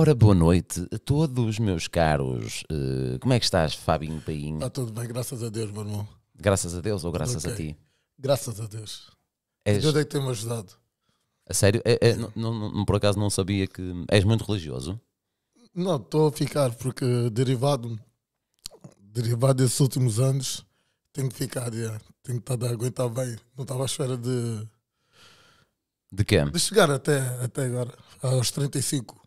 Ora, boa noite a todos, meus caros. Uh, como é que estás, Fabinho Painho? Está tudo bem, graças a Deus, meu irmão. Graças a Deus ou graças okay. a ti? Graças a Deus. És... Deus é que tem-me ajudado. A sério? É, é, não, não, não, por acaso não sabia que... És muito religioso? Não, estou a ficar, porque derivado, derivado desses últimos anos, tenho que ficar, yeah. tenho que estar a aguentar bem. Não estava à espera de... De quem? De chegar até, até agora, aos 35.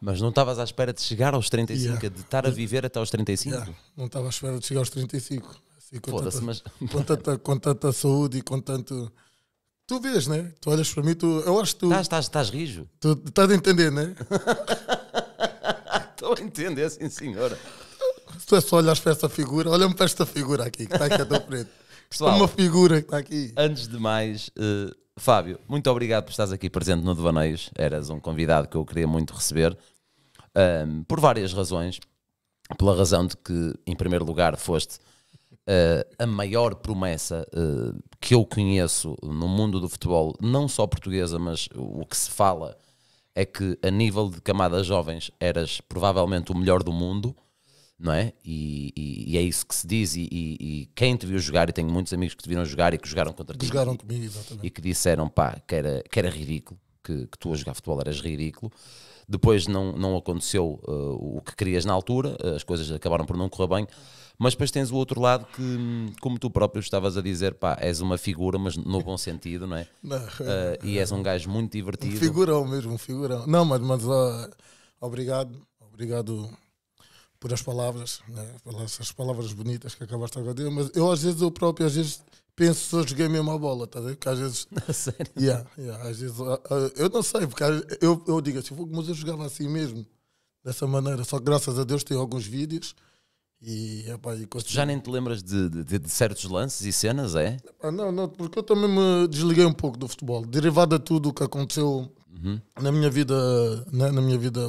Mas não estavas à espera de chegar aos 35, yeah. de estar a viver até aos 35? Yeah. Não estava à espera de chegar aos 35. Assim, com, tanta, mas... com, tanta, com tanta saúde e com tanto. Tu vês, né? Tu olhas para mim, tu, eu acho que tu. Estás, estás, estás rijo. Tu estás a entender, né? Estou a entender, sim, senhora. Se tu é só olhas para esta figura, olha-me para esta figura aqui, que está aqui à tua frente. Pessoal, uma figura que está aqui. Antes de mais, uh, Fábio, muito obrigado por estás aqui presente no Devaneios. Eras um convidado que eu queria muito receber, um, por várias razões. Pela razão de que, em primeiro lugar, foste uh, a maior promessa uh, que eu conheço no mundo do futebol, não só portuguesa, mas o que se fala é que, a nível de camadas jovens, eras provavelmente o melhor do mundo não é? E, e, e, é isso que se diz. E, e, quem te viu jogar, e tenho muitos amigos que te viram jogar e que jogaram contra ti. jogaram comigo, exatamente. E que disseram, pá, que era, que era ridículo, que, que tu a jogar futebol eras ridículo. Depois não, não aconteceu uh, o que querias na altura, uh, as coisas acabaram por não correr bem. Mas depois tens o outro lado que, como tu próprio estavas a dizer, pá, és uma figura, mas no bom sentido, não é? Não, é, uh, e és um gajo muito divertido. Um figurão mesmo, um figurão. Não, mas, mas uh, obrigado, obrigado por as palavras, né? Pelas, as palavras bonitas que acabaste agora de dizer, mas eu às vezes eu próprio às vezes penso se eu joguei mesmo a bola, tá vendo? Que às vezes. Sério? Yeah, yeah, às vezes ah, ah, eu não sei, porque eu, eu digo assim, mas eu jogava assim mesmo, dessa maneira, só que graças a Deus tem alguns vídeos. E, epá, e consigo... Já nem te lembras de, de, de, certos lances e cenas, é? não, não, porque eu também me desliguei um pouco do futebol, derivado a tudo o que aconteceu uhum. na minha vida, na minha vida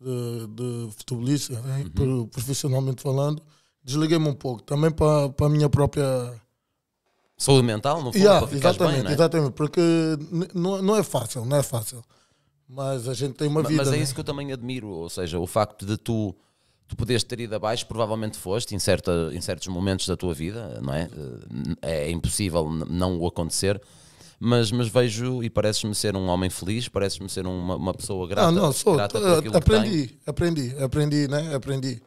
de, de futebolista, né? uhum. profissionalmente falando, desliguei-me um pouco, também para, a minha própria saúde mental, não fundo, yeah, para exatamente, bem, é? exatamente, porque não, não é fácil, não é fácil. Mas a gente tem uma mas, vida. Mas é né? isso que eu também admiro, ou seja, o facto de tu tu podes ter ido abaixo, provavelmente foste em, certa, em certos momentos da tua vida, não é? Eh, é impossível não o acontecer mas, mas vejo e pareces-me ser um homem feliz, pareces-me ser uma, uma pessoa ah, grata. Não, não, sou. Eh, aprendi, aprendi, aprendi, né? Aprendi.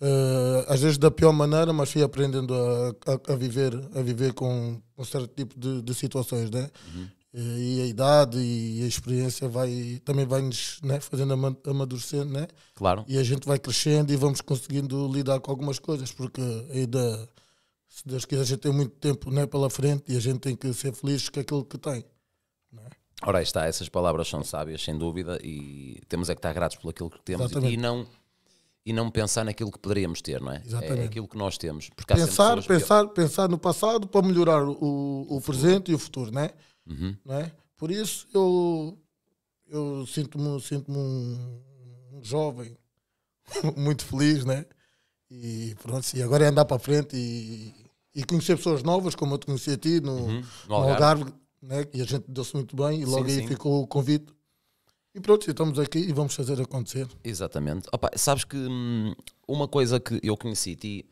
Uh, às vezes da pior maneira, mas fui aprendendo a, a, a viver, a viver com um certo tipo de, de situações, né? Uhum. E, eh, e a idade e a experiência vai também vai nos né, fazendo amadurecer, né? Claro. E a gente vai crescendo e vamos conseguindo lidar com algumas coisas, porque ainda se Deus quiser, a gente tem muito tempo né, pela frente e a gente tem que ser feliz com aquilo que tem. né Ora, aí está, essas palavras são sábias, sem dúvida, e temos é que estar gratos por aquilo que temos e não, e não pensar naquilo que poderíamos ter, não é? Exatamente. É aquilo que nós temos. Porque pensar, pensar, pensar no passado para melhorar o, o presente e o futuro, não é? Uhum. Não é? Por isso eu, eu sinto-me sinto um, um jovem muito feliz, né? E pronto, e agora é andar para frente e e conhecer pessoas novas, como eu te conheci a ti no, uhum. no Algarve, Algarve né? e a gente deu-se muito bem, e logo sim, aí sim. ficou o convite. E pronto, estamos aqui e vamos fazer acontecer. Exatamente. Opa, sabes que hum, uma coisa que eu conheci ti,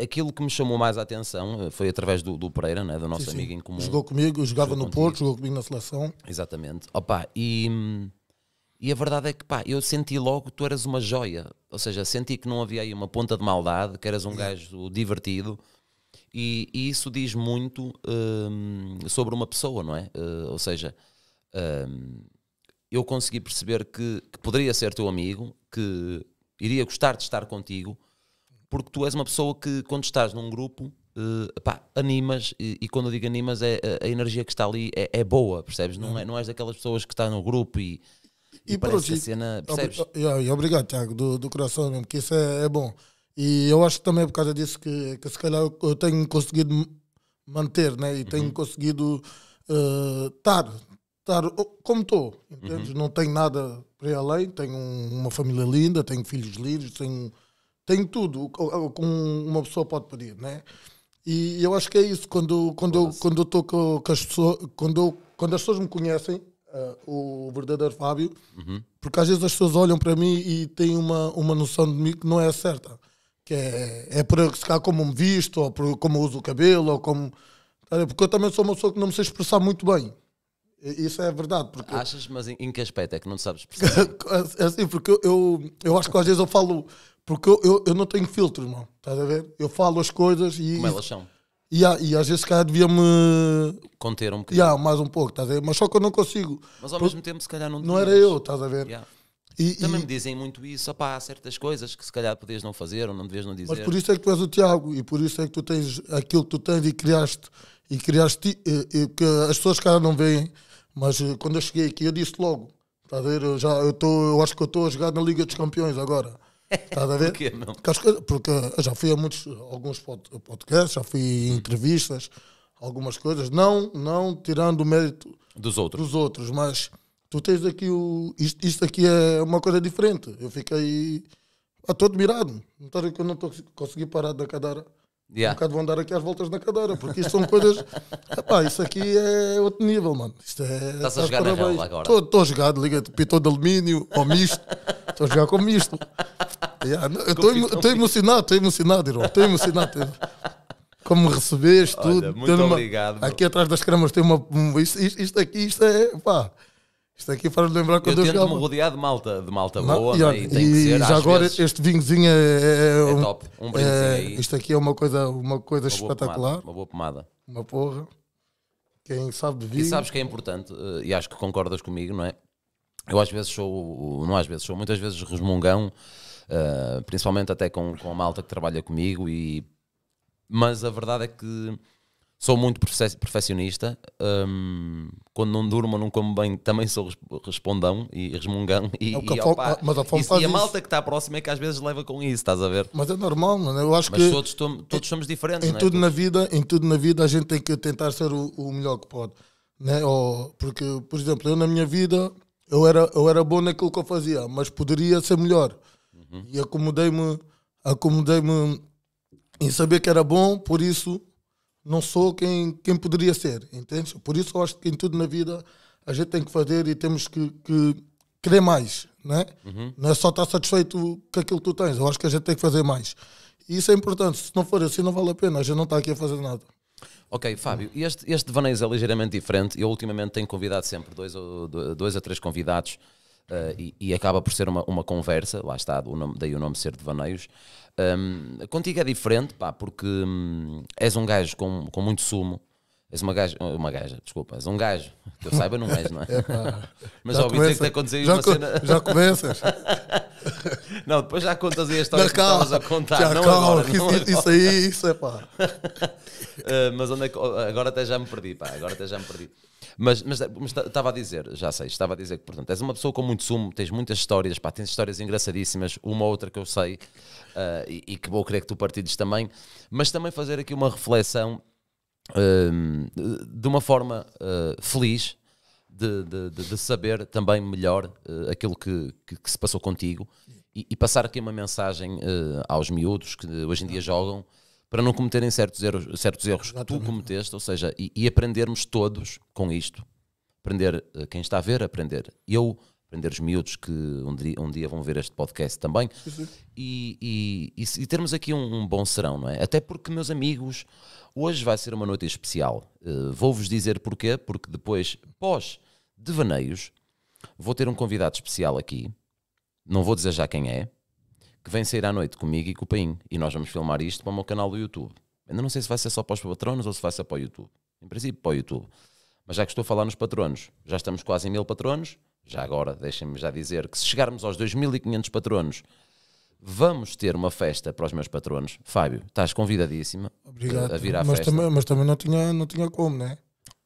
aquilo que me chamou mais a atenção eh, foi através do, do Pereira, né, do nosso sim, amigo em comum. Jogou comigo, jogava jogou no contigo. Porto, jogou comigo na seleção. Exatamente. Opa, e. Hum, e a verdade é que, pá, eu senti logo que tu eras uma joia. Ou seja, senti que não havia aí uma ponta de maldade, que eras um gajo divertido. E, e isso diz muito hum, sobre uma pessoa, não é? Uh, ou seja, hum, eu consegui perceber que, que, poderia ser teu amigo, que iria gostar de estar contigo, porque tu és uma pessoa que, quando estás num grupo, uh, pá, animas, e, e, quando eu digo animas, é, a, a energia que está ali é, é boa, percebes? Não, uhum. é, não és daquelas pessoas que está no grupo e e, e parece si, cena, percebes? Oh, obrigado, Tiago, do, do coração mesmo, que isso é, é, bom. E eu acho que também é por causa disso que, que se calhar eu, tenho conseguido manter, né? E tenho uhum. conseguido estar, eh, uh, estar como estou, uhum. Não tenho nada para além, tenho uma família linda, tenho filhos lindos, tenho, tenho tudo com uma pessoa pode pedir, né? E eu acho que é isso, quando, quando, Nossa. eu, quando eu estou com, com as pessoas, quando, eu, quando as pessoas me conhecem, uh, o verdadeiro Fábio, uhum. porque às vezes as pessoas olham para mim e têm uma, uma noção de mim que não é certa. Que é, é por se calhar como me visto, ou por como uso o cabelo, ou como. Porque eu também sou uma pessoa que não me sei expressar muito bem. Isso é verdade. Porque... Achas, mas em, em que aspecto é que não sabes expressar? É, é assim, porque eu, eu, eu acho que às vezes eu falo. Porque eu, eu, eu não tenho filtro, irmão. Estás a ver? Eu falo as coisas e. Como elas são Yeah, e às vezes, se calhar, devia-me. Conter um bocadinho. Yeah, mais um pouco, estás a ver? Mas só que eu não consigo. Mas ao Por... mesmo tempo, se calhar, não Não era eu, estás a ver? Yeah. E, Também e... me dizem muito isso, há certas coisas que se calhar podias não fazer ou não devias não dizer. Mas por isso é que tu és o Tiago e por isso é que tu tens aquilo que tu tens e criaste, e criaste e, e eh, eh, que as pessoas cá não veem, mas eh, quando eu cheguei aqui eu disse logo, estás a ver? Eu, já, eu, tô, eu acho que eu estou a jogar na Liga dos Campeões agora. Estás a ver? Porquê, não? Porque, eu já fui a muitos, alguns podcasts, já fui em hum. entrevistas, algumas coisas, não, não tirando o mérito dos outros, dos outros mas tu tens aqui o. Isto, isto aqui é uma coisa diferente. Eu fiquei a todo mirado. Não estou que eu não estou conseguindo parar da cadeira Yeah. Um bocado vão dar aqui as voltas na cadeira, porque isto são coisas. Epá, isso aqui é outro nível, mano. Isto é. Estás a é jogar na agora? Estou a jogar, liga-te, pitou de alumínio, ou misto. Estou a jogar com misto. Yeah, estou emocionado, estou emocionado, irmão. Estou emocionado. Como me recebeste, tudo. Muito obrigado. Uma, aqui atrás das câmaras tem uma. Isto, isto, aqui, isto é. Pá, isto aqui faz-me lembrar quando eu tento-me rodear de malta, de malta Não, boa, e, né, e tem que ser, já agora vezes. este vinhozinho é é, é, é um, top. Um brindezinho é, aí. Isto aqui é uma coisa, uma coisa Uma boa espetacular. pomada, uma boa pomada. Uma porra. Quem sabe de vinho. E sabes que é importante, eh, e acho que concordas comigo, não é? Eu às vezes sou, não às vezes sou, muitas vezes resmungão, eh, principalmente até com, com a malta que trabalha comigo, e... mas a verdade é que sou muito perfeccionista. Um, quando não durmo, não como bem, também sou respondão e resmungão. E, é e, opa, mas a fome faz e a malta isso. que está próxima é que às vezes leva com isso, estás a ver? Mas é normal, mano. É? Eu acho mas que todos, todos somos diferentes. Em, né? tudo na vida, em tudo na vida, a gente tem que tentar ser o, o melhor que pode. Né? Ou, porque, por exemplo, eu na minha vida eu era, eu era bom naquilo que eu fazia, mas poderia ser melhor. Uhum. E acomodei-me acomodei-me em saber que era bom, por isso não sou quem, quem poderia ser, entende? Por isso eu acho que em tudo na vida a gente tem que fazer e temos que, que querer mais, né? Uhum. Não é só estar satisfeito com aquilo que tu tens, eu acho que a gente tem que fazer mais. E isso é importante, se não for assim não vale a pena, a gente não está aqui a fazer nada. Ok, Fábio, este, este devaneio é ligeiramente diferente. Eu ultimamente tenho convidado sempre dois, dois a três convidados uh, e, e, acaba por ser uma, uma conversa, lá está, o nome, daí o nome ser devaneios. Um, contigo é diferente, pá, porque um, és um gajo com, com muito sumo, És uma gaja, oh, uma gaja, desculpa, és um gajo. Que eu saiba, não és, não é? Mas já ouvi dizer que te aconteceu uma co cena. Já começas? não, depois já contas aí a história calma, que estavas a contar. Já não calma, agora, não isso, isso, aí, isso é pá. uh, mas onde é que, oh, agora até já me perdi, pá, agora até já me perdi. Mas estava a dizer, já sei, estava a dizer que, portanto, és uma pessoa com muito sumo, tens muitas histórias, pá, tens histórias engraçadíssimas, uma ou outra que eu sei uh, e, e que vou querer que tu partides também, mas também fazer aqui uma reflexão de uma forma ah, feliz de, de, de, saber também melhor ah, aquilo que, que, que se passou contigo e, e, passar aqui uma mensagem ah, aos miúdos que hoje em dia jogam para não cometerem certos erros, certos erros que tu cometeste, ou seja, e, e aprendermos todos com isto. Aprender quem está a ver, aprender eu, aprender os miúdos que um dia, um dia vão ver este podcast também e, e, e, e termos aqui um, um, bom serão, não é? Até porque, meus amigos, Hoje vai ser uma noite especial. Uh, Vou-vos dizer porquê, porque depois, pós devaneios, vou ter um convidado especial aqui. Não vou dizer já quem é, que vem sair à noite comigo e com o Pain. E nós vamos filmar isto para o meu canal do YouTube. Ainda não sei se vai ser só para os patronos ou se vai ser para o YouTube. Em princípio, para o YouTube. Mas já que estou a falar nos patronos, já estamos quase em mil patronos. Já agora, deixem-me já dizer que se chegarmos aos 2.500 patronos, Vamos ter uma festa para os meus patronos. Fábio, estás convidadíssima eh, Obrigado. a vir à mas festa. Também, mas também não tinha, não tinha como, né?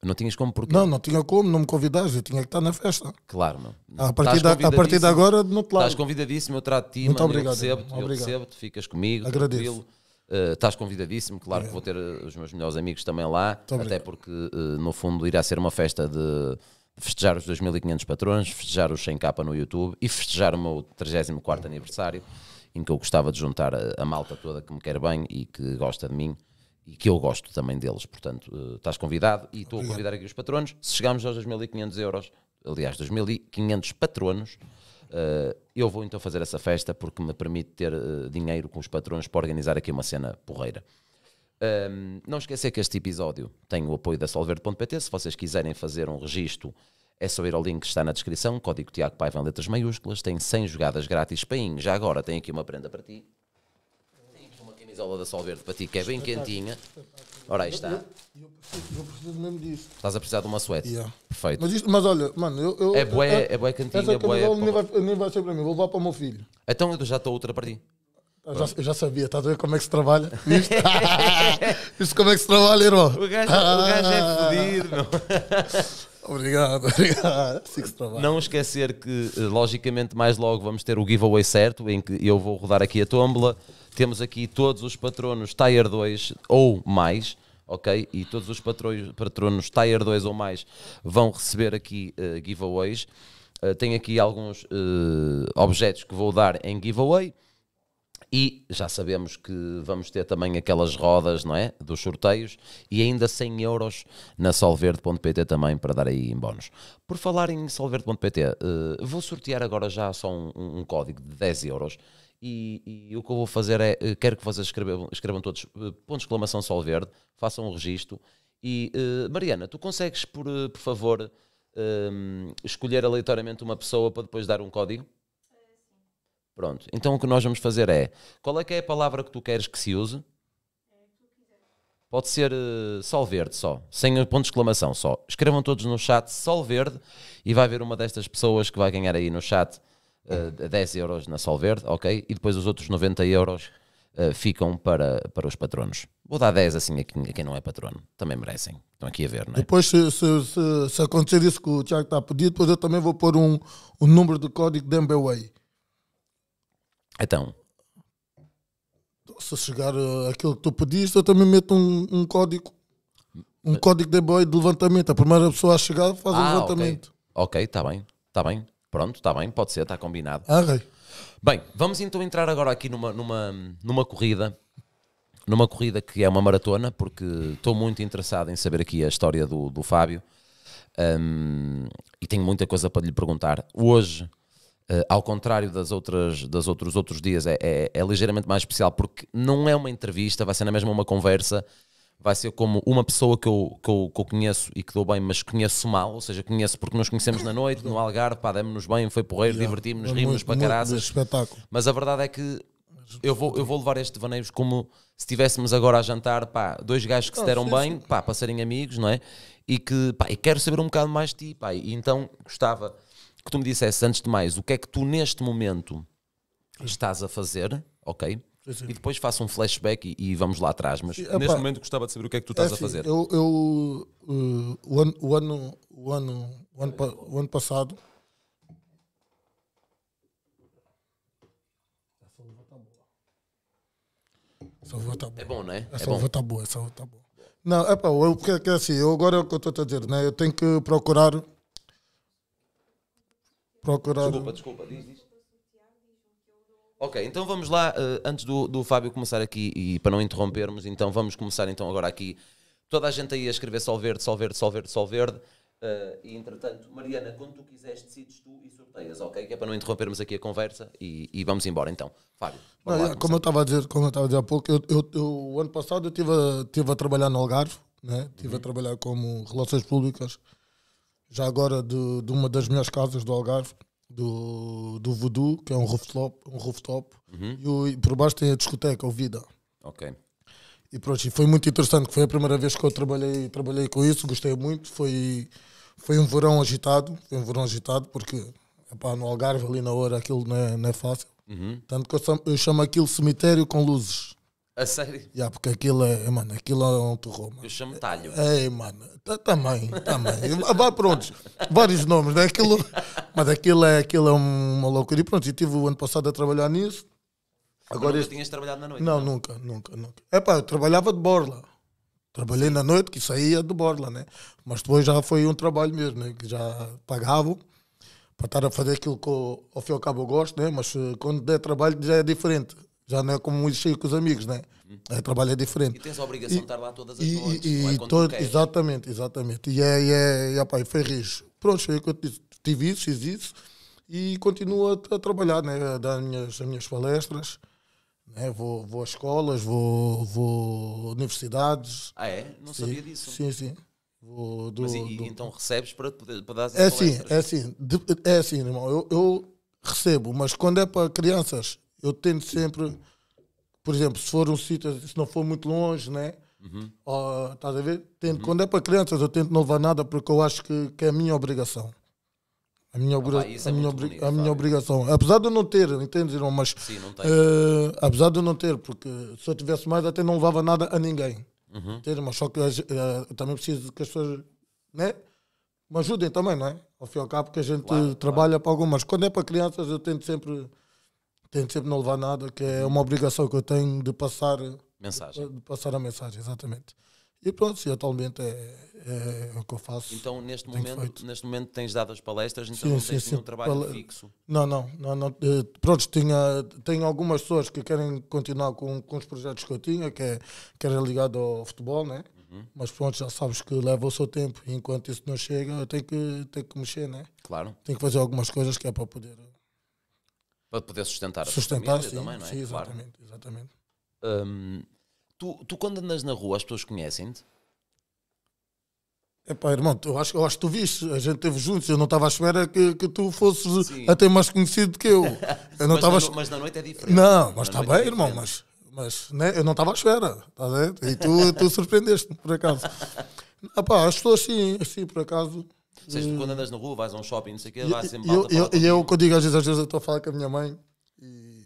Não tinhas como porque Não, não tinha como, não me convidaste, eu tinha que estar na festa. Claro, não. A partir, da, a partir de agora, não te largo. Estás convidadíssimo, eu trato de ti, Muito mano, obrigado, eu recebo-te, eu recebo-te, ficas comigo, Agradeço. tranquilo. Uh, estás convidadíssimo, claro que vou é. ter eh, os meus melhores amigos também lá, até porque uh, no fundo irá ser uma festa de festejar os 2.500 patrões, festejar os 100 capa no YouTube e festejar o meu 34º aniversário em que eu gostava de juntar a, a malta toda que me quer bem e que gosta de mim e que eu gosto também deles. Portanto, uh, estás convidado e estou a convidar aqui os patronos. Se chegarmos aos 2.500 euros, aliás, 2.500 patronos, uh, eu vou então fazer essa festa porque me permite ter uh, dinheiro com os patronos para organizar aqui uma cena porreira. Um, não esquecer que este episódio tem o apoio da Solverde.pt. Se vocês quiserem fazer um registro é só ir ao link que está na descrição, código Tiago Paiva em letras maiúsculas, tem 100 jogadas grátis. para mim. já agora tem aqui uma prenda para ti. Tem aqui uma camisola da Sol Verde para ti, que é bem quentinha. Ora, aí está. Eu, eu preciso mesmo disso. Estás a precisar de uma suéte. Yeah. Perfeito. Mas, isto, mas olha, mano, eu. eu é boé, é, é boé cantinho, é boé. Nem, vai, nem vai ser para mim, vou levar para o meu filho. Então eu já estou outra para ti. Eu já, eu já, sabia, estás a ver como é que se trabalha? Viste? Viste como é que se trabalha, irmão? O gajo, o gajo é fodido, meu. Obrigado, obrigado. Não esquecer que, eh, logicamente, mais logo vamos ter o giveaway certo, em que eu vou rodar aqui a tombola. Temos aqui todos os patronos Tire 2 ou mais, ok? E todos os patronos, patronos Tire 2 ou mais vão receber aqui uh, giveaways. Uh, tenho aqui alguns uh, objetos que vou dar em giveaway. E já sabemos que vamos ter também aquelas rodas, não é? Dos sorteios e ainda 100 euros na solverde.pt também para dar aí em bónus. Por falar em solverde.pt, uh, eh, vou sortear agora já só um, um código de 10 euros. E, e, o que eu vou fazer é, eh, quero que vocês escrevam, escrevam todos, eh, ponto de exclamação sol verde, façam o um registro. E uh, Mariana, tu consegues, por, por favor, escolher aleatoriamente uma pessoa para depois dar um código? Pronto, então o que nós vamos fazer é, qual é que é a palavra que tu queres que se use? Pode ser uh, sol verde só, sem ponto de exclamação só. Escrevam todos no chat sol verde e vai haver uma destas pessoas que vai ganhar aí no chat uh, eh, 10 euros na sol verde, ok? E depois os outros 90 euros uh, ficam para, para os patronos. Vou dar 10 assim a quem, a quem não é patrono, também merecem. Estão aqui a ver, não é? Depois, se, se, se, se acontecer isso que o Tiago está a pedir, depois eu também vou pôr um, um número de código de MBWay. Então. Se chegar aquilo eh, que tu pediste, eu também meto um, um código. Um código de boy de levantamento. A primeira pessoa a chegar faz o ah, um levantamento. Ok, está bem, está bem. Pronto, está bem, pode ser, está combinado. Ah, okay. Bem, vamos então entrar agora aqui numa, numa, numa corrida numa corrida que é uma maratona, porque estou muito interessado em saber aqui a história do, do Fábio um, e tenho muita coisa para lhe perguntar. Hoje Uh, ao contrário das outras, das outros, outros dias, é, é, é, ligeiramente mais especial porque não é uma entrevista, vai ser na mesma uma conversa, vai ser como uma pessoa que eu, que eu, que eu conheço e que dou bem, mas conheço mal, ou seja, conheço porque nos conhecemos na noite, no Algarve, pá, demos-nos bem, foi porreiro, yeah. divertimos-nos, rimos-nos para caraças. Mas a verdade é que eu vou, eu vou levar este devaneios como se estivéssemos agora a jantar, pá, dois gajos que se ah, deram bem, pá, para serem amigos, não é? E que, pá, quero saber um bocado mais de ti, pá, e então gostava que tu me dissesse, antes de mais, o que é que tu neste momento estás a fazer, ok? Sim, E depois faço um flashback e, e vamos lá atrás. Mas sim, neste opa, momento gostava de saber o que é que tu é estás é assim, a fazer. Eu, eu uh, o, ano, o, ano, o, ano, o, ano, o ano passado. Essa uva tá boa. É bom, né? Essa é, é bom tá boa, essa boa. Não, é pá, eu, porque, é assim, eu agora é o que eu estou a dizer, né? Eu tenho que procurar procurar. Desculpa, desculpa, diz, diz. Ok, então vamos lá, uh, antes do, do Fábio começar aqui, e para não interrompermos, então vamos começar então agora aqui. Toda a gente aí a escrever Sol Verde, Sol Verde, Sol Verde, Sol Verde. Uh, e entretanto, Mariana, quando tu quiseres, decides tu e sorteias, ok? Que é para não interrompermos aqui a conversa e, e vamos embora então. Fábio. Não, lá, é, como eu estava a dizer, como eu estava a dizer há pouco, eu, eu, eu, o ano passado eu estive a, tive a trabalhar no Algarve, né? estive uhum. a trabalhar como Relações Públicas já agora de, de, uma das melhores casas do Algarve, do, do Voodoo, que é um rooftop, um rooftop uhum. e, o, e, por baixo tem a discoteca, o Vida. Ok. E pronto, foi muito interessante, foi a primeira vez que eu trabalhei, trabalhei com isso, gostei muito, foi, foi um verão agitado, foi um verão agitado, porque epá, no Algarve ali na hora aquilo não é, não é fácil. Uhum. Tanto que eu, eu chamo aquilo cemitério com luzes. A sério? porque aquilo é, mano, aquilo é um terror, mano. Eu chamo talho. É, mano, também, tá, tá também. Tá Vá pronto, vários nomes, né? Aquilo, mas aquilo é, aquilo é uma loucura. E pronto, eu estive o ano passado a trabalhar nisso. Agora nunca tinhas trabalhado na noite? Não, não? nunca, nunca, nunca. É pá, eu trabalhava de borla. Trabalhei na noite, que saía de borla, né? Mas depois já foi um trabalho mesmo, né? Que já pagavam para estar a fazer aquilo que eu, ao fim e ao cabo eu gosto, né? Mas eh, quando der trabalho já é diferente. Já não é como ir com os amigos, né? Uhum. é trabalho é diferente. E tens a obrigação e, de estar lá todas as e, noites. E, é todo, exatamente, exatamente. E, é, e, é, e opa, é, foi rijo. Pronto, foi que tive isso, fiz isso e continuo a, a, trabalhar, né? a dar as minhas, as minhas palestras. Né? Vou, vou a escolas, vou, vou a universidades. Ah, é? Não sim, sabia disso. Sim, sim. Vou, do, Mas e, do... então recebes para, poder para dar as é palestras? Sim, é sim, é sim, irmão. Eu, eu recebo, mas quando é para crianças eu tento sempre, por exemplo, se for um sítio, se não for muito longe, né? Uhum. estás a ver? Tento, uhum. Quando é para crianças, eu tento não levar nada porque eu acho que, que é a minha obrigação. A minha, obri ah, a, é minha, obri bonito, a minha obrigação. Apesar de eu não ter, entendes, irmão? Mas, Sim, não Uh, apesar de eu não ter, porque se eu tivesse mais, até não levava nada a ninguém. Uhum. Entende? Mas só que uh, também preciso que as pessoas né? me ajudem também, não é? Ao fim e ao cabo, porque a gente claro, trabalha claro. para algumas. Quando é para crianças, eu tento sempre tento sempre não levar nada, que é uma obrigação que eu tenho de passar, mensagem. De, de passar a mensagem, exatamente. E pronto, sim, atualmente é, é, é o que eu faço. Então, neste momento, neste momento tens dado as palestras, então sim, não tens sim, nenhum trabalho fixo? Não, não. não, não eh, pronto, tinha, tenho algumas pessoas que querem continuar com, com os projetos que eu tinha, que, é, que era ligado ao futebol, né? Uhum. Mas pronto, já sabes que leva o seu tempo. Enquanto isso não chega, eu tenho que, tenho que mexer, né? Claro. Tenho que fazer algumas coisas que é para poder para poder sustentar a sustentar, sim, também, não é? Sim, exatamente. Claro. exatamente. Hum, tu, tu, quando andas na rua, as pessoas conhecem-te? Epá, irmão, eu acho, eu acho que tu viste, a gente esteve juntos, eu não estava à espera que, que tu fosses Sim. até mais conhecido que eu. eu não mas, tava... na, mas na noite é diferente. Não, mas está é bem, é irmão, mas, mas né, eu não estava à espera, tá E tu, tu surpreendeste-me, por acaso. Epá, as pessoas sim, sim, por acaso, ou seja, tu eh, quando andas na rua, vais a um shopping, não sei o quê, vais sempre malta. E eu, eu, eu, quando digo às vezes, às vezes eu estou a falar com a minha mãe e,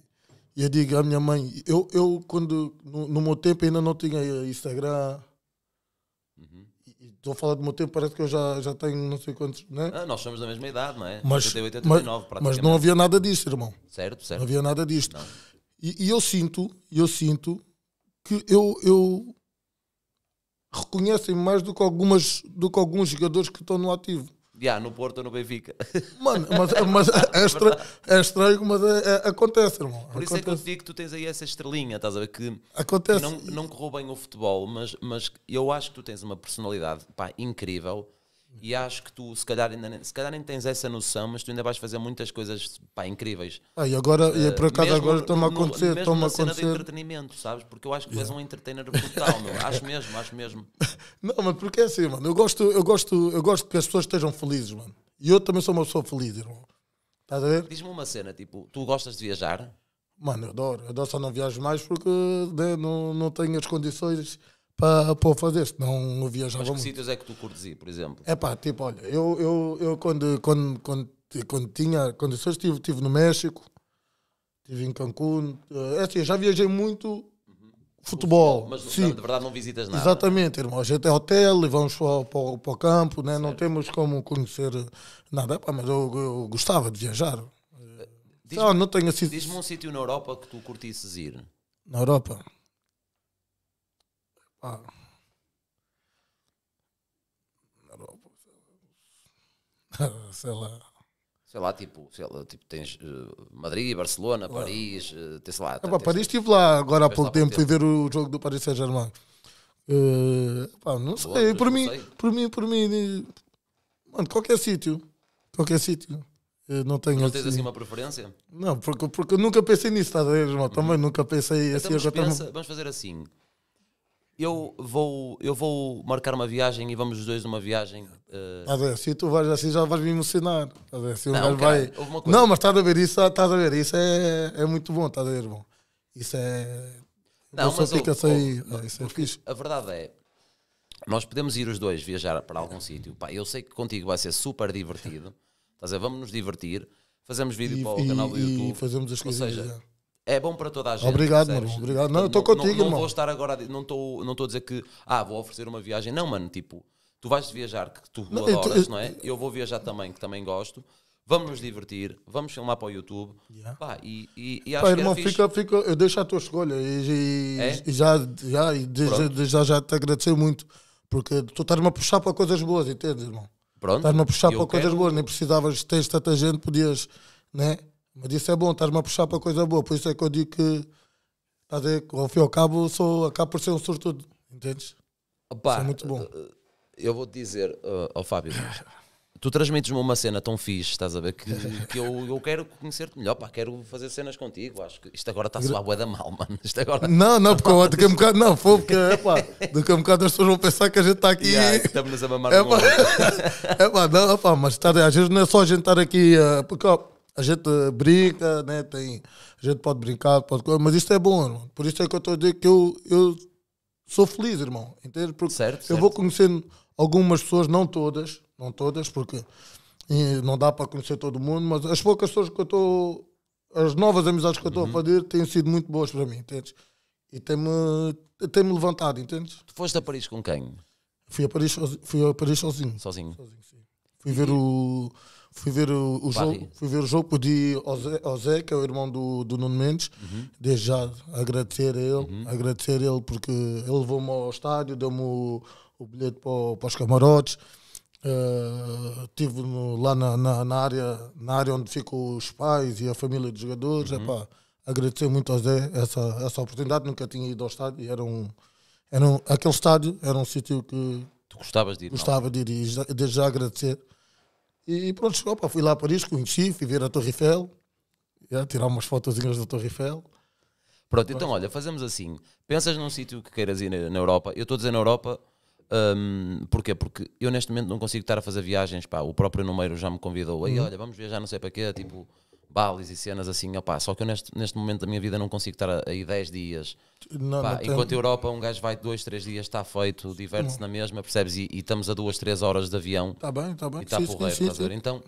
e eu digo à minha mãe, eu, eu quando, no, no meu tempo ainda não tinha Instagram. Uhum. Estou a falar do meu tempo, parece que eu já, já tenho não sei quantos. Né? Ah, nós somos da mesma idade, não é? Mas, 88, 89, mas, mas não havia nada disto, irmão. Certo, certo. Não havia nada disto. E, e, eu sinto, eu sinto que eu, eu reconhecem mais do que, algumas, do que alguns jogadores que estão no ativo. Yeah, no Porto ou no Benfica. Mano, mas, mas é, estranho, é estranho, mas é, é, acontece, irmão. Por isso acontece. é que eu te digo que tu tens aí essa estrelinha, estás a ver? Que acontece. não, não correu bem o futebol, mas, mas eu acho que tu tens uma personalidade pá, incrível e acho que tu, se calhar, ainda, se calhar nem tens essa noção, mas tu ainda vais fazer muitas coisas pá, incríveis. Ah, e agora, uh, e eh, por acaso, mesmo, agora estou-me a acontecer. Mesmo a acontecer. cena do entretenimento, sabes? Porque eu acho que tu yeah. és um entertainer brutal, meu. Acho mesmo, acho mesmo. Não, mas porque é assim, mano. Eu gosto, eu gosto, eu gosto que as pessoas estejam felizes, mano. E eu também sou uma pessoa feliz, irmão. Estás a ver? Diz-me uma cena, tipo, tu gostas de viajar? Mano, eu adoro. Eu adoro só não viajo mais porque né, não, não tenho as condições para, para fazer, senão não viajava Mas que sítios é que tu curtes por exemplo? É pá, tipo, olha, eu, eu, eu quando, quando, quando, quando tinha condições estive, tive no México, estive em Cancún, eh, é assim, já viajei muito futebol. Mas sim. de verdade não visitas nada. Exatamente, irmão. A gente é hotel e vamos para, para, para o campo, né? não temos como conhecer nada. pá, mas eu, eu, gostava de viajar. Eh, diz-me não tenho assim... diz um sítio na Europa que tu curtisses ir. Na Europa? Ah. sei lá. Sei lá, tipo, sei lá, tipo tens uh, Madrid, Barcelona, ah. Paris, uh, lá. Paris estive lá agora há pouco tempo, tempo, fui ver o jogo do Paris Saint-Germain. Uh, pá, não sei, por, não mim, sei. por mim, por mim, mano, qualquer sítio, qualquer sítio. não tenho não tens assim-, assim... uma preferência? Não, porque, porque eu nunca pensei nisso, estás a ver, irmão? Uhum. Também uhum. nunca pensei então, assim. Pensa, Vamos fazer assim: eu vou, eu vou marcar uma viagem e vamos os dois numa viagem. Uh... Mas assim, tu vais assim, já vais me emocionar. Assim, não, vai... não, mas estás a ver isso, estás a ver, isso é, é muito bom, estás a ver, bom. Isso é. Não, mas fica o, oh, aí, é, isso é fixe. A verdade é, nós podemos ir os dois viajar para algum sítio. Pá, eu sei que contigo vai ser super divertido. Estás a ver, vamos nos divertir, fazemos vídeo e, para o e, canal do YouTube. E fazemos as coisas. Ou seja, é bom para toda a gente. Obrigado, mano. Obrigado. Não, estou contigo, não, não vou estar agora, não estou não a dizer que, ah, vou oferecer uma viagem. Não, mano, tipo, tu vais viajar, que tu não, adoras, eu, eu, não é? Eu vou viajar também, que também gosto. Vamos nos divertir, vamos filmar para o YouTube. Yeah. Pá, e, e, e acho Pá, irmão, fica, fica, eu deixo a tua escolha e, e, é? e já, já, já, já te agradecer muito, porque tu estás-me a puxar para coisas boas, entende, irmão? Pronto. Estás-me a puxar para quero. coisas boas, nem precisavas ter tanta gente, podias, né? Mas isso é bom, estás-me a puxar para coisa boa, por isso é que eu digo que, estás a ao fim e ao cabo, sou, acabo por ser um sortudo, entendes? Opa, isso é muito bom. Eh, eu vou-te dizer, uh, oh, Fábio, tu transmites-me uma cena tão fixe, estás a ver, que, que eu, eu quero conhecer-te melhor, pá, quero fazer cenas contigo, acho que isto agora está a lá bué da mal, mano, isto agora... Não, não, porque eu que um bocado, não, foi porque, é pá, daqui a um bocado as pessoas vão pensar que a gente está aqui... Yeah, estamos a mamar é, pá, é pá, não, pá, mas tá, às vezes não é só a gente estar aqui, uh, porque, ó, a gente eh, brinca, né? Tem, a gente pode brincar, pode, mas isto é bom, irmão. Por isso é que eu estou a dizer que eu, eu sou feliz, irmão. Entende? Porque certo, eu certo. vou conhecendo algumas pessoas, não todas, não todas, porque eh, não dá para conhecer todo mundo, mas as poucas pessoas que eu estou, as novas amizades que eu estou uhum. a fazer têm sido muito boas para mim, entende E tem-me tem -me levantado, entende Tu foste a Paris com quem? Fui a Paris, fui a Paris sozinho. Sozinho? sozinho Fui e... ver o Fui ver o, o jogo, fui ver o jogo, pedi ao Zé, ao Zé, que é o irmão do, do Nuno Mendes, uhum. desde já agradecer a ele, uhum. agradecer a ele porque ele levou-me ao estádio, deu-me o, o, bilhete para, para os camarotes. estive eh, lá na, na, na, área, na área onde ficam os pais e a família dos jogadores. Uhum. Epá, agradecer muito ao Zé essa, essa oportunidade. Nunca tinha ido ao estádio e era um, era um, aquele estádio era um sítio que. Tu gostavas de ir? Gostava não? de ir e desde já agradecer. E pronto, opa, fui lá a Paris, conheci, fui ver a Torre Eiffel, yeah, tirar umas fotozinhas da Torre Eiffel. Pronto, então olha, fazemos assim. Pensas num sítio que queiras ir na Europa? Eu estou a dizer na Europa, um, porquê? Porque eu neste momento não consigo estar a fazer viagens, pá, o próprio número já me convidou, aí uhum. olha, vamos viajar não sei para quê, tipo, bales e cenas assim, opá, só que eu neste, neste momento da minha vida não consigo estar aí 10 dias. Não, pá, não enquanto tem... a Europa, um gajo vai 2, 3 dias, está feito, diverte-se na mesma, percebes? E, e, estamos a 2, 3 horas de avião. Está bem, está bem. E está porreiro, estás a ver? Então,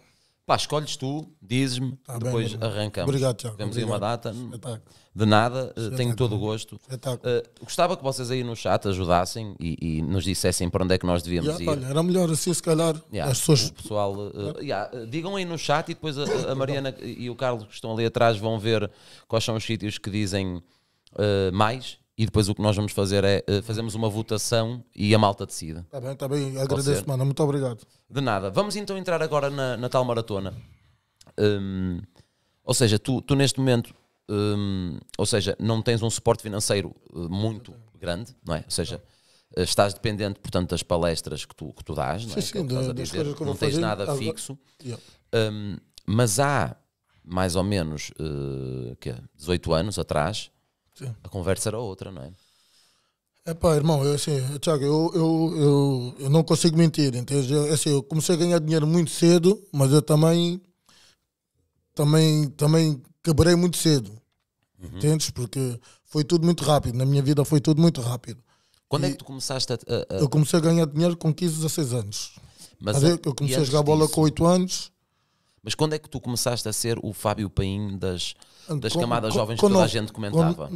Pá, escolhes tu, dizes-me, tá depois bem, arrancamos. Obrigado, Tiago. Temos aí uma data. De nada, eh, Espetáculo. tenho todo o gosto. Uh, gostava que vocês aí no chat ajudassem e, e, nos dissessem para onde é que nós devíamos yeah, ir. Olha, era melhor assim, se calhar. Yeah, as pessoas... O pessoal, uh, yeah, digam aí no chat e depois a, a então. Mariana e o Carlos que estão ali atrás vão ver quais são os sítios que dizem uh, mais e depois o que nós vamos fazer é uh, fazemos uma votação e a malta decide. Está bem, está bem. Agradeço, mano. Muito obrigado. De nada. Vamos então entrar agora na, na tal maratona. Um, ou seja, tu, tu neste momento, um, ou seja, não tens um suporte financeiro eh, muito grande, não é? Ou seja, eh, estás dependente, portanto, das palestras que tu, que tu dás, não é? Sim, sim, que é de, das coisas que não tens fazer, nada fixo. Yeah. Um, mas há mais ou menos uh, que 18 anos atrás, Sim. A conversa era outra, não é? É pá, irmão, eu, assim, Tiago, eu, eu, eu, eu, não consigo mentir, entende? Eu, assim, eu comecei a ganhar dinheiro muito cedo, mas eu também, também, também quebrei muito cedo, uhum. entendes? Porque foi tudo muito rápido, na minha vida foi tudo muito rápido. Quando é e é que tu começaste a, a, a, Eu comecei a ganhar dinheiro com 15, 16 anos. Mas, mas eu, eu comecei a jogar disso... bola com 8 anos, mas quando é que tu começaste a ser o Fábio Paim das, das com, camadas com, jovens que toda a gente comentava?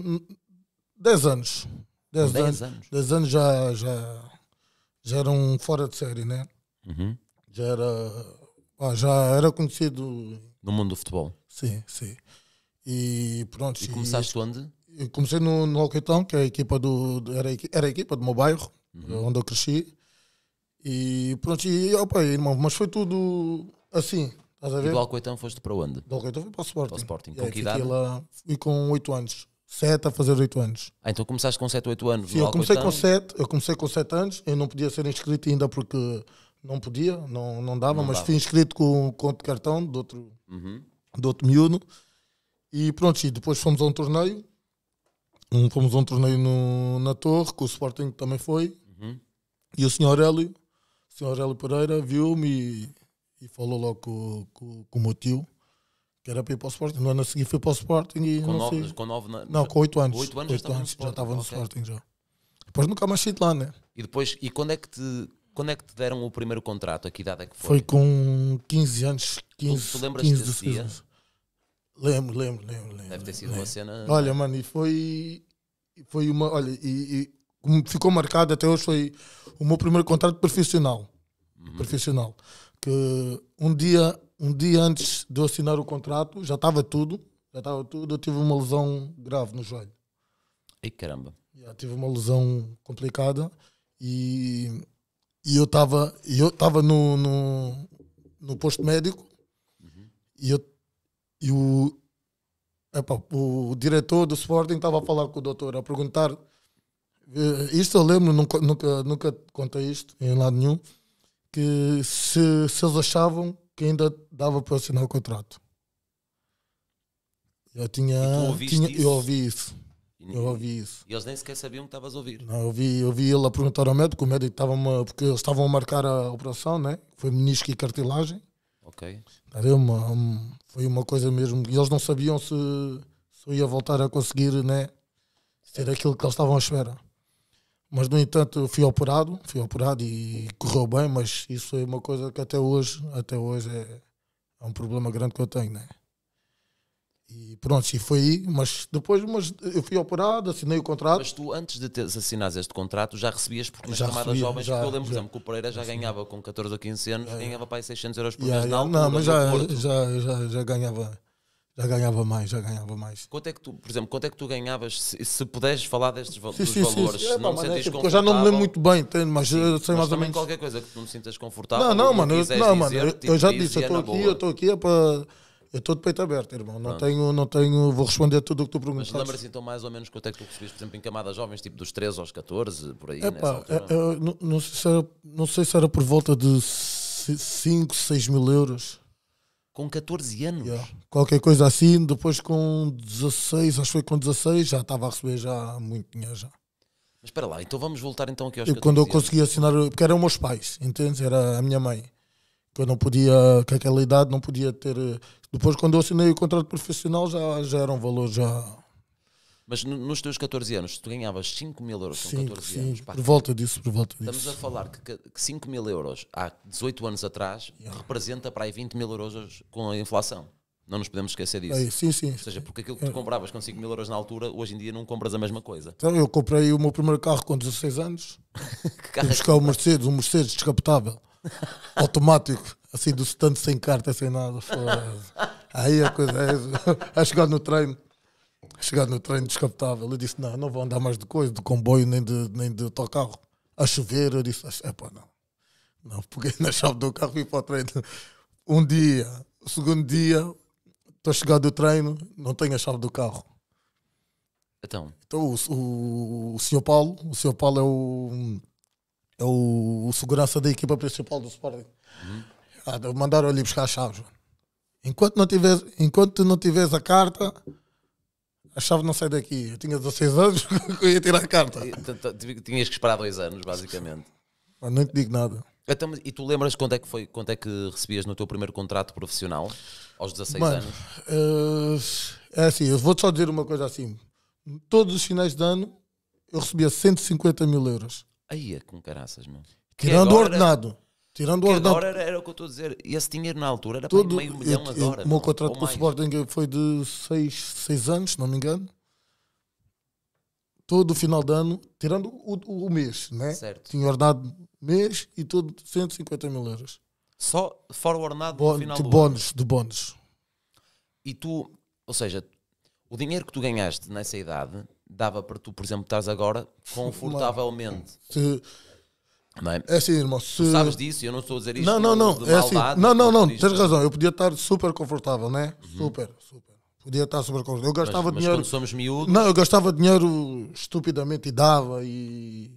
10 anos. 10 anos. anos. anos já, já, já era um fora de série, né? Uhum. Já era. já era conhecido. No mundo do futebol. Sim, sim. E pronto. E começaste e, onde? comecei no, no que é a equipa do, era, era a equipa do meu bairro, uhum. onde eu cresci. E pronto, e opa, irmão, mas foi tudo assim. Estás a ver? E do Alcoitão foste para onde? Do Alcoitão fui para o Sporting. Para o Sporting. Com é, que idade? Lá, fui com 8 anos. 7 a fazer 8 anos. Ah, então começaste com 7, 8 anos? Sim, eu comecei, com 7, eu comecei com 7 anos. Eu não podia ser inscrito ainda porque não podia, não, não dava, não mas dava. fui inscrito com, com outro cartão de outro, uhum. de outro miúdo. E pronto, e depois fomos a um torneio. Um, fomos a um torneio no, na Torre, que o Sporting também foi. Uhum. E o senhor Hélio, o Sr. Hélio Pereira, viu-me e e falou logo com, com, com o meu tio que era para ir para o Sporting. No ano a seguir fui para o Sporting e com nove, Com não, com oito anos. anos, já estava no, Sporting. Okay. já. Depois nunca mais saí de lá, né? E depois, e quando é que te, quando é que te deram o primeiro contrato? A que idade é que foi? Foi com 15 anos, 15, tu, tu lembras 15 desse dia? Lembro, lembro, lembro, lembro. Deve ter sido lembro. uma cena. Olha, mano, e foi. Foi uma. Olha, e, e ficou marcado até hoje foi o meu primeiro contrato profissional. Uhum. Profissional que um dia, um dia antes de eu assinar o contrato, já estava tudo, já estava tudo, eu tive uma lesão grave no joelho. E caramba. Já tive uma lesão complicada e, e eu estava eu estava no, no, no, posto médico uhum. e, eu, e o, epa, o diretor do Sporting estava a falar com o doutor, a perguntar eh, isto eu lembro, nunca, nunca, nunca contei isto em lado nenhum que se, se eles achavam que ainda dava para assinar o contrato. Eu tinha, tinha eu ouvi isso. Eu ouvi isso. E eles nem sequer sabiam que estavas a ouvir. Não, eu ouvi, eu vi ele a perguntar ao médico, o médico estava uma, porque eles estavam a marcar a operação, né? Foi menisco e cartilagem. Ok. Uma, uma, foi uma coisa mesmo. E eles não sabiam se, se eu ia voltar a conseguir, né? Ser aquilo que eles estavam à espera. Mas, no entanto, fui operado, fui operado e correu bem, mas isso é uma coisa que até hoje, até hoje é, é um problema grande que eu tenho, né? E pronto, e foi aí, mas depois mas eu fui operado, assinei o contrato. Mas tu, antes de te assinares este contrato, já recebias porque nas já camadas recebia, jovens, já, porque eu lembro, já, por exemplo, que o Pereira já ganhava com 14 ou 15 anos, yeah, ganhava para aí 600 euros por yeah, mês yeah, Não, mas já, já, já, já ganhava já ganhava mais, já ganhava mais. Quanto é que tu, por exemplo, quanto é que tu ganhavas se, se puderes falar destes sim, dos sim, valores? Sim, sim. É, não pá, mano, é, eu já não me lembro muito bem, entendo, mas sim, sei mas mais ou menos. qualquer coisa que tu não me sintas confortável. Não, não, mano, eu, não, mano, eu, tipo, eu já disse, eu estou aqui, eu estou aqui é para. Eu estou de peito aberto, irmão. Não, ah. tenho, não tenho. Vou responder tudo o que tu perguntaste. Mas lembra-se então mais ou menos quanto é que tu recebes, por exemplo, em camadas jovens, tipo dos 13 aos 14, por aí? Epá, é, é não, não, sei se era, não sei se era por volta de 5, 6 mil euros. Com 14 anos? Yeah. Qualquer coisa assim, depois com 16, acho que foi com 16, já estava a receber já muito dinheiro já. Mas espera lá, então vamos voltar então aqui aos Quando eu consegui anos. assinar, porque eram meus pais, entende? Era a minha mãe. Que eu não podia, com aquela idade, não podia ter. Depois, quando eu assinei o contrato profissional, já, já era um valor já mas nos teus 14 anos, tu ganhavas 5 mil euros sim, com 14 sim, anos. Pá, por volta disso, por volta disso. Estamos a falar que, que 5 mil euros há 18 anos atrás yeah. representa para aí 20 mil euros com a inflação. Não nos podemos esquecer disso. É, sim, sim. Ou seja, porque aquilo que tu é. compravas com 5 mil euros na altura, hoje em dia não compras a mesma coisa. Então, eu comprei o meu primeiro carro com 16 anos. que carro buscar é é o Mercedes, um Mercedes descapotável, automático, assim do stand sem carta, sem nada. Aí a coisa é a chegar no treino chegar no treino descapotável, eu disse, não, não vou andar mais de coisa, de comboio, nem de, nem de autocarro. A chover, eu disse, é pá, não. Não, peguei na chave do carro e fui para o treino. Um dia, o segundo dia, estou chegado do treino, não tenho a chave do carro. Então, então o, o, o senhor Paulo, o senhor Paulo é o, é o, o segurança da equipa principal do Sporting. Uhum. Ah, mandaram ali buscar a chave, Enquanto não tiveres, enquanto não tiveres a carta, a chave não sai daqui. Eu tinha 16 anos, eu ia tirar a carta. Tinhas que esperar dois anos, basicamente. Mas não te digo nada. Então, e tu lembras quanto é, que foi, quanto é que recebias no teu primeiro contrato profissional, aos 16 Mano, anos? Eh, é assim, eu vou-te só dizer uma coisa assim. Todos os finais de ano eu recebia 150 mil euros. Aí é com caraças, meu. Tirando o ordenado. Tirando o Ardão. Era, era o que eu estou a dizer. esse dinheiro na altura era Todo, meio milhão é, eu, é, agora. O meu contrato com o Sporting é- foi de 6 anos, se não me engano. Todo o final de ano, tirando o, o, o mês, né? Certo. Tinha ordenado mês e tudo 150 mil euros. Só fora o ordenado no final de do bónus, ano. De bônus E tu, ou seja, o dinheiro que tu ganhaste nessa idade dava para tu, por exemplo, estás agora confortavelmente. se, não é? é assim, irmão. Se... Tu sabes disso, eu não estou a dizer isto. Não, não, não. É assim. Não, não, não. Tens razão. Eu podia estar super confortável, né? Uhum. Super, super. Podia estar super confortável. Eu gastava mas, mas dinheiro. Quando somos miúdos. Não, eu gastava dinheiro estupidamente e dava e.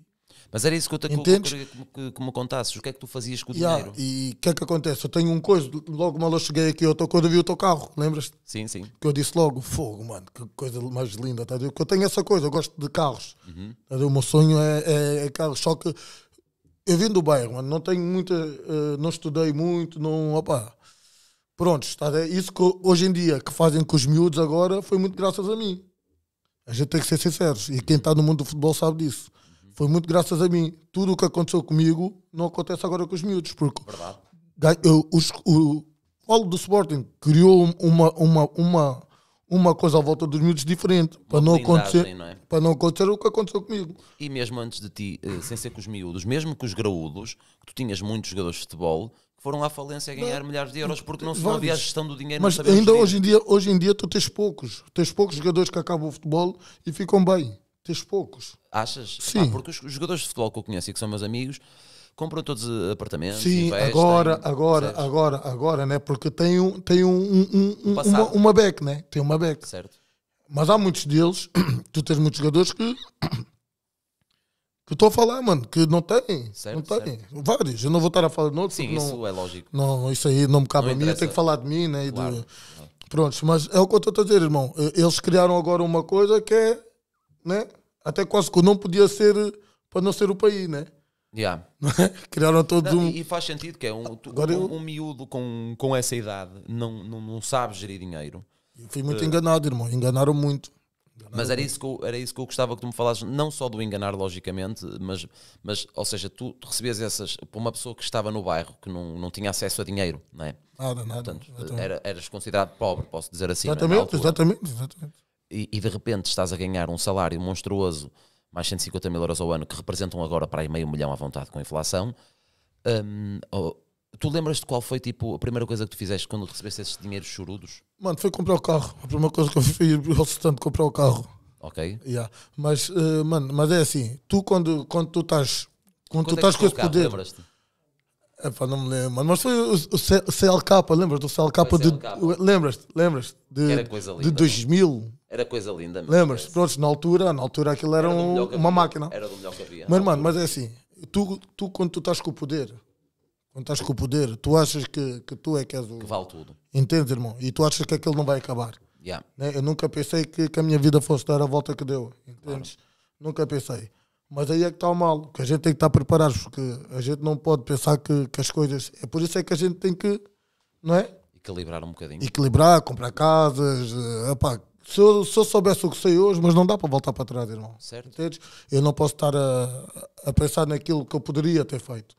Mas era isso que eu te Entendes? que, que, que me contasses. O que é que tu fazias com o yeah, dinheiro? E o que é que acontece? Eu tenho um coisa, logo mal eu cheguei aqui, eu tô, quando eu vi o teu carro, lembras-te? Sim, sim. Que eu disse logo, fogo, mano, que coisa mais linda, tá? eu tenho essa coisa, eu gosto de carros. Uhum. Tá? O meu sonho é, é, é carro. Só que eu vim do bairro, mano, não tenho muita, uh, não estudei muito, não, opa. Pronto, está, é isso que hoje em dia que fazem com os miúdos agora foi muito graças a mim. A gente tem que ser sinceros e quem está no mundo do futebol sabe disso. Foi muito graças a mim. Tudo o que aconteceu comigo não acontece agora com os miúdos, porque Verdade. Eu, os, o, o, do Sporting criou uma, uma, uma uma coisa à volta dos miúdos diferente, para não, acontecer, não é? para não acontecer o que aconteceu comigo. E mesmo antes de ti, eh, sem ser com os miúdos, mesmo com os graúdos, que tu tinhas muitos jogadores de futebol, que foram à falência a ganhar não, milhares de euros porque não se vários. havia a gestão do dinheiro. Mas ainda hoje em, dia, hoje em dia tu tens poucos, tens poucos jogadores que acabam o futebol e ficam bem, tens poucos. Achas? Sim. Ah, porque os jogadores de futebol que eu conheço e que são meus amigos Compram todos eh, apartamentos? Sim, investem, agora, agora, agora, agora, né? Porque tem, um, tem um, um, um uma, uma back, né? Tem uma back. Certo. Mas há muitos deles, tu tens muitos jogadores que. que estou a falar, mano, que não têm. Certo, não tem Certo. Vários. Eu não vou estar a falar de outros. Sim, isso não, é lógico. Não, isso aí não me cabe não a mim, eu tenho que falar de mim, né? Claro. De, prontos, mas é o que eu estou a dizer, irmão. Eles criaram agora uma coisa que é. Né? Até quase que não podia ser. Eh, para não ser o país, né? Yeah. É? Criaram todos não, um. E faz sentido que é um, Agora um, eu... um miúdo com, com essa idade não, não, não sabe gerir dinheiro. Eu fui muito uh... enganado, irmão. Enganaram muito. Enganaram mas era muito. isso, que eu, era isso que eu gostava que tu me falasses, não só do enganar logicamente, mas, mas ou seja, tu, tu recebias essas para uma pessoa que estava no bairro, que não, não tinha acesso a dinheiro, não é? Nada, nada. Portanto, era, eras considerado pobre, posso dizer assim. É? Exatamente, exatamente, exatamente. E, e de repente estás a ganhar um salário monstruoso mais 150 mil euros ao ano, que representam agora para aí meio milhão à vontade com a inflação. Um, oh, tu lembras-te qual foi tipo, a primeira coisa que tu fizeste quando recebeste esses dinheiros chorudos? Mano, foi comprar o carro. A primeira coisa que eu fiz ao tanto comprar o carro. Ok. Yeah. Mas, uh, mano, mas é assim, tu quando, quando tu estás. Quando, quando tu é estás com esse poder. Epá, é, não me lembro, mas foi o, o CLK, lembras do CLK? Foi de, Lembras? Lembras? De, era coisa linda. De 2000. Era coisa linda. Mesmo, lembras? pronto, na altura, na altura aquilo era, era um, uma máquina. Era do melhor que havia. Mas, mano, mas é assim, tu, tu quando tu estás com o poder, quando estás com o poder, tu achas que, que tu é que és o. Que vale tudo. Entendes, irmão? E tu achas que aquilo não vai acabar. Yeah. Né? Eu nunca pensei que, que a minha vida fosse dar a volta que deu. Entendes? Claro. Nunca pensei. Mas aí é que está o mal, que a gente tem que estar preparados, porque a gente não pode pensar que, que as coisas. É por isso é que a gente tem que, não é? Equilibrar um bocadinho. Equilibrar, comprar casas. Epá, eh, se, eu, se eu soubesse o que sei hoje, mas não dá para voltar para trás, irmão. Certo. Entendes? Eu não posso estar a, a pensar naquilo que eu poderia ter feito.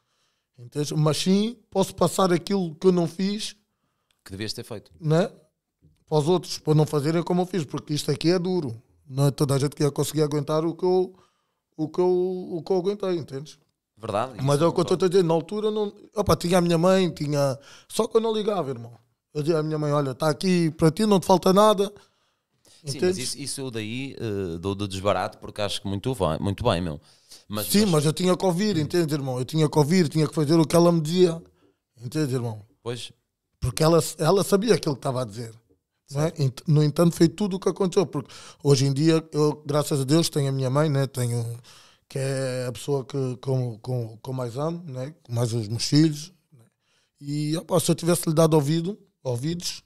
Entendes? Mas sim, posso passar aquilo que eu não fiz. Que devias ter feito. Né? Para os outros, para não fazerem como eu fiz, porque isto aqui é duro. Não é toda a gente que ia conseguir aguentar o que eu o que eu, o que eu aguentei, entendes? Verdade. Mas é o que eu estou a dizer, na altura não. Opa, tinha a minha mãe, tinha. Só que eu não ligava, irmão. Eu dizia à minha mãe: olha, está aqui para ti, não te falta nada. Sim, mas isso, isso eu daí uh, dou do desbarato porque acho que muito, muito bem, meu. Mas, Sim, mas... mas eu tinha que ouvir, entende, irmão? Eu tinha que ouvir, tinha que fazer o que ela me dizia, entende, irmão? Pois. Porque ela, ela sabia aquilo que estava a dizer. É? No entanto, foi tudo o que aconteceu, porque hoje em dia, eu, graças a Deus, tenho a minha mãe, né? tenho, que é a pessoa que, com, com, com mais amo, né? mais os meus filhos. Né? E opa, se eu tivesse lhe dado ouvido, ouvidos,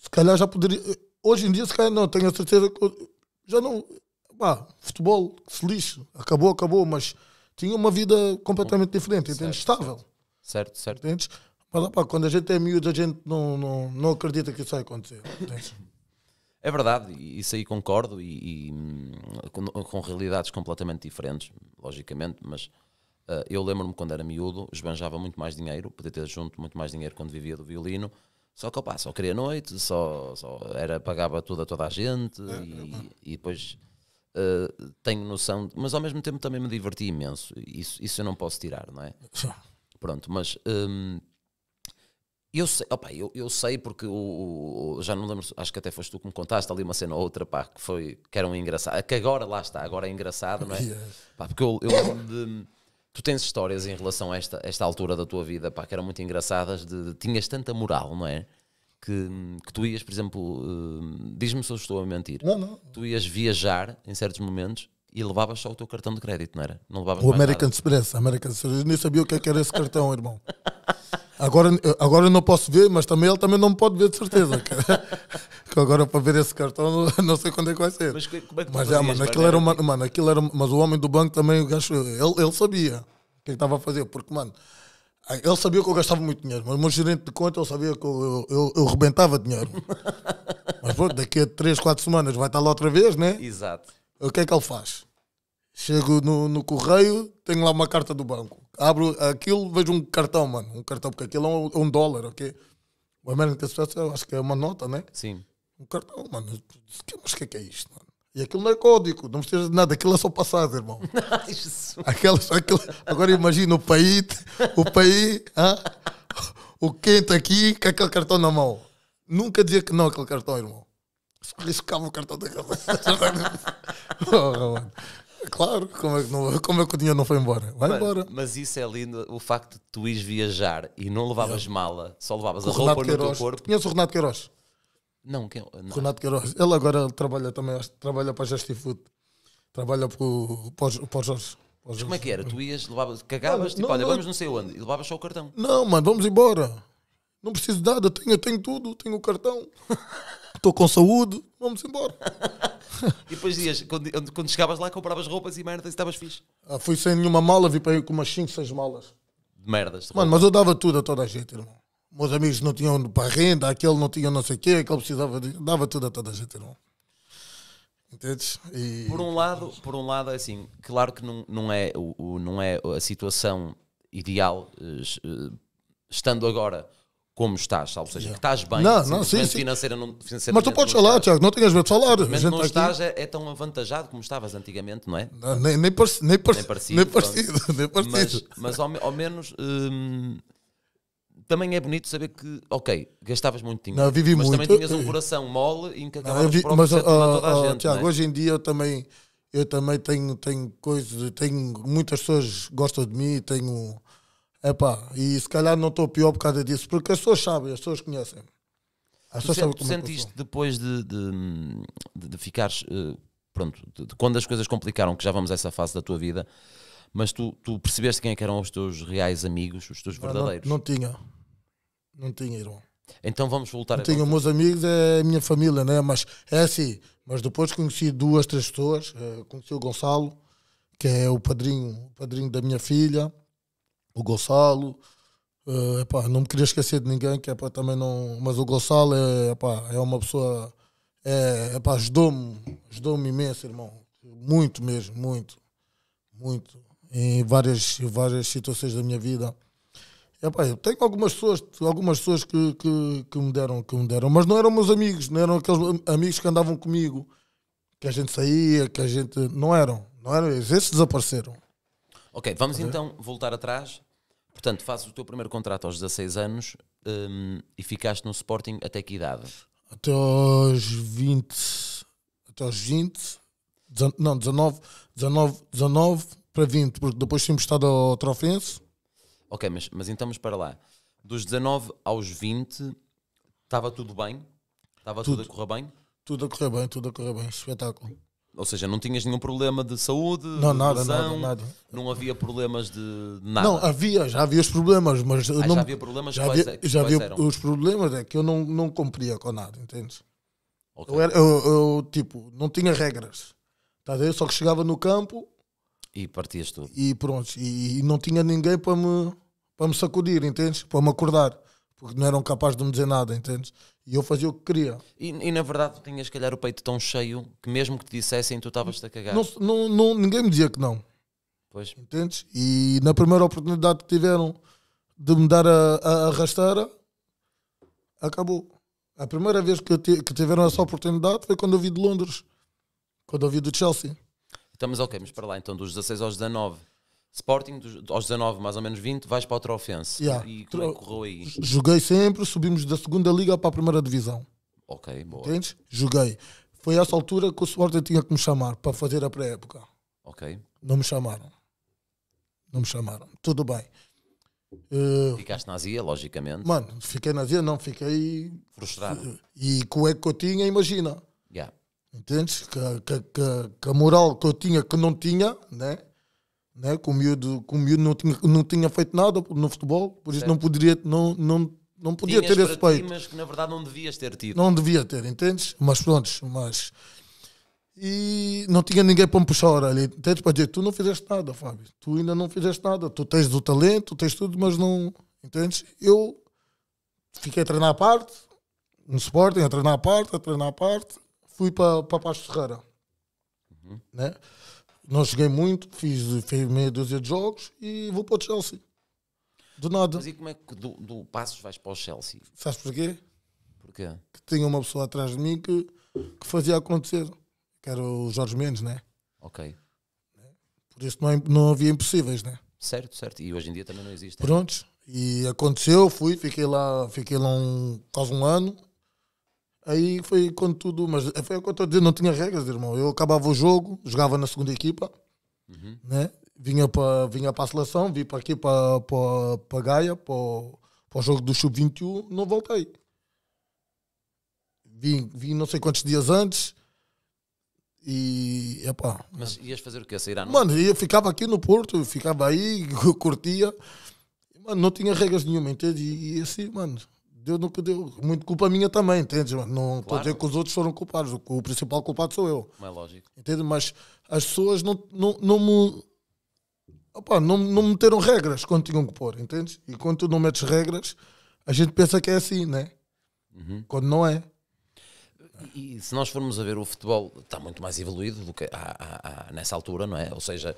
se calhar já poderia. Hoje em dia, se calhar não, tenho a certeza que já não. futebol, se lixo, acabou, acabou, mas tinha uma vida completamente diferente, certo, entende? estável. Certo, certo. Mas opa, quando a gente é miúdo, a gente não, não, não acredita que isso vai acontecer. É verdade, isso aí concordo, e, e com, com, realidades completamente diferentes, logicamente, mas uh, eu lembro-me quando era miúdo, esbanjava muito mais dinheiro, podia ter junto muito mais dinheiro quando vivia do violino, só que opa, só queria noite, só, só era, pagava tudo a toda a gente, é, e, é e depois uh, tenho noção, de, mas ao mesmo tempo também me diverti imenso, isso, isso eu não posso tirar, não é? Pronto, mas. Um, eu sei, opa, eu, eu sei porque o, o, já não lembro, acho que até foste tu que me contaste ali uma cena ou outra, pá, que foi, que era um engraçado, que agora lá está, agora é engraçado, não é? Yes. Pá, porque eu, eu de, tu tens histórias em relação a esta, esta altura da tua vida, pá, que eram muito engraçadas, de, de tinhas tanta moral, não é? Que, que tu ias, por exemplo, uh, diz-me se eu estou a mentir, não, não. tu ias viajar em certos momentos e levavas só o teu cartão de crédito, não era? Não levavas o American nada. Express, American Express, eu nem sabia o que é era esse cartão, irmão. Agora, agora eu não posso ver, mas também ele também não me pode ver, de certeza. que agora para ver esse cartão não sei quando é que vai ser. Mas como é que mas, tu é, mano, era, tipo- mano, aquilo era, mas o homem do banco também, o gajo, ele, ele sabia o é que estava a fazer, porque, mano, ele sabia que eu gastava muito dinheiro, mas o meu gerente de conta ele sabia que eu, eu, eu rebentava dinheiro. mas pronto, daqui a 3, 4 semanas vai estar lá outra vez, né? Exato. O que é que ele faz? Chego no, no correio, tenho lá uma carta do banco abro aquilo, vejo um cartão, mano. Um cartão, porque aquilo é um, é um dólar, ok? O American Express acho que é uma nota, né? Sim. Um cartão, mano. Mas o que, é que é isto, mano? E aquilo não é código, não precisa de nada, aquilo é só passado, irmão. aquilo, aquilo, agora imagina o país, o país, hã? o quente aqui com aquele cartão na mão. Nunca dizia que não aquele cartão, irmão. Riscava o cartão da mano. Claro, como é, que não, como é que o dinheiro não foi embora? Vai embora. Mas isso é lindo, o facto de tu ires viajar e não levavas mala, só levavas o a roupa Queiroz. no teu corpo. Conheces o Renato Queiroz? Não, quem, não. Renato Queiroz. Ele agora trabalha também, trabalha para a Justifood. Trabalha para o, para o, Jorge. Mas como é que era? Tu ias, levavas, cagavas, não, tipo, não, olha, vamos não sei onde, e levavas só o cartão. Não, mano, vamos embora. Não preciso de nada, tenho, tenho tudo, tenho o cartão. estou com saúde, vamos embora. e depois dias, quando, quando, chegavas lá, compravas roupas e merda e estavas fixe. Ah, fui sem nenhuma mala, vi para aí com umas 5, 6 malas. Merdas. Mano, mas eu dava tudo a toda a gente, irmão. Meus amigos não tinham para renda, aquele não tinha não sei o quê, aquele precisava de... Dava tudo a toda a gente, irmão. Entendes? E... Por um lado, por um lado, é assim, claro que não, não, é, o, o não é a situação ideal, eh, eh, estando agora como estás, ou seja, yeah. que estás bem, não, não, sim, sim. Financeira não, Mas tu podes falar, estás. Tiago, não tenhas medo de falar. Mas não estás aqui... é, é, tão avantajado como estavas antigamente, não é? Não, nem, nem, par nem, par nem parecido. Nem parecido, nem parecido. Mas, mas ao, ao menos hum, também é bonito saber que, ok, gastavas muito dinheiro. Não, vivi mas muito. também tinhas um coração mole e que acabavas vi, mas, uh, toda a ah, gente. Tiago, é? hoje em dia eu também, eu também tenho, tenho coisas, tenho, muitas pessoas gostam de mim, tenho Epá, e se calhar não estou pior por causa disso, porque as pessoas sabem, as pessoas conhecem. As pessoas sabem tu é sentiste depois de, de, de, de ficares, eh, pronto, de, quando as coisas complicaram, que já vamos a essa fase da tua vida, mas tu, tu percebeste quem é que eram os teus reais amigos, os teus ah, verdadeiros? não, não, tinha, não tinha, irmão. Então vamos voltar não então a. Tinha meus amigos, é a minha família, né? Mas é assim, mas depois conheci duas, três pessoas, eh, conheci o Gonçalo, que é o padrinho, o padrinho da minha filha o Gonçalo. Uh, epá, não me queria esquecer de ninguém, que epá, é também não. Mas o Gonçalo é, epá, é uma pessoa. É, epá, ajudou-me, ajudou-me imenso, irmão. Muito mesmo, muito. Muito. Em várias, várias situações da minha vida. Epá, eu tenho algumas pessoas, algumas pessoas que, que, que, me deram, que me deram, mas não eram meus amigos, não eram aqueles amigos que andavam comigo, que a gente saía, que a gente. Não eram, não eram, esses desapareceram. Ok, vamos uhum. então voltar atrás. Portanto, fazes o teu primeiro contrato aos 16 anos um, e ficaste no Sporting até que idade? Até aos 20. Até aos 20. Dezen, não, 19, 19, 19 para 20, porque depois tínhamos estado ao Trofense. Ok, mas, mas então vamos para lá. Dos 19 aos 20, estava tudo bem? Estava tudo. tudo a correr bem? Tudo a correr bem, tudo a correr bem. Espetáculo. Ou seja, não tinhas nenhum problema de saúde, não, de nada, lesão, nada, nada. não havia problemas de nada. Não, havia, já havia os problemas, mas ah, não, já havia problemas já havia, é quais, já quais havia os problemas é que eu não, não cumpria com nada, entende? Okay. Eu, era, eu, eu, tipo, não tinha regras. Tá eu só que chegava no campo e partias tudo. E pronto, e, e não tinha ninguém para me para me sacudir, entende? Para me acordar porque não eram capazes de me dizer nada, entendes? E eu fazia o que queria. E, e na verdade tu tinhas, se calhar, o peito tão cheio que mesmo que te dissessem, tu estavas-te a cagar. Não, não, não, ninguém me dizia que não. Pois. Entendes? E na primeira oportunidade que tiveram de me dar a, a, rasteira, acabou. A primeira vez que, que tiveram essa oportunidade foi quando eu vi de Londres, quando eu vi do Chelsea. Estamos ok, mas para lá então, dos 16 aos 19 Sporting dos, aos 19, mais ou menos 20, vais para outra ofensa Yeah. E como é que correu aí? Joguei sempre, subimos da segunda liga para a primeira divisão. Ok, boa. Entendes? Joguei. Foi essa altura que o Sporting tinha que me chamar para fazer a pré-época. Ok. Não me chamaram. Não me chamaram. Tudo bem. Uh, Ficaste na Zia, logicamente. Mano, fiquei na Zia, não, fiquei. Frustrado. Eh, e com o eco que eu tinha, imagina. Yeah. Entendes? Que, que, que, que a moral que eu tinha, que não tinha, né? né? que o miúdo, com o miúdo não, tinha, não tinha feito nada no futebol, por isso não poderia, não, não, não podia ter esse peito. Ti, mas que na verdade não devias ter tido. Não devia ter, entendes? Mas pronto, mas. E não tinha ninguém para me puxar a orelha, entendes? Para dizer, tu não fizeste nada, Fábio, tu ainda não fizeste nada, tu tens o talento, tu tens tudo, mas não. Entendes? Eu fiquei a treinar à parte, no Sporting, a treinar à parte, a treinar à parte, fui para, para Pasto Ferreira. Uhum. Né? Não joguei muito, fiz, fiz meia dúzia de jogos e vou para o Chelsea. Do nada. Mas e como é que do, do Passos vais para o Chelsea? Sabes porquê? Porquê? Que tinha uma pessoa atrás de mim que, que fazia acontecer. Que era o Jorge Mendes, né? Ok. Por isso não, não havia impossíveis, né? Certo, certo. E hoje em dia também não existe. Né? Prontos. E aconteceu, fui, fiquei lá, fiquei lá um, quase um ano Aí foi quando tudo. Mas foi o que eu estou não tinha regras, irmão. Eu acabava o jogo, jogava na segunda equipa, uhum. né? vinha para vinha para a seleção, vim para aqui para para Gaia, para o jogo do sub-21, não voltei. Vim, vim não sei quantos dias antes e epá, Mas ias fazer o quê Sair à noite? Mano, eu ficava aqui no Porto, ficava aí, curtia. Mano, não tinha regras nenhuma, entende? E, e assim, mano, deu no que deu. Muito culpa minha também, entende? Não estou claro. a dizer que os outros foram culpados. O principal culpado sou eu. Não é lógico. Entende? Mas as pessoas não, não, não me. Opa, não, não meteram regras quando tinham que pôr, entende? E quando tu não metes regras, a gente pensa que é assim, né? Uhum. Quando não é. E, e se nós formos a ver o futebol, está muito mais evoluído do que há, há, há, nessa altura, não é? Ou seja,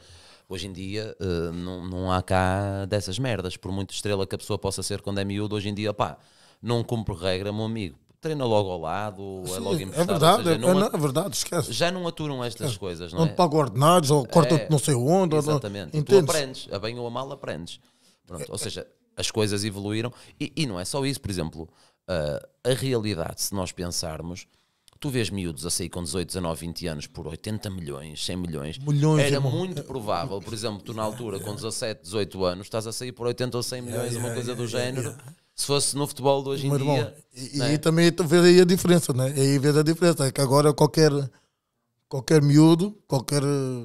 hoje em dia uh, não, não há cá dessas merdas, por muito estrela que a pessoa possa ser quando é miúdo, hoje em dia, pá, não cumpre regra, meu amigo, treina logo ao lado, é Sim, é logo emprestado. É verdade, seja, é não, é, é, verdade, esquece. Já não aturam estas esquece. É, coisas, não, não é? Não pagam ordenados, ou corta-te é, não sei onde. Exatamente, não, tu aprendes, a bem ou a mal aprendes. Pronto, ou seja, as coisas evoluíram e, e, não é só isso, por exemplo, uh, a realidade, se nós pensarmos, tu vês miúdos a sair com 18, 19, 20 anos por 80 milhões, 100 milhões, milhões era muito provável, por exemplo, tu na altura com 17, 18 anos estás a sair por 80 ou 100 milhões, uma coisa do género se fosse no futebol de hoje em dia. E, é? e né? também ver aí a diferença, né? E aí vês a diferença. É que agora qualquer, qualquer miúdo, qualquer.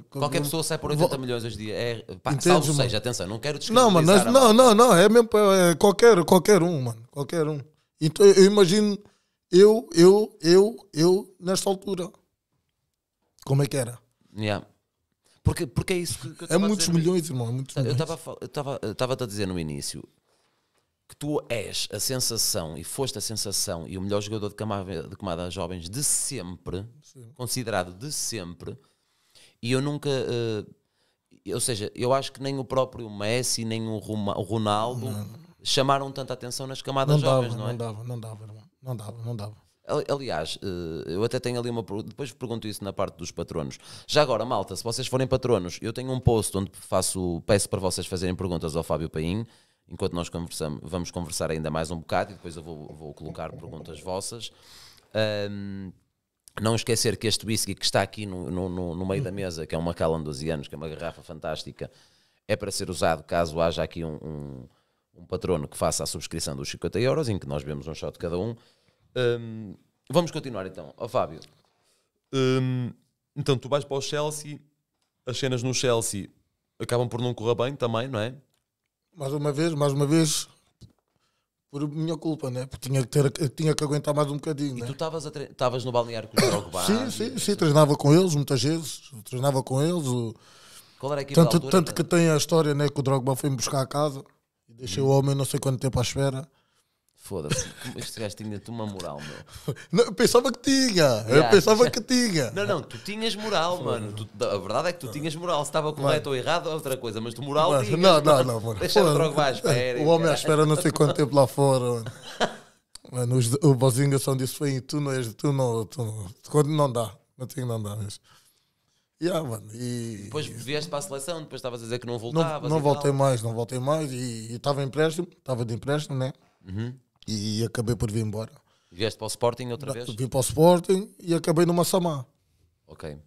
Qualquer pessoa sai por 80 milhões hoje em dia. É, pá, Entendes, salvo mano? seja, atenção, não quero Não, mano, mas, não, é, não, não, é mesmo. É, é, qualquer, qualquer um, mano. Qualquer um. Então eu imagino eu, eu, eu, eu, nesta altura. Como é que era? Yeah. Porque, porque é isso que, que eu É muitos milhões, irmão. É muitos eu milhões. Eu estava a dizer no início, que tu és a sensação e foste a sensação e o melhor jogador de camada, de camada jovens de sempre, Sim. considerado de sempre, e eu nunca. Uh, ou seja, eu acho que nem o próprio Messi, nem o, Roma, o Ronaldo não, chamaram tanta atenção nas camadas não jovens, não é? Não dava, não dava, irmão. Não dava, não dava. Aliás, eh, eu até tenho ali uma. Depois pergunto isso na parte dos patronos. Já agora, malta, se vocês forem patronos, eu tenho um post onde faço, peço para vocês fazerem perguntas ao Fábio Paim enquanto nós conversamos, vamos conversar ainda mais um bocado e depois eu vou, vou colocar perguntas vossas. Um, não esquecer que este whisky que está aqui no, no, no meio da mesa, que é um Macallan 12 anos, que é uma garrafa fantástica, é para ser usado caso haja aqui um, um, um patrono que faça a subscrição dos 50 euros, em que nós vemos um shot cada um. um vamos continuar então. Ó oh, Fábio. então, tu vais para o Chelsea, as cenas no Chelsea acabam por não correr bem também, não é? mais uma vez, mais uma vez, por minha culpa, né? Porque tinha que, ter, tinha que aguentar mais um bocadinho. E né? tu estavas no balneário com o Drogba? sim, sim, sim, treinava com eles muitas vezes, treinava com eles. O... Qual era a tanto, altura, tanto que tem a história né, que o Drogba foi-me buscar a casa e deixei hum. o homem não sei quanto tempo à espera. Foda-se, este gajo tinha-te uma moral, meu. Não, eu pensava que tinha. Yeah. Eu pensava que tinha. Não, não, tu tinhas moral, mano. Tu, a verdade é que tu tinhas moral. Se estava correto ou errado, é outra coisa. Mas tu moral. Mas, tinhas, não, não, não, mano. Deixa o à espera. O homem à espera não sei quanto tempo lá fora, mano. mano os, o Bozinga só disse foi tu não és, tu não, tu não. Quando não dá, não tenho que não dá mesmo. Yeah, mano, e, depois vieste para a seleção, depois estavas a dizer que não voltavas. Não, não voltei tal. mais, não voltei mais. E estava empréstimo, estava de empréstimo, né? Uhum e acabei por vir embora. Vieste para o Sporting outra vez? Vim para o Sporting e acabei no Massamá. Ok.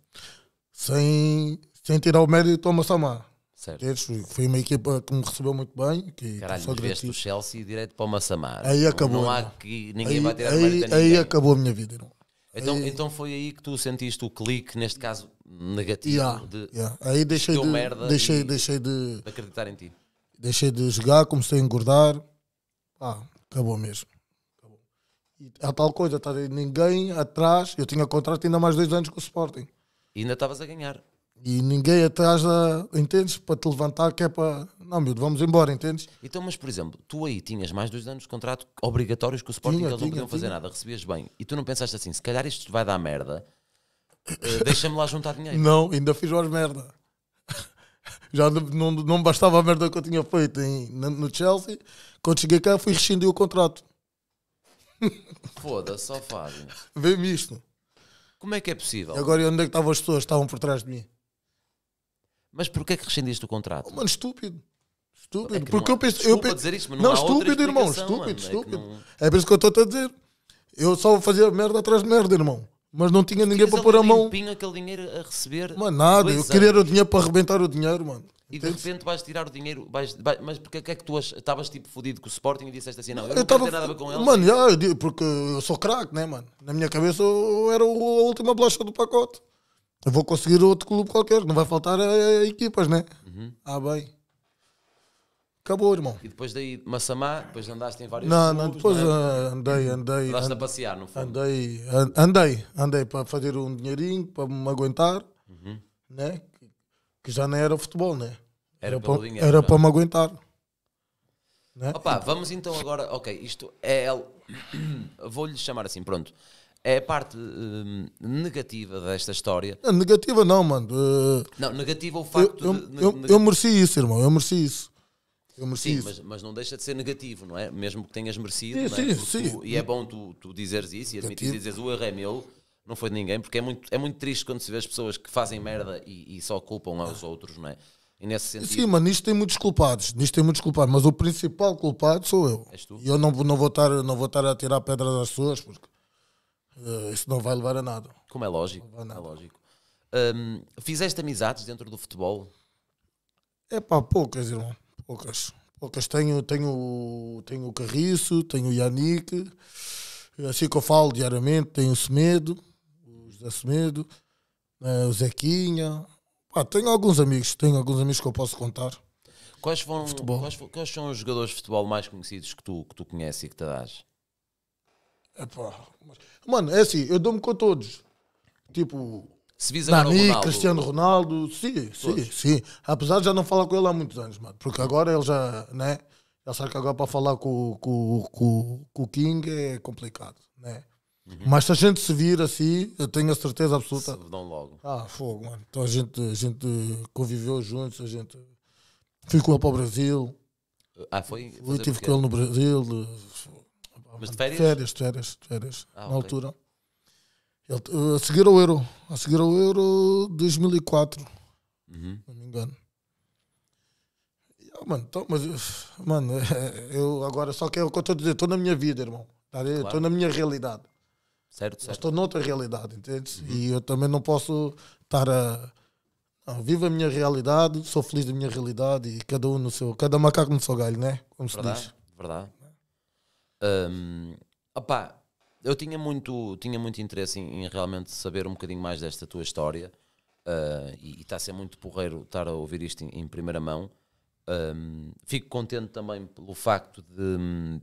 Sem, sem tirar o mérito ao Massamá. Certo. Foi uma equipa que me recebeu muito bem. Que Caralho, vieste do Chelsea direto para o Massamá. Aí acabou. Não, há que ninguém aí, vai tirar aí, o mérito a ninguém. Aí acabou a minha vida, Então, aí, então foi aí que tu sentiste o clique, neste caso negativo, yeah, de yeah. aí deixei de, merda deixei, deixei de, de acreditar em ti. Deixei de jogar, comecei a engordar. Ah, Acabou mesmo. Acabou. há tal coisa, tá, ninguém atrás. Eu tinha contrato ainda mais dois anos com o Sporting. E ainda estavas a ganhar. E ninguém atrás, da, ah, entendes? Para te levantar, que é para. Não, miúdo, vamos embora, entendes? Então, mas por exemplo, tu aí tinhas mais dois anos de contrato obrigatórios com o Sporting, tinha, eles não podiam fazer tinha. nada, recebias bem. E tu não pensaste assim, se calhar isto vai dar merda, eh, deixa-me lá juntar dinheiro. Não, ainda fiz mais merda. Já não, não bastava a merda que eu tinha feito em, no Chelsea. Quando cheguei cá, fui rescindir o contrato. Foda-se, só fazem. Vê-me isto. Como é que é possível? E agora onde é que estavam as pessoas que estavam por trás de mim? Mas porquê é que rescindiste o contrato? Oh, mano, estúpido. Estúpido. É porque há... eu penso. eu penso... dizer mas não, não estúpido, irmão. Estúpido, mano, é estúpido. É, não... é por isso que eu estou a dizer. Eu só vou fazer merda atrás de merda, irmão mas não tinha ninguém para pôr a mão. tinha aquele dinheiro a receber. mano é nada, eu queria é. o dinheiro para arrebentar o dinheiro, mano. E Entendi. de repente vais tirar o dinheiro, vais, vais, mas porque é que é tu estavas tipo fodido com o Sporting e disseste assim, não, eu, eu não tava, com ele. Mano, já, porque eu sou craque, né, mano? Na minha cabeça eu era a última bolacha do pacote. Eu vou conseguir outro clube qualquer, não vai faltar a, a equipas, né? Uhum. Ah, bem. Acabou, irmão. E depois daí, Massamá, depois andaste em vários Não, não, depois não é? Eh, andei, andei. Andaste a passear, não foi? Andei, andei, andei para fazer um dinheirinho, para me aguentar, uhum. né? Que já não era futebol, né? Era, era para, dinheiro, era não? É? para me aguentar. Né? Opa, vamos então agora, ok, isto é, vou-lhe chamar assim, pronto. É a parte eh, negativa desta história. negativa não, mano. Uh, não, negativa é o facto eu, eu, de, eu, eu mereci isso, irmão, eu mereci isso. Eu mereci sim, mas, mas, não deixa de ser negativo, não é? Mesmo que tenhas merecido. Sim, é? sim, tu, e é bom tu, tu dizeres isso e admitires e dizeres o erro é meu, não foi de ninguém, porque é muito, é muito triste quando se vê as pessoas que fazem merda e, e só culpam aos ah. outros, não é? E nesse sentido... Sim, mas nisto tem muitos culpados, nisto tem muitos culpados, mas o principal culpado sou eu. És tu? E eu não, não, vou estar, não vou estar a tirar pedras das pessoas, porque uh, isso não vai levar a nada. Como é lógico, é lógico. Um, fizeste amizades dentro do futebol? É pá, poucas, irmão. Poucas. Poucas. Tenho, tenho, tenho o Carriço, tenho o Yannick, assim que eu falo diariamente, tenho o Semedo, o José Semedo, eh, o Zequinha. Ah, tenho alguns amigos, tenho alguns amigos que eu posso contar. Quais, foram, quais, quais, são os jogadores de futebol mais conhecidos que tu, que tu conheces e que te das? Epá, mano, é assim, eu dou-me com todos. Tipo, se visa Nani, Ronaldo, Cristiano Ronaldo, sim, sim, sim. Apesar de já não falar com ele há muitos anos, mano. Porque agora ele já, né? Já sabe que agora para falar com, com, com, com o King é complicado, né? Uhum. Mas se a gente se vir assim, eu tenho a certeza absoluta. Se dão logo. Ah, fogo, mano. Então a gente, a gente conviveu juntos, a gente. Fui com ele para o Brasil. Ah, foi? Eu estive com ele no Brasil. Mas de férias? Férias, férias, férias. Ah, na okay. altura. Ele, a seguir ao Euro. A seguir ao Euro 2004. Uhum. Não me engano. Oh, mano, tô, então, mas, mano, eu agora só que o que eu estou a dizer. Estou na minha vida, irmão. Tá estou claro. na minha realidade. Certo, certo. Estou noutra realidade, entende Uhum. E eu também não posso estar a. Não, vivo a minha realidade, sou feliz da minha realidade e cada um no seu. Cada macaco no seu galho, né? Como verdade, se diz. Verdade. Um, opá, eu tinha muito, tinha muito interesse em, em, realmente saber um bocadinho mais desta tua história uh, e está a ser muito porreiro estar a ouvir isto em, em primeira mão. Um, fico contente também pelo facto de,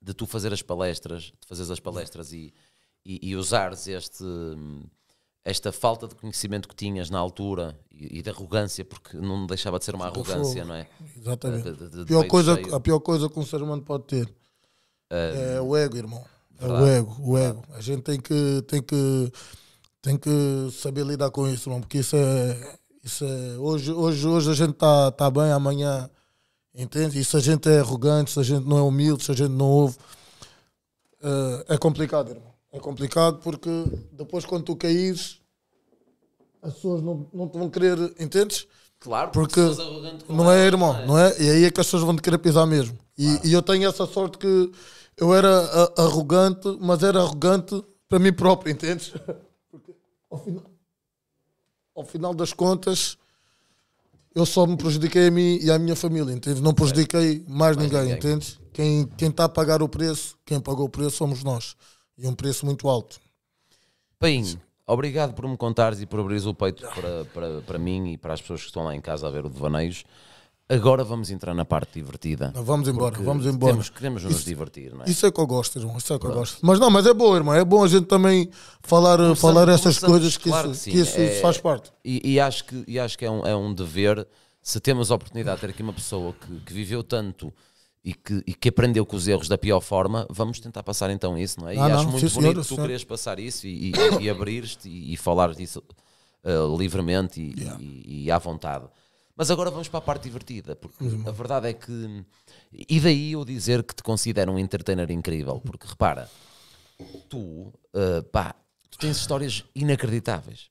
de tu fazer as palestras, de fazeres as palestras e, e, e usares este, esta falta de conhecimento que tinhas na altura e, e de arrogância, porque não deixava de ser uma arrogância, não é? Exatamente. De, de, de a pior coisa, a pior coisa que um ser humano pode ter é o ego, irmão. É claro. o ego, o ego. A gente tem que, tem, que, tem que saber lidar com isso, mano, porque isso é. Isso é hoje, hoje, hoje a gente está tá bem, amanhã. Entende? E se a gente é arrogante, se a gente não é humilde, se a gente não ouve. Uh, é complicado, irmão. É complicado porque depois quando tu caís, as pessoas não, não te vão querer, entendes? Claro, porque, porque não é, irmão, é? não é? E aí é que as pessoas vão te querer pisar mesmo. E, claro. e eu tenho essa sorte que eu era a, ah, arrogante, mas era arrogante para mim próprio, entendes? Porque ao final, ao final das contas eu só me prejudiquei a mim e à minha família, entende? Não prejudiquei mais, mais ninguém, ninguém, entendes? Quem está a pagar o preço, quem pagou o preço somos nós. E um preço muito alto. Painho, obrigado por me contares e por abrir o peito para, para, para mim e para as pessoas que estão lá em casa a ver o Devaneios. Agora vamos entrar na parte divertida. Não, vamos embora, vamos embora. Temos, queremos nos isso, divertir, não é? Isso é que eu gosto, irmão. Isso é que eu gosto. Mas não, mas é bom, irmão. É bom a gente também falar, Começamos, falar essas coisas que, claro isso, que, que isso, é, faz parte. E, e, acho que, e acho que é um, é um dever, se temos a oportunidade de ter aqui uma pessoa que, que viveu tanto e que, e que aprendeu com os erros da pior forma, vamos tentar passar então isso, não é? e ah, acho muito sim, bonito senhora, tu queres passar isso e, e, e abrir-te e, e falar disso uh, livremente e, yeah. e à vontade. Mas agora vamos para a parte divertida, porque a verdade é que. E daí eu dizer que te considero um entertainer incrível, porque repara, tu, uh, pá, tu tens histórias inacreditáveis.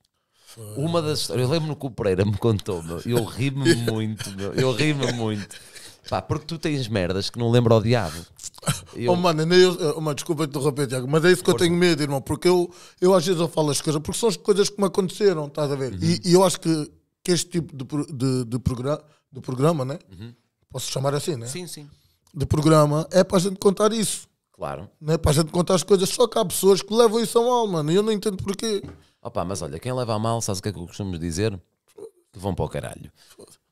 Uma das histórias, eu lembro-me que o Pereira me contou, meu, eu ri-me muito, meu, eu ri-me muito. Pá, porque tu tens merdas que não lembro ao diabo. Eu... Oh, mano, nem eu, eh, oh, desculpa interromper, Tiago, mas é isso que eu tenho medo, irmão, porque eu, eu às vezes eu falo as coisas, porque são as coisas que me aconteceram, estás a ver? Uhum. E, e, eu acho que que este tipo de, de, de, progra de programa, né? Uhum. Posso chamar assim, né? Sim, sim. De programa é para a gente contar isso. Claro. Não é para a gente contar as coisas, só que há pessoas que levam isso a mal, mano, e eu não entendo porquê. Opa, mas olha, quem leva a mal, sabe o que é que eu costumo dizer? Que vão para o caralho.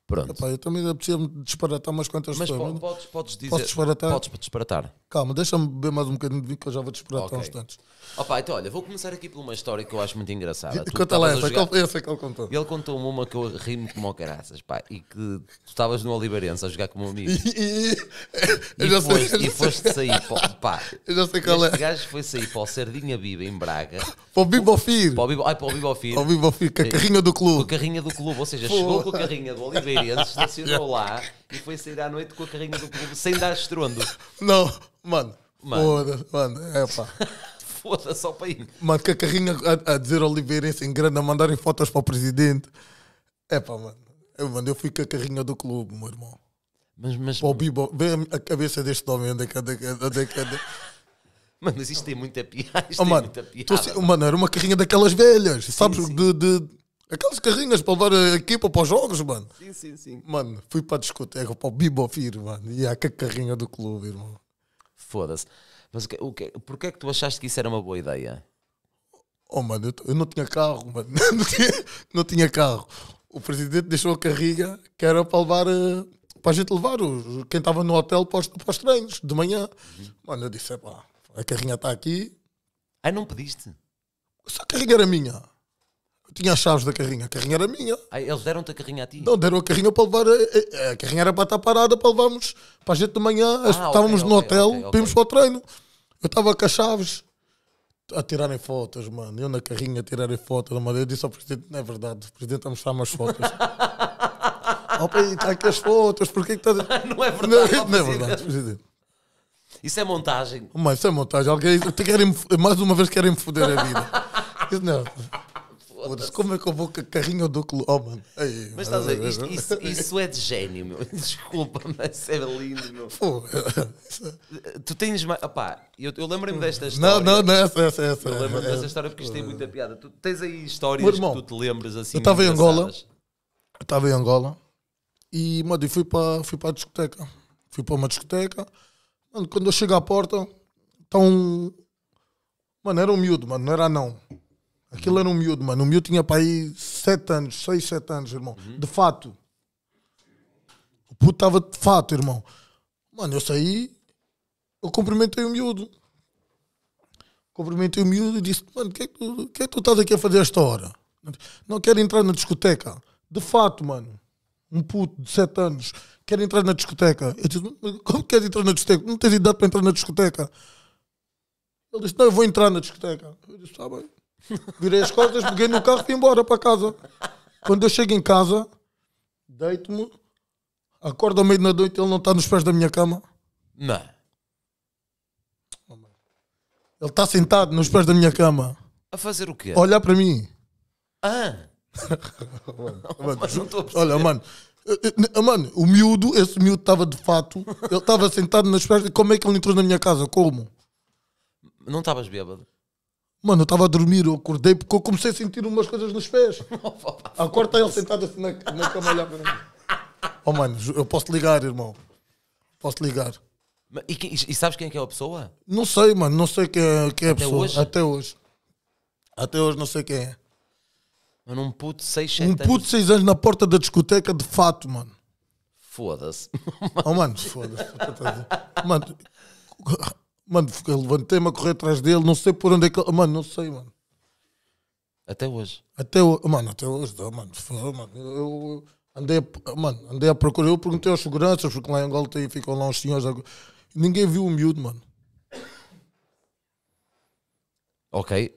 Pronto. Epá, eu também preciso disparatar umas quantas Mas Podes, podes dizer, Posso disparatar? Podes disparatar. Calma, deixa-me beber mais um bocadinho de vinho que eu já vou disparatar okay. uns tantos. Opa, então olha, vou começar aqui por uma história que eu acho muito engraçada. E, conta lá essa, jogar... essa que ele contou. Ele contou-me uma que eu ri-me como caraças, pá, e que tu estavas no Oliveirense a jogar o um amigo. e, e, e, foste, é. e foste sair, para, pá. Eu já sei qual é. Este gajo foi sair para o Sardinha Biba em Braga. para o Bibofir. Para o Bibofir. Para o Bibofir, com a é, carrinha do clube. Com a carrinha do clube, ou seja, chegou com a carrinha do Oliveirense Figueirense, estacionou lá e foi sair à noite com a carrinha do clube sem dar estrondo. Não, mano. Foda-se, mano, é pá. foda só para ir. Mano, que a carrinha a, a dizer Oliveirense em grande, a mandarem fotos para o presidente. É pá, mano. Eu, mano, eu fui com a carrinha do clube, meu irmão. Mas, mas... Para o Bibo, vê a cabeça deste homem, onde é que. é, é, é Mano, mas isto tem muita piada. Isto oh, mano, muita piada. Assim, mano, era uma carrinha daquelas velhas, sim, sabes? Sim. De, de, Aquelas carrinhas para levar a equipa para os jogos, mano. Sim, sim, sim. Mano, fui para a discoteca, para o Bibofir, mano. E há que carrinha do clube, irmão. Foda-se. Mas o que, o que, porquê é que tu achaste que isso era uma boa ideia? Oh, mano, eu, eu não tinha carro, mano. não, tinha, não tinha, carro. O presidente deixou a carrinha que era para levar. Eh, para a gente levar os, quem estava no hotel para os, para os treinos, de manhã. Uhum. Mano, eu disse: pá, a carrinha está aqui. Ah, não pediste? Só a carrinha era minha. Eu tinha as chaves da carrinha, a carrinha era minha. Ah, eles deram-te a carrinha a ti? Não, deram a carrinha para levar. A, a, a carrinha era para estar parada para levarmos para a gente de manhã. Ah, estávamos okay, no okay, hotel, okay, vimos para o treino. Eu estava com as chaves a tirarem fotos, mano. Eu na carrinha a tirarem fotos. Eu disse ao presidente: não é verdade, o presidente a mostrar umas fotos. olha pai, está aqui as fotos, porquê que estás. não é verdade, não, não é, é verdade, presidente. Isso é montagem. mas isso é montagem. Alguém, querem, mais uma vez querem me foder a vida. Isso não. Foda-se, como é que eu vou com carrinho do clube? Oh, mano. Ei, mas estás a ver, isto, isso, isso, é de gênio, meu. Desculpa, mas é lindo, meu. Foda. Tu tens mais. Opá, eu, eu lembro-me desta história. Não, não, não, essa, essa. essa eu lembro-me dessa história porque isto tem muita piada. Tu tens aí histórias irmão, que tu te lembras assim. Eu estava em Angola. Eu estava em Angola e, mano, fui para fui a discoteca. Fui para uma discoteca. Mano, quando eu chego à porta, tão tá Mano, era um miúdo, mano, não era não Aquilo era um miúdo, mano. O miúdo tinha para aí 7 anos, 6, 7 anos, irmão. Uhum. De fato. O puto estava de fato, irmão. Mano, eu saí, eu cumprimentei o miúdo. Cumprimentei o miúdo e disse: Mano, o que, é que, tu, que é que tu estás aqui a fazer esta hora? Não quero entrar na discoteca. De fato, mano. Um puto de 7 anos quer entrar na discoteca. Eu disse: Como queres entrar na discoteca? Não tens idade para entrar na discoteca. Ele disse: Não, eu vou entrar na discoteca. Eu disse: Está bem. Virei as costas, peguei no carro e fui embora para casa. Quando eu chego em casa, deito-me, acordo ao meio da noite, ele não está nos pés da minha cama. Não. Ele está sentado nos pés da minha cama. A fazer o quê? olhar para mim. Ah! mano, Mas não a Olha, mano. Eh, eh, mano, o miúdo, esse miúdo estava de fato, ele estava sentado nas pés. Como é que ele entrou na minha casa? Como? Não estavas bêbado? Mano, eu estava a dormir, eu acordei porque eu comecei a sentir umas coisas nos pés. acorda ele sentado assim na, na cama olhar para mim. Oh, mano, eu posso ligar, irmão. Posso ligar. E, que- e sabes quem é que é a pessoa? Não sei, mano, não sei quem é, quem é a Até pessoa. hoje? Até hoje. Até hoje não sei quem é. Mano, um puto de anos Um puto seis de 6 anos na porta da discoteca, de fato, mano. Foda-se. Oh, mano, foda-se. Mano, Mano, levantei-me a correr atrás dele, não sei por onde é que. Mano, não sei, mano. Até hoje? Até hoje, mano, até hoje, não, mano. mano. Eu andei, a, mano, andei Eu perguntei aos seguranças, porque lá em Angola tem, ficam lá uns senhores. Ninguém viu o miúdo, mano. Ok.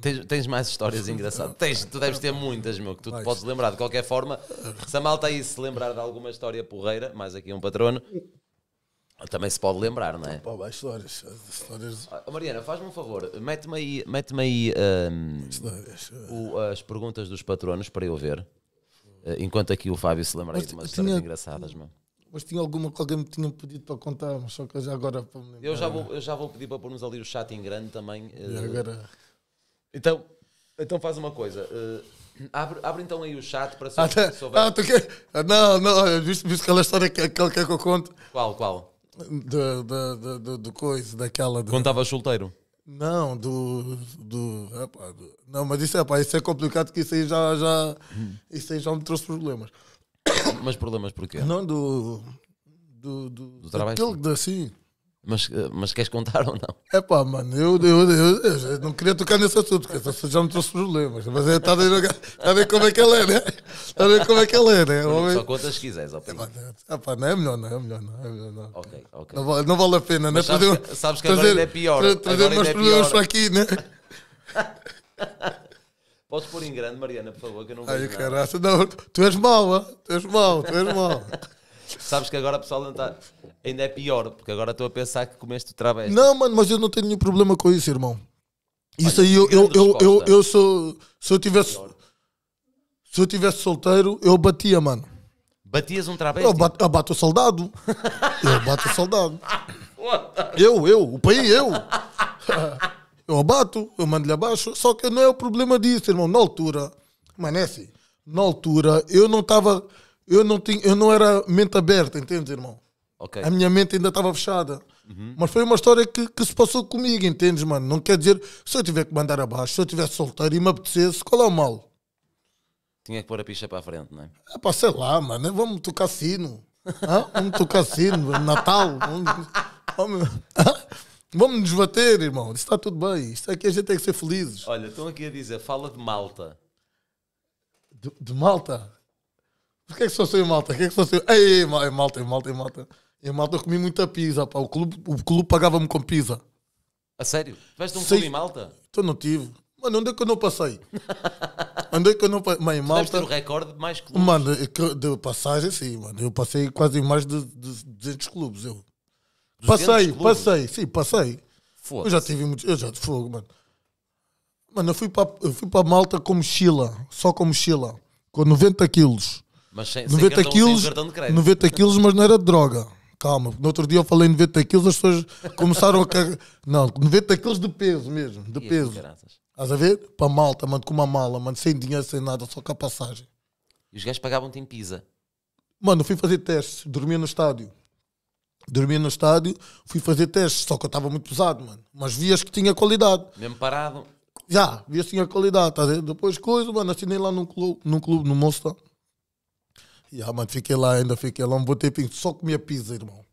Tens, tens, mais histórias engraçadas? Tens, tu deves ter muitas, meu, que tu te podes lembrar. De qualquer forma, se a malta aí se lembrar de alguma história porreira, mais aqui um patrono, também se pode lembrar, não é? Pá, as histórias, histórias. Ah, oh, Mariana, faz-me um favor, mete-me aí, mete aí um, eh. O, as perguntas dos patronos para eu ver. Eh, enquanto aqui o Fábio se lembra mas, de umas tinha, histórias engraçadas, mano. Mas tinha alguma que alguém me tinha pedido para contar, mas só que já agora. eu, já vou, eu já vou pedir para pormos ali o chat em grande também. Eh, agora... Então, então faz uma coisa. Abre, abre então aí o chat para se ah, tá. souber. Ah, tu quer? Ah, não, não, visto, visto aquela história que, aquela que é eu conto. Qual, qual? do, do, do, coisa, daquela. De... Quando estava solteiro? Não, do. do, do não, mas isso, epá, é, isso é complicado que isso aí já, já, isso aí já me trouxe problemas. Mas problemas porquê? Não, do. Do, do, do trabalho? Daquilo, assim, mas, eh, mas queres contar ou não? É pá, mano, eu, eu, eu, eu não queria tocar nesse assunto, porque esse assunto já me trouxe problemas. Mas é, está a, ver, está a ver como é que ela é, né? Está a ver como é que ela é, né? Só contas se quiseres, ó é, ah, pá, não é melhor, não é melhor, não. É melhor, não. ok, Não, vale, não vale a pena, né? Sabes, trazer, sabes que trazer, agora ainda é pior. Trazer meus é problemas para aqui, né? Podes pôr em grande, Mariana, por favor, que eu não vejo Ai, Caraca, não, tu és mau, tu és mau, tu és mau. Sabes que agora o pessoal está... ainda é pior, porque agora estou a pensar que comeste o travesti. Não, mano, mas eu não tenho nenhum problema com isso, irmão. Isso Olha, aí, eu, eu, eu, eu, eu sou. Se eu tivesse. Se eu tivesse solteiro, eu batia, mano. Batias um travesti? Eu, bato eu bato o soldado. eu bato o soldado. eu, eu, o país, eu. eu abato, eu mando-lhe abaixo. Só que não é o problema disso, irmão. Na altura, mano, é assim. Na altura, eu não estava eu não, tinha, eu não era mente aberta, entende, irmão? Okay. A minha mente ainda estava fechada. Uhum. Mas foi uma história que, que se passou comigo, entendes, mano? Não quer dizer, se eu tiver que mandar abaixo, se eu tiver solteiro e me apetecesse, qual é o mal? Tinha que pôr a picha para a frente, não é? É pá, sei lá, mano, vamos tocar sino. ah, vamos tocar sino, Natal. Vamos, vamos, nos bater, irmão. Isso está tudo bem. Isto aqui é a gente tem que ser felizes. Olha, estão aqui a dizer, fala de malta. de, de malta? O que é que só sei malta? que é que só sei... Ei, malta, malta, malta, malta. Eu, malta, eu comi muita pizza, pá. O clube, o clube pagava-me com pizza. A sério? Tiveste um Sei... clube em Malta? Então não tive. Mano, onde é que eu não passei? onde é que eu não passei? Mãe, Malta... ter o recorde de mais clubes. Mano, é de passagem, sim, mano. Eu passei quase mais de, de 200 clubes, eu. 200 passei, clubes? passei, sim, passei. Eu já tive muito. Eu já de fogo, mano. Mano, eu fui para, eu fui para Malta com mochila, só com mochila, com 90 quilos. Mas sem, 90 sem cartão, quilos, crédito. 90 quilos, mas não era de droga. Calma, no outro dia eu falei 90 quilos, as pessoas começaram a cagar. Não, 90 quilos de peso mesmo, de e peso. Estás a ver? Para malta, mano, com uma mala, mano, sem dinheiro, sem nada, só com a passagem. E os gajos pagavam-te em Pisa Mano, fui fazer testes, dormia no estádio. Dormia no estádio, fui fazer testes, só que eu estava muito pesado, mano. Mas vias que tinha qualidade. Mesmo parado? Já, vias que tinha qualidade, estás a ver? Depois coisa, mano, assinei lá num clube, num clube, no Monster Yeah, mano, fiquei lá, ainda fiquei lá um bom tempinho, só comia pizza, irmão.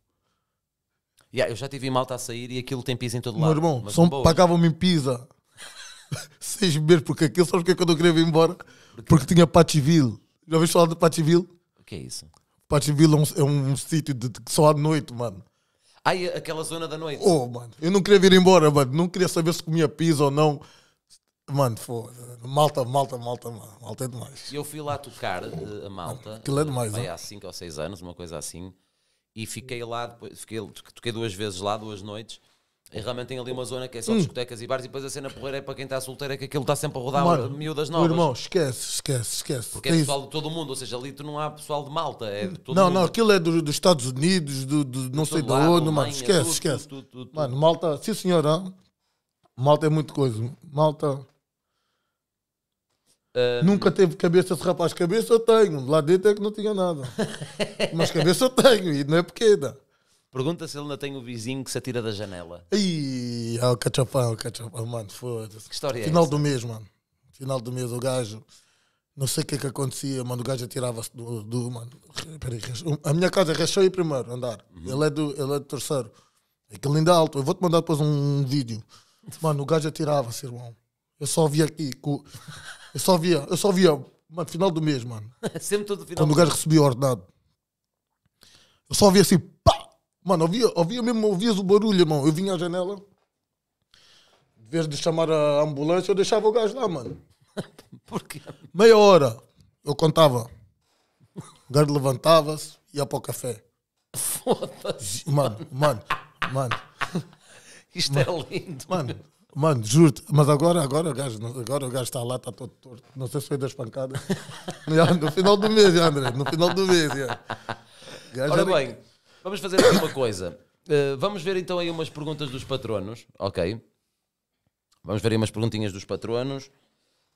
Yeah, eu já tive malta a sair e aquilo tem pizza em todo lado. Meu irmão, mas só pagavam-me pizza. Seis meses, porque aquilo, sabes porque é que eu não queria vir embora? Porque, porque tinha Patchville. Já ouviste falar de Patchville? O que é isso? Patchville é um, é um sítio de, de, só à noite, mano. Ah, aquela zona da noite. Oh, mano, eu não queria vir embora, mano. Não queria saber se comia pizza ou não. Mano, foda. Malta, malta, malta, malta é demais. Eu fui lá tocar uh, a malta. Aquilo é demais, Foi né? há 5 ou 6 anos, uma coisa assim. E fiquei lá, depois, fiquei, toquei duas vezes lá, duas noites. E realmente tem ali uma zona que é só hum. discotecas hum. e bares, e depois a cena porreira é para quem está solteiro, é que aquilo está sempre a rodar Mano, miúdas novas. irmão, esquece, esquece, esquece. Porque é tem pessoal isso. de todo o mundo, ou seja, ali tu não há pessoal de malta, é de todo Não, mundo. não, aquilo é do, dos Estados Unidos, do, do não sei de onde, Mano, esquece, tudo, esquece. Tudo, tudo, mano, malta, sim senhor, malta é muito coisa. Malta. Ah, Nunca teve cabeça de rapaz. Cabeça eu tenho. Lá dentro é que não tinha nada. Mas cabeça eu tenho e não é pequena. Pergunta se ele ainda tem o vizinho que se atira da janela. Ih, é o cachapão, é o cachapão, mano, foda-se. Que história é Final é essa? do mês, mano. Final do mês, o gajo. Não sei o que é que acontecia, mano. O gajo atirava-se do, do. Mano, peraí, a minha casa rachou em primeiro andar. Uhum. Ele, é do, ele é do terceiro. Aquele ainda alto. Eu vou-te mandar depois um vídeo. Mano, o gajo atirava-se, irmão. Eu só vi aqui. Com... Eu só via, eu só via, mano, final do mês, mano. Sempre todo final. Quando o gajo recebia ordenado. Eu só via assim, pá! Mano, ouvia, ouvia mesmo, ouvias o barulho, irmão. Eu vinha à janela, em vez de chamar a ambulância, eu deixava o gajo lá, mano. Porquê? Meia hora, eu contava. O gajo levantava-se, ia para o café. Foda-se. Mano, mano, mano. Isto é mano, é lindo. Mano, Mano, juro-te, mas agora, agora, o gajo, agora o gajo está lá, está todo torto. Não sei se foi das pancadas. no final do mês, André, no final do mês. Yeah. É. Ora é bem, vamos fazer aqui uma coisa. Uh, vamos ver então aí umas perguntas dos patronos, ok? Vamos ver aí umas perguntinhas dos patronos.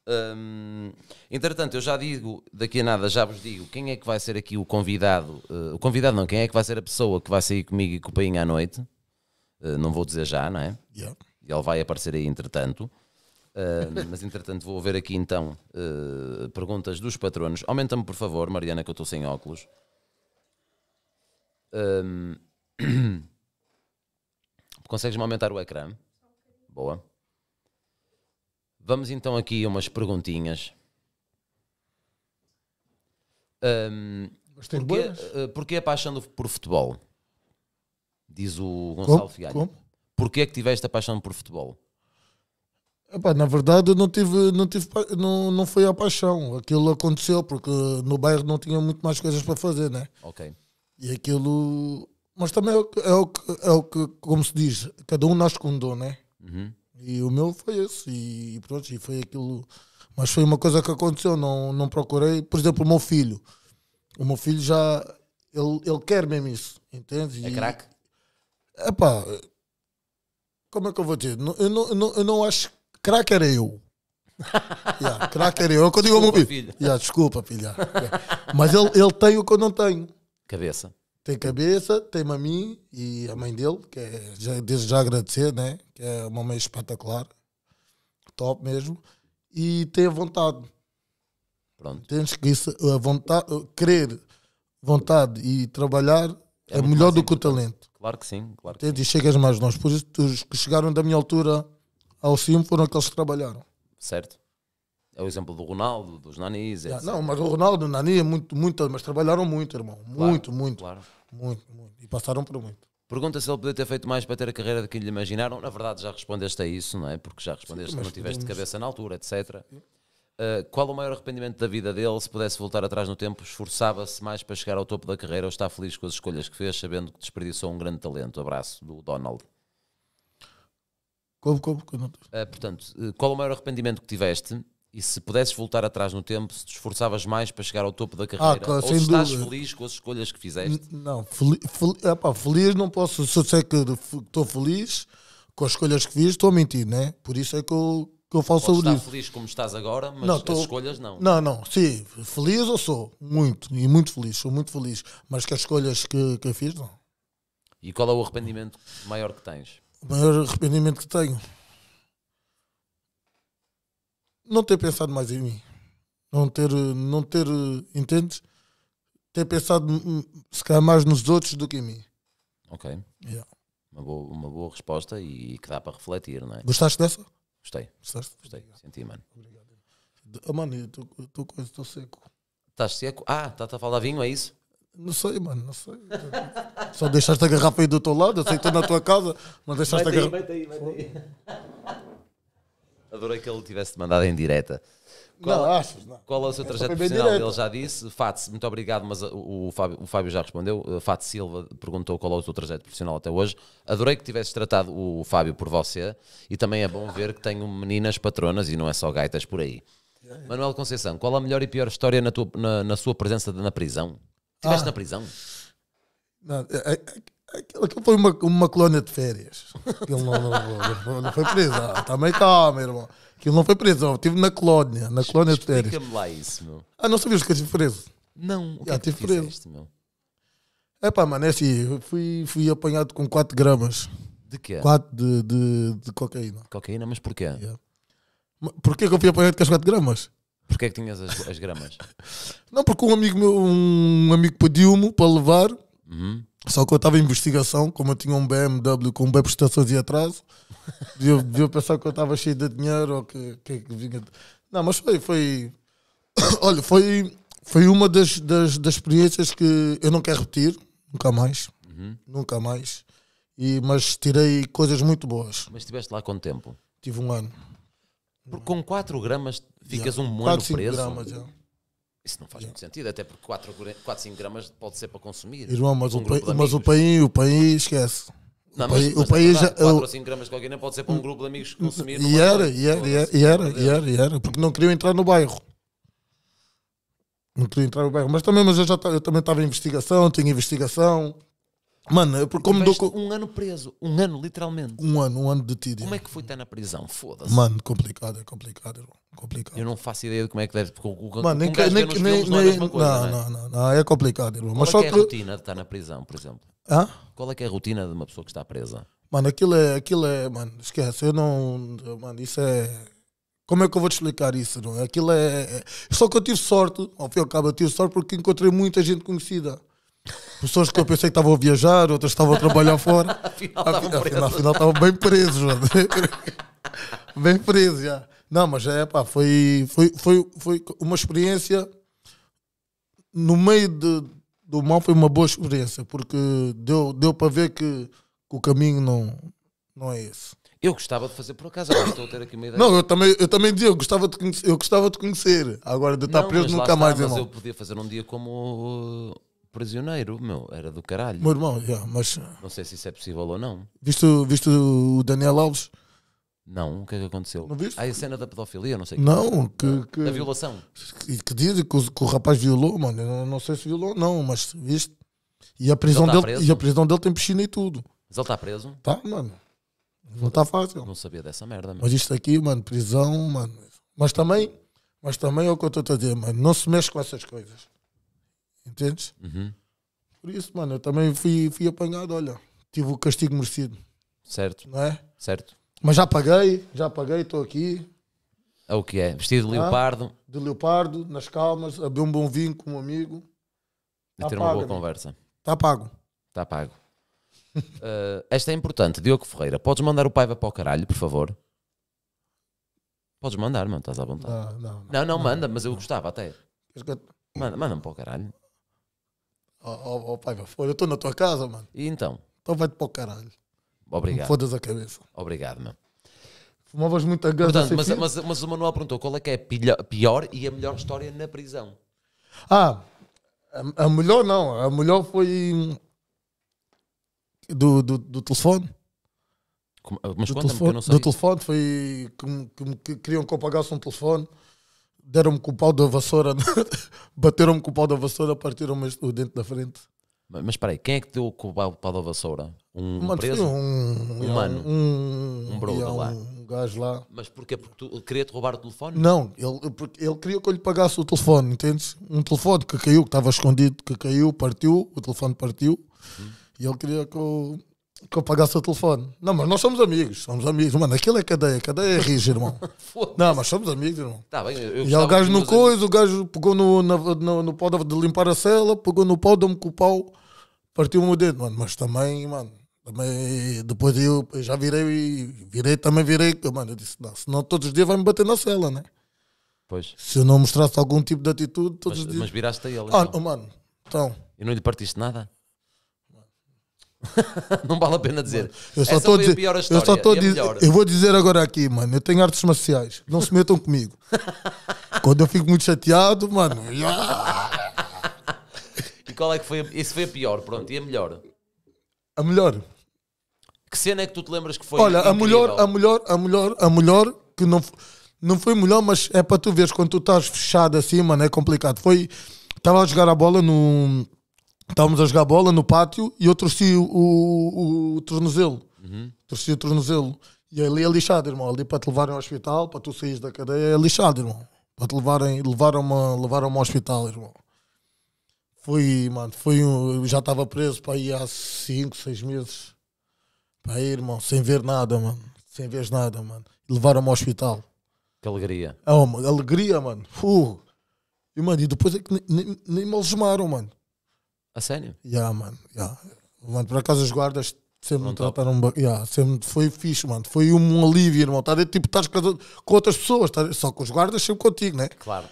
Um, entretanto, eu já digo, daqui a nada já vos digo quem é que vai ser aqui o convidado. Uh, o convidado não, quem é que vai ser a pessoa que vai sair comigo e com o Painho à noite. Uh, não vou dizer já, não é? Yeah e ele vai aparecer aí entretanto. Uh, mas entretanto vou ver aqui então uh, perguntas dos patronos. Aumenta-me por favor, Mariana, que eu estou sem óculos. Um... Ah, consegues-me aumentar o ecrã? Boa. Vamos então aqui umas perguntinhas. Um, porquê, porquê a paixão do, por futebol? Diz o Gonçalo Fialho. Como? Porquê é que tiveste a paixão por futebol? Epá, na verdade eu não tive, não tive não, não foi a paixão. Aquilo aconteceu porque no bairro não tinha muito mais coisas para fazer, né? Ok. E aquilo. Mas também é o que, é o que, é o que como se diz, cada um nasce com um dom, né? Uhum. E o meu foi esse, e, pronto, e foi aquilo. Mas foi uma coisa que aconteceu, não, não procurei. Por exemplo, o meu filho. O meu filho já. Ele, ele quer mesmo isso, entende? É craque? Epá, como é que eu vou dizer? Eu não, eu não, eu não acho. Craque era eu. yeah, craque era eu. É Quando digo desculpa, filho. Yeah, desculpa, filha Yeah. Mas ele, ele tem o que eu não tenho. Cabeça. Tem cabeça, tem a mim e a mãe dele, que é, já, desde já agradecer, né? Que é uma mãe espetacular. Top mesmo. E tem a vontade. Pronto. Tens que isso, a vontade, querer vontade e trabalhar é, é melhor do que o talento. Claro que sim, claro que sim. E chegas mais longe. Por isso, os que chegaram da minha altura ao cimo foram aqueles que trabalharam. Certo. É o exemplo do Ronaldo, dos Nanis. Yeah, não, mas o Ronaldo, o Nani, é muito, muito, mas trabalharam muito, irmão. Claro, muito, muito, claro. muito. Muito, E passaram por muito. Pergunta se ele podia ter feito mais para ter a carreira de que lhe imaginaram. Na verdade, já respondeste a isso, não é? Porque já respondeste Sim, que não tiveste podemos... cabeça na altura, etc. Eh, qual o maior arrependimento da vida dele? Se pudesse voltar atrás no tempo, esforçava-se mais para chegar ao topo da carreira ou está feliz com as escolhas que fez, sabendo que desperdiçou um grande talento? Abraço do Donald. Como, como? como? Uh, eh, portanto, eh, qual o maior arrependimento que tiveste? E se pudesses voltar atrás no tempo, se te esforçavas mais para chegar ao topo da ah, carreira? Ah, claro, ou se estás dúvida. feliz com as escolhas que fizeste? não, fel ah, feliz não posso. Se eu sei que estou feliz com as escolhas que fiz, estou a mentir, né? Por isso é que eu que eu falo Podes sobre estar isso. feliz como estás agora, mas não, tô... as escolhas não. Não, não, sim, feliz eu sou, muito, e muito feliz, sou muito feliz, mas que as escolhas que, que eu fiz, não. E qual é o arrependimento maior que tens? O maior arrependimento que tenho? Não ter pensado mais em mim. Não ter, não ter entendes? Ter pensado, hum, hum, se calhar, mais nos outros do que em mim. Ok. Yeah. Uma, boa, uma boa resposta e que dá para refletir, não é? Gostaste dessa? Gostei. Gostaste? Gostei. Obrigado. Senti, mano. Obrigado. Oh, mano, eu estou seco. Estás seco? Ah, está tá a falar vinho, é isso? Não sei, mano, não sei. Só deixaste a garrafa aí do teu lado, eu sei que estou na tua casa, mas deixaste mete a garrafa. Aí, mete aí, mete aí. Adorei que ele tivesse mandado em direta. Qual, não, achas, não. qual é o seu é trajeto profissional? Ele já disse. Fátio, muito obrigado, mas uh, o, Fábio, o Fábio, já respondeu. Uh, Fátio Silva perguntou qual é o seu trajeto profissional até hoje. Adorei que tivesses tratado o Fábio por você e também é bom ver que tenho meninas patronas e não é só gaitas por aí. É. Manuel Conceição, qual a melhor e pior história na, tua, na, na sua presença na prisão? Estiveste ah. na prisão? É, aquilo, foi uma, uma de férias. Ele não, não, não, foi prisão. Ah, também calma, irmão. Aquilo não foi preso, estive na colónia, na colónia de férias. que me lá isso, meu. Ah, não sabias que eu estive preso? Não, o que Já, é ah, que estive fizeste, preso. meu? É pá, mano, é assim, fui, fui apanhado com 4 gramas. De quê? 4 de, de, de cocaína. Cocaína, mas porquê? Yeah. Porquê que eu fui apanhado com as 4 gramas? Porquê é que tinhas as, as gramas? Não, porque um amigo meu, um amigo pediu-me para levar, Uhum. só que eu estava em investigação, como eu tinha um BMW com bem prestações e atraso, Viu, viu pensar que eu estava cheio de dinheiro ou que, que, que vinha. De... Não, mas foi. foi olha, foi, foi uma das, das, das experiências que eu não quero repetir, nunca mais. Uhum. Nunca mais. E, mas tirei coisas muito boas. Mas estiveste lá quanto tempo? Tive um ano. Porque com 4 gramas ficas yeah. um preso 4, preso. Gramas, Isso não faz yeah. muito sentido, até porque 4, 4 5 gramas pode ser para consumir. Irmão, mas, um o, pai, mas o país, o país esquece. Não, mas, o é país. Verdade, 4 é ou 5 gramas de cocaína pode ser para um grupo de amigos consumir. E era, e era, assim, e era, e era, era, era, porque não queriam entrar no bairro. Não queriam entrar no bairro. Mas também, mas eu, já, eu também estava em investigação, tinha investigação. Mano, eu porque como dou... um ano preso, um ano literalmente. Um ano, um ano detido. Como é que foi estar na prisão? Foda-se. Mano, complicado, é complicado, irmão. complicado. Eu não faço ideia de como é que deve. Porque o, Mano, nem, um que, nem, nem, não, é coisa, não, é? não, não, não, é complicado, irmão. Qual Mas é, só que é a rotina de estar na prisão, por exemplo? Hã? Qual é que é a rotina de uma pessoa que está presa? Mano, aquilo é, aquilo é, mano, esquece, eu não, mano, isso é, como é que eu vou te explicar isso, não? Aquilo é, é só que eu tive sorte, ao fim e ao cabo eu tive sorte porque encontrei muita gente conhecida. Pessoas que eu pensei que estavam a viajar, outras estavam a trabalhar fora. afinal, estavam bem presos, é? bem presos, já. Não, mas é pá, foi, foi, foi, foi uma experiência no meio de, do mal foi uma boa experiência, porque deu, deu para ver que, que o caminho não, não é esse. Eu gostava de fazer por acaso, agora estou a ter aqui uma ideia. Não, eu também, eu também dizia, eu gostava de conhecer, eu gostava de conhecer. Agora de estar não, preso nunca está, mais, mas irmão. eu podia fazer um dia como prisioneiro, meu, era do caralho. Meu irmão, yeah, mas. Não sei se isso é possível ou não. visto visto o Daniel Alves? Não, o que é que aconteceu? Não viste? Ah, a cena da pedofilia, não sei. Não, que. que da violação. Que, que diz que o, que o rapaz violou, mano. não sei se violou ou não, mas viste? E a, prisão tá dele, e a prisão dele tem piscina e tudo. Mas ele está preso? Tá, mano. Não está fácil. Não sabia dessa merda, mano. Mas isto aqui, mano, prisão, mano. Mas também, mas também é o que eu estou a dizer, mano. Não se mexe com essas coisas. Entendes? Uhum. Por isso, mano, eu também fui, fui apanhado, olha, tive o castigo merecido. Certo. Não é? Certo. Mas já paguei, já paguei, estou aqui. É o que é? Vestido de ah, leopardo. De leopardo, nas calmas, a beber um bom vinho com um amigo. Tá e ter pago, uma boa conversa. Está pago. Está pago. uh, esta é importante. Diogo Ferreira, podes mandar o pai para o caralho, por favor? Podes mandar, mano, estás à vontade. Não, não, não, não, não manda, mas eu gostava até. Manda, manda-me para o caralho. Ó, ó, ó pai, eu estou na tua casa, mano. E então? Então vai-te para o caralho. Obrigado. Fodas a cabeça. Obrigado, meu. Fumavas muita ganda. mas, mas, mas, o Manuel perguntou qual é que é a pior e a melhor história na prisão. Ah, a, a melhor não. A melhor foi hum, do, do, do telefone. Como, mas do telefone, não sei. Do telefone foi que, que, que queriam que eu pagasse um telefone deram-me com o pau da vassoura, bateram-me com o pau da vassoura, partiram-me o dente da frente. Mas espera aí, quem é que deu com o pau da vassoura? Um Mano, preso? Um, um humano? Um, um, um lá? Um gajo lá. Mas porquê? Porque tu, ele queria-te roubar o telefone? Não, ele, ele queria que eu lhe pagasse o telefone, entendes? Um telefone que caiu, que estava escondido, que caiu, partiu, o telefone partiu. Hum. E ele queria que eu que eu pagasse o telefone. Não, mas nós somos amigos, somos amigos. Mano, aquilo é cadeia, cadeia é rija, irmão. não, mas somos amigos, irmão. Tá bem, eu e o gajo no coiso, o gajo pegou no, na, no, no pau de limpar a cela, pegou no pau, deu-me com o pau, partiu-me o dedo, mano. Mas também, mano, também, depois eu, já virei, virei, também virei, mano, eu disse, não, senão todos os dias vai-me bater na cela, né? Pois. Se eu não mostrasse algum tipo de atitude, todos mas, os dias. Mas viraste a ele. Ah, então. mano, então. E não lhe partiste nada? não vale a pena dizer. Eu só estou a dizer. A eu, só tô é eu vou dizer agora aqui, mano. Eu tenho artes marciais. Não se metam comigo. Quando eu fico muito chateado, mano. e qual é que foi? esse foi a pior, pronto. E a melhor? A melhor. Que cena é que tu te lembras que foi? Olha, incrível? a melhor, a melhor, a melhor, a melhor que não, não foi melhor, mas é para tu veres quando tu estás fechado assim, mano. É complicado. Foi. Estava a jogar a bola no estávamos a jogar bola no pátio e eu torci o, o, o tornozelo. Uhum. Torci o tornozelo. E ali é lixado, irmão. Ali para te levarem ao hospital, para tu saís da cadeia, é lixado, irmão. Para te levarem, levaram-me levaram ao hospital, irmão. Foi, mano, foi um, já estava preso para ir há 5, 6 meses. Para ir, irmão, sem ver nada, mano. Sem ver nada, mano. Levaram-me ao hospital. Que alegria. É, uma alegria, mano. Uh. E, mano, e depois é que nem, nem, nem me algemaram, mano. A sério? Yeah, mano, yeah. mano. Por acaso os guardas sempre me trataram bem. Yeah, sempre foi fixe, mano. Foi um alívio, irmão. Tá, tipo, estás com outras pessoas, tá, só com os guardas, sempre contigo, né? Claro.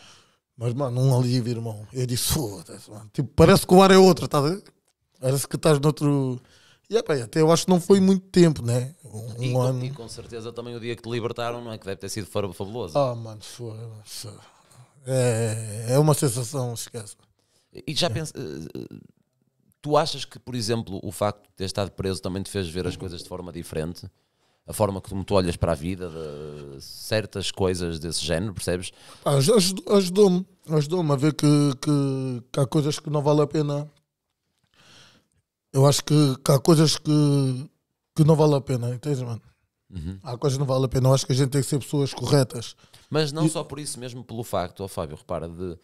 Mas, mano, um alívio, irmão. Eu disse, foda-se, mano. Tipo, parece que o ar é outro, estás a ver? Parece que estás noutro. E yeah, até eu acho que não foi muito tempo, né? Um, e, ano. E com certeza também o dia que te libertaram, não é? Que deve ter sido fabuloso. Ah, oh, mano, foi. É, é, é uma sensação, esquece. E já é. pensa. Eh, eh, tu achas que, por exemplo, o facto de ter estado preso também te fez ver as coisas de forma diferente? A forma como tu olhas para a vida, certas coisas desse género, percebes? Ah, ajudou-me, ajudou-me a ver que, que, que, há coisas que não vale a pena. Eu acho que, que há coisas que, que não vale a pena, entende, mano? Uhum. Há coisas que não vale a pena. Eu acho que a gente tem que ser pessoas corretas. Mas não e... só por isso, mesmo pelo facto, ó oh, Fábio, repara, de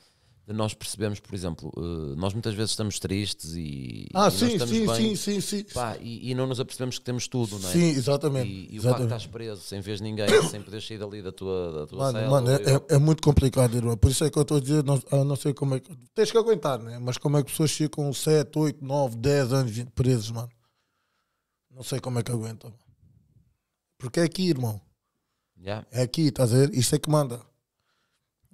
de nós percebemos, por exemplo, eh, nós muitas vezes estamos tristes e. Ah, e sim, sim, bem, sim, sim, sim, pá, e, e, não nos apercebemos que temos tudo, não é? Sim, exatamente. E, e o facto de estás preso, sem ver ninguém, sem poder sair dali da tua, da tua mano, célula, mano é, é, é, muito complicado, irmão. Por isso é que eu estou a dizer, não, não sei como é que. Tens que aguentar, né? Mas como é que pessoas ficam 7, 8, 9, 10 anos 20, presos, mano? Não sei como é que aguentam. Porque é aqui, irmão. Yeah. É aqui, estás a ver? Isto é que manda.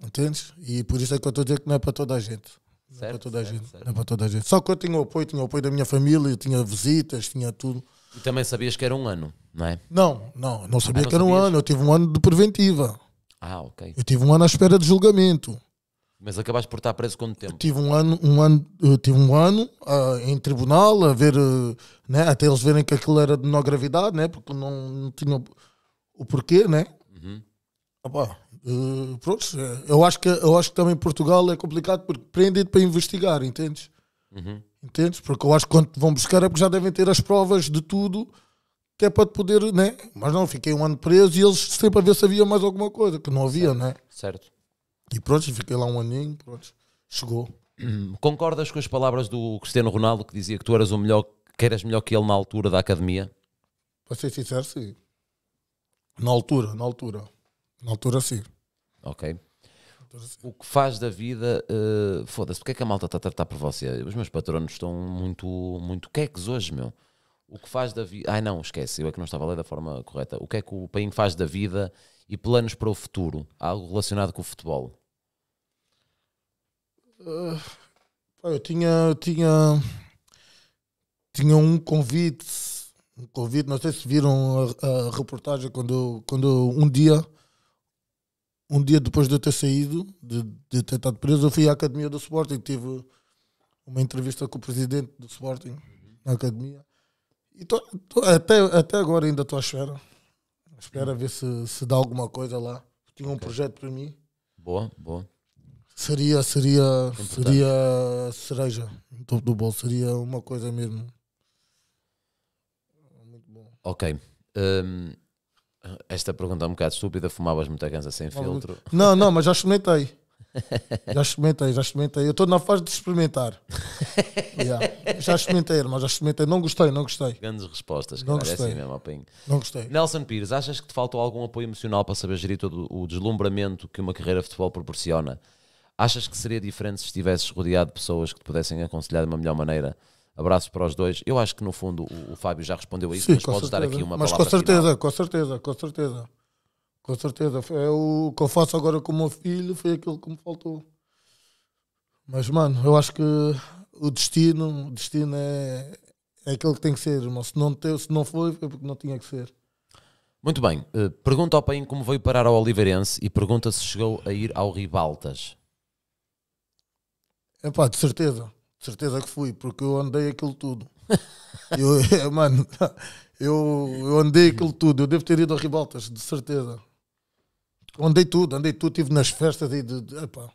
Entendes? E por isso é que eu estou a dizer que não é para toda a gente. Não certo, é para toda certo, a gente. Certo. Não é para toda a gente. Só que eu tinha o apoio, tinha o apoio da minha família, tinha visitas, tinha tudo. E também sabias que era um ano, não é? Não, não, não sabia ah, não que era sabias? um ano. Eu tive um ano de preventiva. Ah, ok. Eu tive um ano à espera de julgamento. Mas acabaste por estar preso quanto tempo? Eu tive um ano, um ano, tive um ano uh, em tribunal a ver, uh, né, até eles verem que aquilo era de menor gravidade, né, porque não, não tinha o porquê, né? Uhum. Hum, pronto, é, eu acho, que, eu acho que também Portugal é complicado porque prendem para investigar, entendes? Uhum. Entendes? Porque eu acho que quando vão buscar é porque já devem ter as provas de tudo que é para te poder, né? Mas não, fiquei um ano preso e eles sempre a ver se havia mais alguma coisa, que não havia, certo. né? Certo. E pronto, fiquei lá um aninho, pronto, chegou. Hum, concordas com as palavras do Cristiano Ronaldo que dizia que tu eras o melhor, que eras melhor que ele na altura da academia? Para ser sincero, sim. Na altura, na altura. Na altura, sim ok? Então, o que faz da vida, uh, foda-se, porque é que a malta está a tratar por você? Os meus patronos estão muito, muito queques hoje, meu. O que faz da vida. Ai não, esquece, eu é que não estava a ler da forma correta. O que é que o Painho faz da vida e planos para o futuro? Algo relacionado com o futebol? Uh, eu tinha, tinha, tinha um convite, um convite, não sei se viram a, a reportagem quando, quando um dia um dia depois de eu ter saído, de, de ter estado preso, eu fui à academia do Sporting, tive uma entrevista com o presidente do Sporting na academia. E tô, tô, até, até agora ainda estou à espera. À espera ver se, se dá alguma coisa lá. Tinha okay. um projeto para mim. Boa, boa. Seria, seria, Importante. seria cereja no topo do bolo. Seria uma coisa mesmo. Muito bom. Ok. Um, esta pergunta é um bocado estúpida: fumavas muita ganza sem não, filtro? Não, não, mas já experimentei. Já experimentei, já experimentei. Eu estou na fase de experimentar. yeah. Já experimentei, irmão, já experimentei. Não gostei, não gostei. Grandes respostas, não cara. gostei. É assim mesmo, apinho. Não gostei. Nelson Pires, achas que te faltou algum apoio emocional para saber gerir todo o deslumbramento que uma carreira de futebol proporciona? Achas que seria diferente se estivesses rodeado de pessoas que te pudessem aconselhar de uma melhor maneira? Abraço para os dois. Eu acho que no fundo o, o Fábio já respondeu a isso, Sim, mas podes dar aqui uma mas palavra. Mas com certeza, final. com certeza, com certeza. Com certeza. É o que eu faço agora com o meu filho foi aquilo que me faltou. Mas, mano, eu acho que o destino, o destino é, é aquele que tem que ser, irmão. Se não, te, se não foi, foi porque não tinha que ser. Muito bem. Eh, pergunta ao Paim como veio parar ao Oliveirense e pergunta se chegou a ir ao Ribaltas. É pá, de certeza. Certeza que fui, porque eu andei aquilo tudo. eu, eh, mano, eu, eu andei aquilo tudo. Eu devo ter ido a ribaltas, de certeza. Andei tudo, andei tudo. Estive nas festas e de. de epá.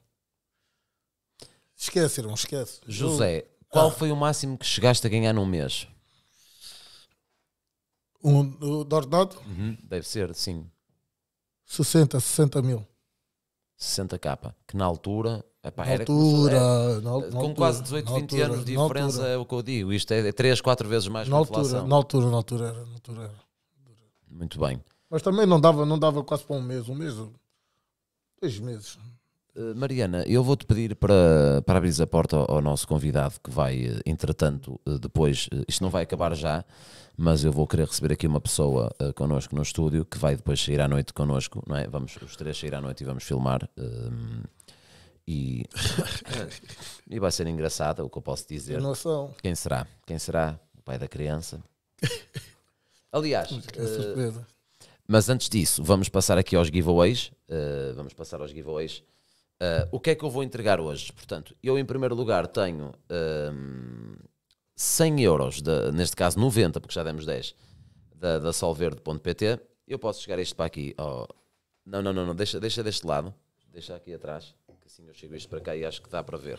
Esquece, não esquece. José, eu, qual ah, foi o máximo que chegaste a ganhar num mês? Um, um de Uhum, deve ser, sim. 60, 60 mil. 60 capa, que na altura Epá, na, altura, era, na com quase 18, 20 altura, anos de diferença altura, é o que eu digo. Isto é 3, 4 vezes mais na altura, na altura, na altura era, na altura era. Muito bem. Mas também não dava, não dava quase para um mês, um mês, dois meses. Eh, Mariana, eu vou-te pedir para, para abrir a porta ao, ao nosso convidado que vai, eh, entretanto, eh, depois, isto não vai acabar já, mas eu vou querer receber aqui uma pessoa uh, connosco no estúdio que vai depois sair à noite connosco, não é? Vamos os três sair à noite e vamos filmar. Uh, e, e vai ser engraçado, o que eu posso dizer. Noção. Quem será? Quem será? O pai da criança? Aliás, uh, mas antes disso, vamos passar aqui aos giveaways. Uh, vamos passar aos giveaways. Uh, o que é que eu vou entregar hoje? Portanto, eu em primeiro lugar tenho 100 euros, de, neste caso 90, porque já demos 10, da, da solverde.pt. Eu posso chegar este para aqui. Oh. Não, não, não, não, Deixa, deixa deste lado. Deixa aqui atrás assim eu chego isto para cá e acho que dá para ver.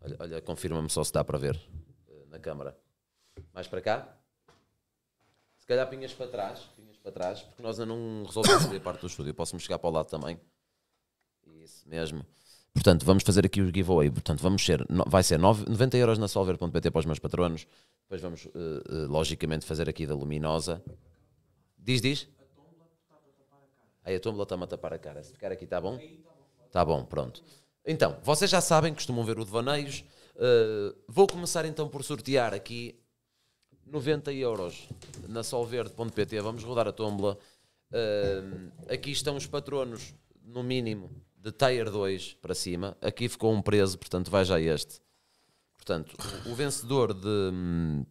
Olha, olha confirma-me só se dá para ver eh, na câmara. Mais para cá? Se calhar pinhas para trás, pinhas para trás, porque nós ainda não resolvemos fazer parte do estúdio. Posso-me chegar para o lado também. Isso mesmo. Portanto, vamos fazer aqui o giveaway. Portanto, vamos ser, vai ser 90 euros na solver.pt para os meus patronos. Depois vamos, uh, uh, logicamente, fazer aqui da luminosa. Diz, diz. A tómbola está a tapar a cara. Aí a tómbola está-me a tapar a cara. Se ficar aqui está bom? Aí Tá bom, pronto. Então, vocês já sabem, costumam ver o Devaneios. Uh, vou começar então por sortear aqui 90 euros na solverde.pt. Vamos rodar a tombla Uh, eh, aqui estão os patronos, no mínimo, de Tier 2 para cima. Aqui ficou um preso, portanto vai já este. Portanto, o vencedor de. Hum,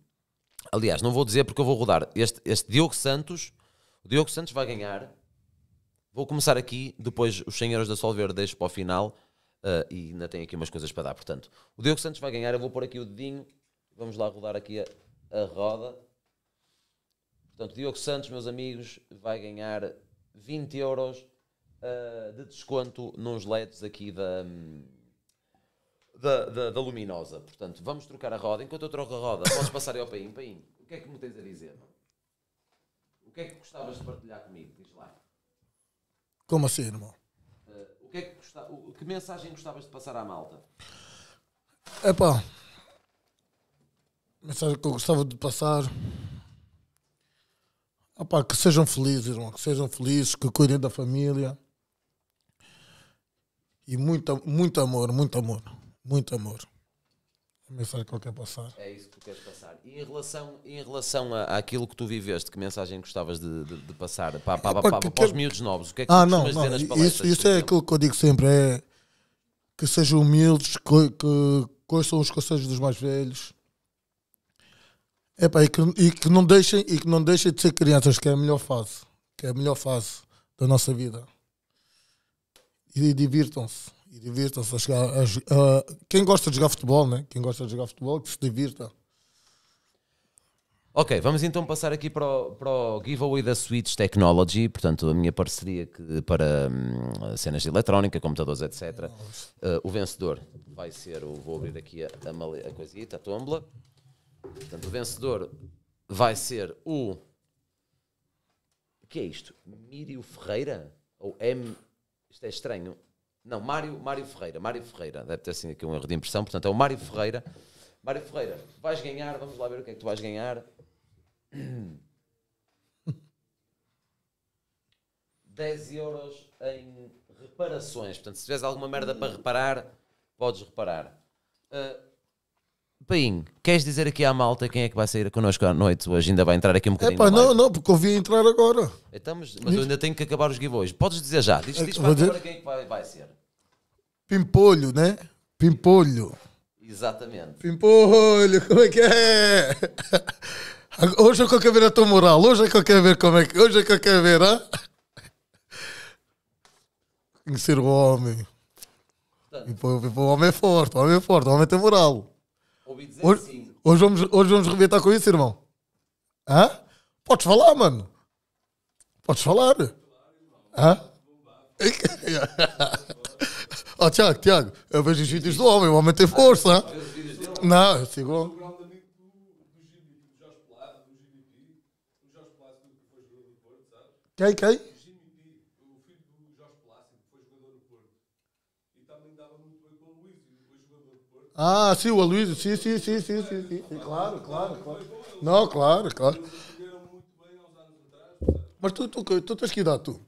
aliás, não vou dizer porque eu vou rodar. Este, este Diogo Santos. O Diogo Santos vai ganhar Vou começar aqui, depois os 100 euros da Solver deixo para o final uh, e ainda tenho aqui umas coisas para dar. Portanto, o Diogo Santos vai ganhar, eu vou pôr aqui o dedinho, vamos lá rodar aqui a, a roda. Portanto, o Diogo Santos, meus amigos, vai ganhar 20 euros uh, de desconto nos LEDs aqui da. Hum, da, da, da, luminosa. Portanto, vamos trocar a roda. Enquanto eu troco a roda, podes passar aí ao Paim. Paim, o que é que me tens a dizer? O que é que gostavas de partilhar comigo? Diz lá. Como assim, irmão? Uh, o que, é que, gostava, o, que mensagem gostavas de passar à malta? É pá. Mensagem que eu gostava de passar. Opa, que sejam felizes, irmão. Que sejam felizes, que cuidem da família. E muito, muito amor, muito amor, muito amor mensagem que eu quero passar. É isso que tu queres passar. E em relação, em relação a, àquilo que tu viveste, que mensagem gostavas de, de, de passar para, para, para, para, para os miúdos novos? O que é que ah, tu não, não, nas Isso, isso é aquilo que eu digo sempre, é que sejam humildes, que, conheçam os conselhos dos mais velhos. Epá, e, que, e, que não deixem, e que não deixem de ser crianças, que é a melhor fase, que é a melhor fase da nossa vida. E divirtam-se e divirtam-se a A, uh, quem gosta de jogar futebol, né? Quem gosta de jogar futebol, que se divirta. Ok, vamos então passar aqui para o, para o giveaway da Switch Technology, portanto, a minha parceria que, para hum, cenas de eletrónica, computadores, etc. Uh, o vencedor vai ser o. Vou abrir aqui a, a, a coisita, a tombla. Portanto, o vencedor vai ser o. O que é isto? Mírio Ferreira? Ou M. Isto é estranho. Não, Mário, Mário Ferreira, Mário Ferreira, deve ter sido aqui um erro de impressão, portanto é o Mário Ferreira. Mário Ferreira, vais ganhar, vamos lá ver o que é que tu vais ganhar. 10 euros em reparações. Portanto, se tiveres alguma merda para reparar, podes reparar. Uh, Painho, queres dizer aqui à malta quem é que vai sair connosco à noite hoje? Ainda vai entrar aqui um bocadinho. pá, não, não, porque eu vi entrar agora. Estamos, mas, eu ainda tenho que acabar os giveaways. Podes dizer já, diz, diz para, dizer... quem é que vai, vai ser. Pimpolho, né? Pimpolho. Exatamente. Pimpolho, como é que é? Hoje é que eu quero ver a tua moral, hoje é que eu quero ver como é que. Hoje é que eu quero ver, ah? Conhecer o homem. Portanto. o homem é forte, o homem é forte, o homem tem moral. Ouvi dizer hoje, sim. Hoje vamos, hoje vamos rebentar com isso, irmão. Hã? Podes falar, mano. Podes falar. Hã? oh, Tiago, Tiago, eu vejo os vídeos do homem, o homem tem força. Não, não eu sigo. Quem, quem? Ah, sim, o Aloysio, sim, sim, sim, sim, sim, sim, Claro, claro, claro. Não, claro, claro. Mas tu, tu, tu, tu tens que idade, tu?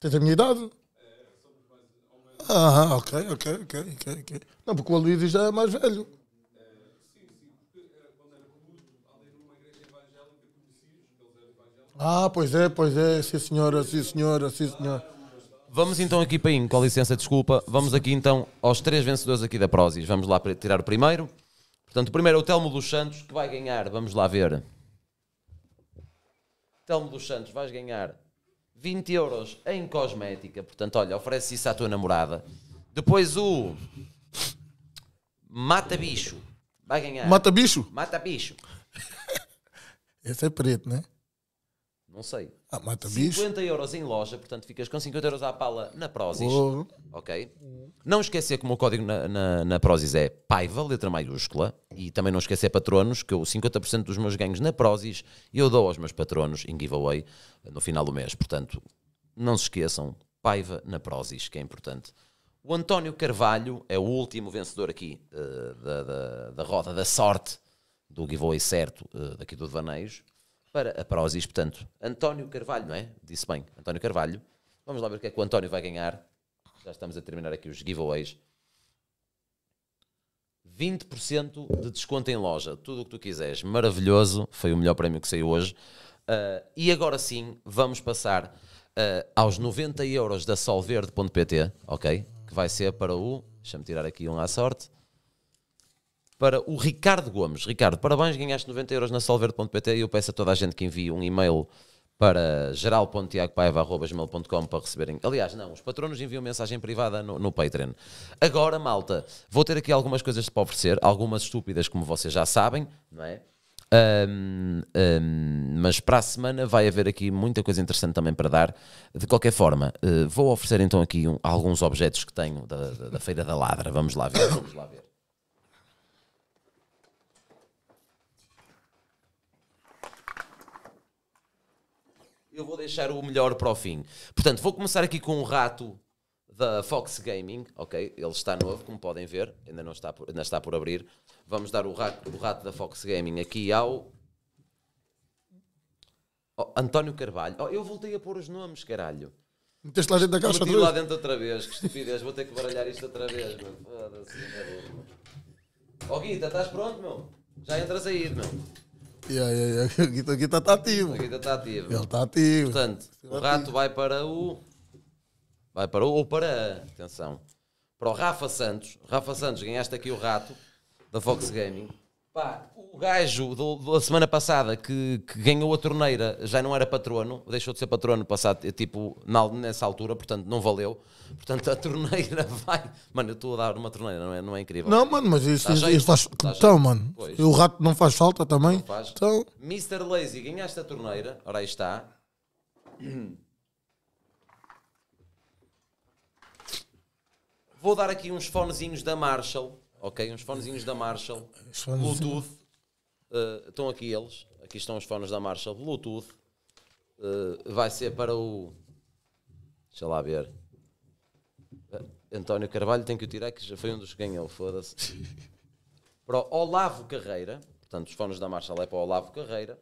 Tens a minha idade? Ah, ok, ok, ok, ok, ok. Não, porque o Aloysio já é mais velho. Ah, pois é, pois é, sim senhora, sim senhora, sim senhora. Vamos então aqui para com licença, desculpa. Vamos aqui então aos três vencedores aqui da Prozis. Vamos lá para tirar o primeiro. Portanto, o primeiro é o Telmo dos Santos, que vai ganhar, vamos lá ver. Telmo dos Santos, vais ganhar 20 euros em cosmética. Portanto, olha, oferece isso à tua namorada. Depois o Mata Bicho, vai ganhar. Mata bicho? Mata Bicho. Esse é preto, né? não sei. Ah, mata 50 euros em loja, portanto ficas com 50 euros à pala na Prozis. Oh. Ok? Não esquecer que o meu código na, na, na Prozis é Paiva, letra maiúscula. E também não esquecer patronos, que eu 50% dos meus ganhos na Prozis eu dou aos meus patronos em giveaway eh, no final do mês. Portanto, não se esqueçam, Paiva na Prozis, que é importante. O António Carvalho é o último vencedor aqui uh, da, da, da roda da sorte do giveaway certo uh, daqui do Devaneios para a Prozis. Portanto, António Carvalho, não é? Disse bem, António Carvalho. Vamos lá ver o que é que o António vai ganhar. Já estamos a terminar aqui os giveaways. 20% de desconto em loja, tudo o que tu quiseres. Maravilhoso, foi o melhor prémio que saiu hoje. Uh, e agora sim, vamos passar uh, aos 90 euros da solverde.pt, ok? Que vai ser para o. Deixa-me tirar aqui um à sorte para o Ricardo Gomes. Ricardo, parabéns, ganhaste 90 euros na solver.pt e eu peço a toda a gente que envie um e-mail para geral.tiagopaiva.com para receberem. Aliás, não, os patronos enviam mensagem privada no, no Patreon. Agora, malta, vou ter aqui algumas coisas para oferecer, algumas estúpidas, como vocês já sabem, não é? Um, um, mas para a semana vai haver aqui muita coisa interessante também para dar. De qualquer forma, uh, vou oferecer então aqui um, alguns objetos que tenho da, da, da Feira da Ladra. Vamos lá ver. Vamos lá ver. eu vou deixar o melhor para o fim. Portanto, vou começar aqui com um rato da Fox Gaming, ok? Ele está novo, como podem ver, ainda não está por, ainda está por abrir. Vamos dar o rato, o rato da Fox Gaming aqui ao oh, António Carvalho. Oh, eu voltei a pôr os nomes, caralho. Meteste lá dentro da caixa Meti outra lá dentro outra vez, que estupidez, vou ter que baralhar isto outra vez, meu. Foda-se, é Ó oh, Guita, estás pronto, meu? Já entras aí, meu. Yeah, yeah, yeah. O Guita está tá ativo. O está ativo. Ele está ativo. Portanto, tá o rato vai para o. Vai para o. Ou para. Atenção. Para o Rafa Santos. Rafa Santos, ganhaste aqui o rato da Fox Gaming. Pá, o gajo do, da semana passada que, que, ganhou a torneira já não era patrono, deixou de ser patrono passado, é tipo, na, nessa altura, portanto não valeu. Portanto a torneira vai. Mano, eu estou a dar uma torneira, não é, não é incrível? Não, mano, mas isso, tá isso, isso faz. Tá então, mano, pois. e o rato não faz falta também? Não faz. Então... Mr. Lazy, ganhaste a torneira, ora aí está. Vou dar aqui uns fonezinhos da Marshall, ok? Uns fonezinhos da Marshall, Bluetooth Uh, estão aqui eles. Aqui estão os fones da marcha Bluetooth. Uh, vai ser para o. Deixa lá ver. Eh, António Carvalho tem que o tirar, que já foi um dos que ganhou, foda-se. para o Olavo Carreira. Portanto, os fones da marcha é para o Olavo Carreira.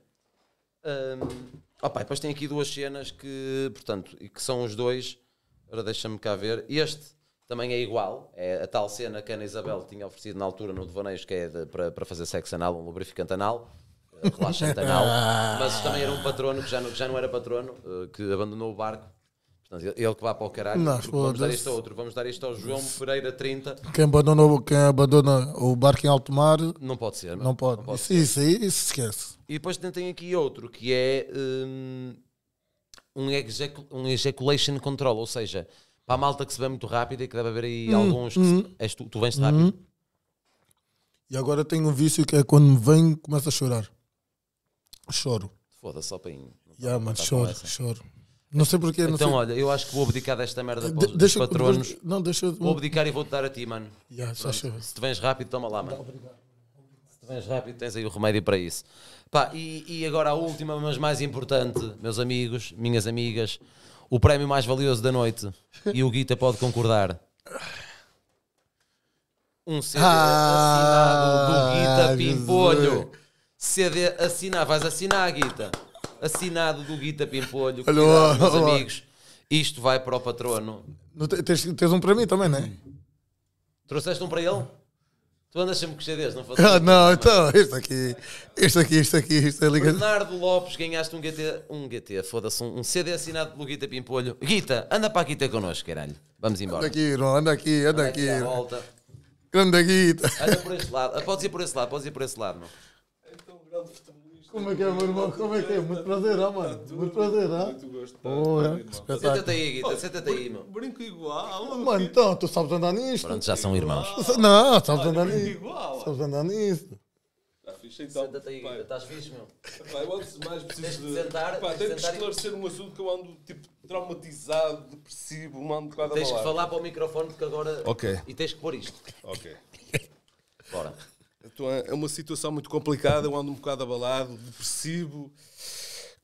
Um, ehm, opa, depois tem aqui duas cenas que, portanto, que são os dois. agora deixa-me cá ver. Este também é igual. É a tal cena que a Ana Isabel tinha oferecido na altura no Devaneios, que é para, para fazer sexo anal, um lubrificante anal, eh, relaxante anal. Mas também era um patrono que já não, já não era patrono, eh, que abandonou o barco. Portanto, ele que vá para o caralho. vamos dar isto a outro. Vamos dar isto ao João Pereira 30. Quem abandona, quem abandona o barco em alto mar. Não pode ser. Não, pode. Não pode isso, isso, isso, isso esquece. E depois tem aqui outro que é. Hum, um, exec, um ejaculation control, ou seja, para a malta que se vê muito rápida e que deve haver aí hum, alguns que hum. se, tu, tu vens rápido. Hum. E agora tenho um vício que é quando me vem, começo a chorar. Choro. Foda-se só para ir. Yeah, mano, tá choro, choro. Não sei porquê. Não então, sei. olha, eu acho que vou abdicar desta merda de, para os patronos. não, deixa Vou abdicar e vou-te dar a ti, mano. Yeah, se tu vens rápido, toma lá, mano. Obrigado. Se tu vens rápido, tens aí o remédio para isso. Pá, e, e agora a última, mas mais importante, meus amigos, minhas amigas. O prémio mais valioso da noite. E o Guita pode concordar. Um CD ah, assinado do Guita Pimpolho. CD assinado. Vais assinar, Guita. Assinado do Guita Pimpolho. Alô, meus alô. amigos. Isto vai para o patrono. Tens, tens um para mim também, não é? Trouxeste um para ele? Tu andas sempre com CDs, não fazes? Ah, não, então, isto é? aqui, isto aqui, isto aqui, isto é ligado. Bernardo Lopes, ganhaste um GT, um GT, foda-se, um, um CD assinado pelo Guita Pimpolho. Guita, anda para aqui ter connosco, caralho. Vamos embora. Anda aqui, anda aqui, anda, anda aqui. aqui volta. Grande Guita. Anda por este lado, ah, podes ir por esse lado, podes ir por esse lado, não. Como é que é, meu irmão? Como é que é? Muito prazer, ó, mano. Tá muito prazer, ó. Muito gosto. oh, é. Senta-te aí, Guita, oh, senta-te aí, meu. Brinco igual. Mano, mano então, tu sabes andar nisto. Pronto, já são irmãos. Não, sabes andar nisto. Sabes andar nisto. Está fixe, então. Senta-te aí, Guita, estás fixe, meu. Pai, eu antes de mais preciso de... Sentar, pá, tenho que esclarecer um assunto que eu ando, tipo, traumatizado, depressivo, um ano de cada Tens que falar para o microfone, porque agora... Ok. E tens que pôr isto. Ok. Bora. Estou a, é uma situação muito complicada, eu ando um bocado abalado, depressivo.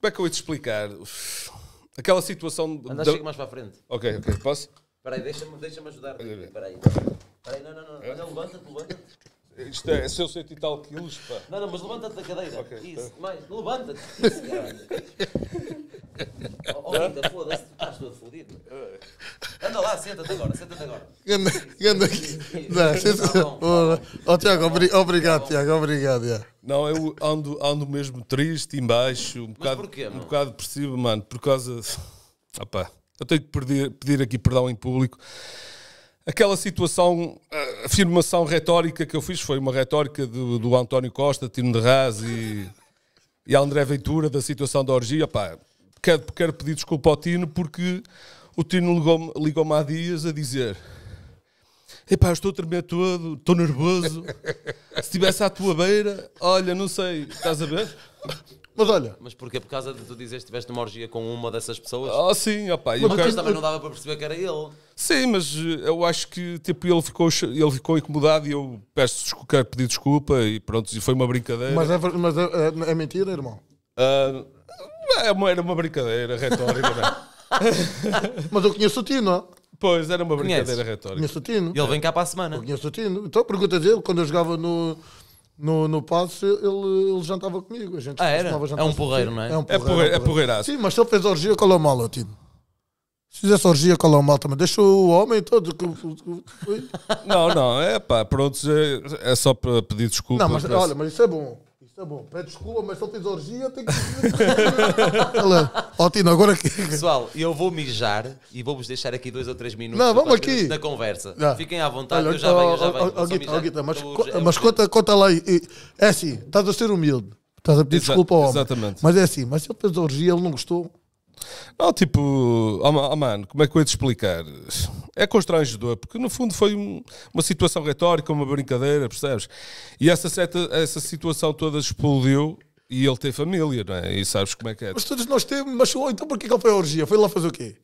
Como é que eu ia te explicar? Uf. Aquela situação. Anda, da... Assim chega mais para a frente. Ok, ok, posso? Espera aí, deixa-me deixa ajudar. Tipo, espera aí. Espera aí, não, não, não. É? Olha, levanta-te, levanta-te. Isto é, é seu cento e tal quilos, pá. Não, não, mas levanta-te da cadeira. Okay. Isso, mais, levanta-te. Isso, Oh, ainda foda-se, tu estás todo fodido. Anda lá, senta-te agora, senta-te agora. Ganda, aqui Não, tá senta tá oh, Tiago, tá obrigado, Tiago, obrigado. Não, eu ando, ando mesmo triste, embaixo, um bocado, porquê, um bocado depressivo, mano, por causa. Opá, eu tenho que pedir, pedir aqui perdão em público aquela situação, afirmação retórica que eu fiz foi uma retórica do, do António Costa, Tino de Raz e, e André Ventura da situação da orgia. Pá, quero, quero pedir desculpa ao Tino porque o Tino ligou-me ligou há dias a dizer Epá, estou a tremer todo, estou nervoso. Se estivesse à tua beira, olha, não sei, estás a ver? Mas olha. Mas porquê? Por causa de tu dizeres que estiveste numa orgia com uma dessas pessoas? Ah, sim, opa, mas, mas quero... também não dava para perceber que era ele. Sim, mas eh, eu acho que tipo, ele, ficou, ele ficou incomodado e eu peço quero pedir desculpa e pronto, e foi uma brincadeira. Mas é, mas é, é, é mentira, irmão? Uh, é uma, era uma brincadeira retórica, é? mas eu conheço o Tino. Pois, era uma brincadeira Conheces? retórica. Conheço o Tino. Ele vem cá para a semana. Eu conheço o Tino. Então pergunta ele quando eu jogava no no, no Passos ele, ele jantava comigo. A gente ah, era? É um porreiro, não é? É um é porreiro. É porreiro, é Sim, mas se ele fez orgia, qual é o mal, Latino? Se fizesse orgia, qual é o mal também? Deixa o homem todo. não, não, é pá, pronto, é, é só para pedir desculpas. Não, mas olha, mas isso é bom. Tá bom, pede desculpa, mas só tens orgia, eu tenho que. Ó, oh, agora aqui. Pessoal, eu vou mijar e vou-vos deixar aqui dois ou três minutos não, vamos aqui. da conversa. Fiquem à vontade, Olha, eu já venho, já venho. Guita, mas, co mas conta, conta lá. É assim, estás a ser humilde. Estás a pedir Exa desculpa ao homem. Exatamente. Mas é assim, mas se ele fez orgia, ele não gostou. Não, tipo, oh, oh, mano, como é que eu ia te explicar? É constrangedor, porque no fundo foi uma situação retórica, uma brincadeira, percebes? E essa, seta, essa situação toda explodiu e ele tem família, não é? E sabes como é que é? Mas todos nós temos, mas oh, então porquê que ele foi à orgia? Foi lá fazer o quê?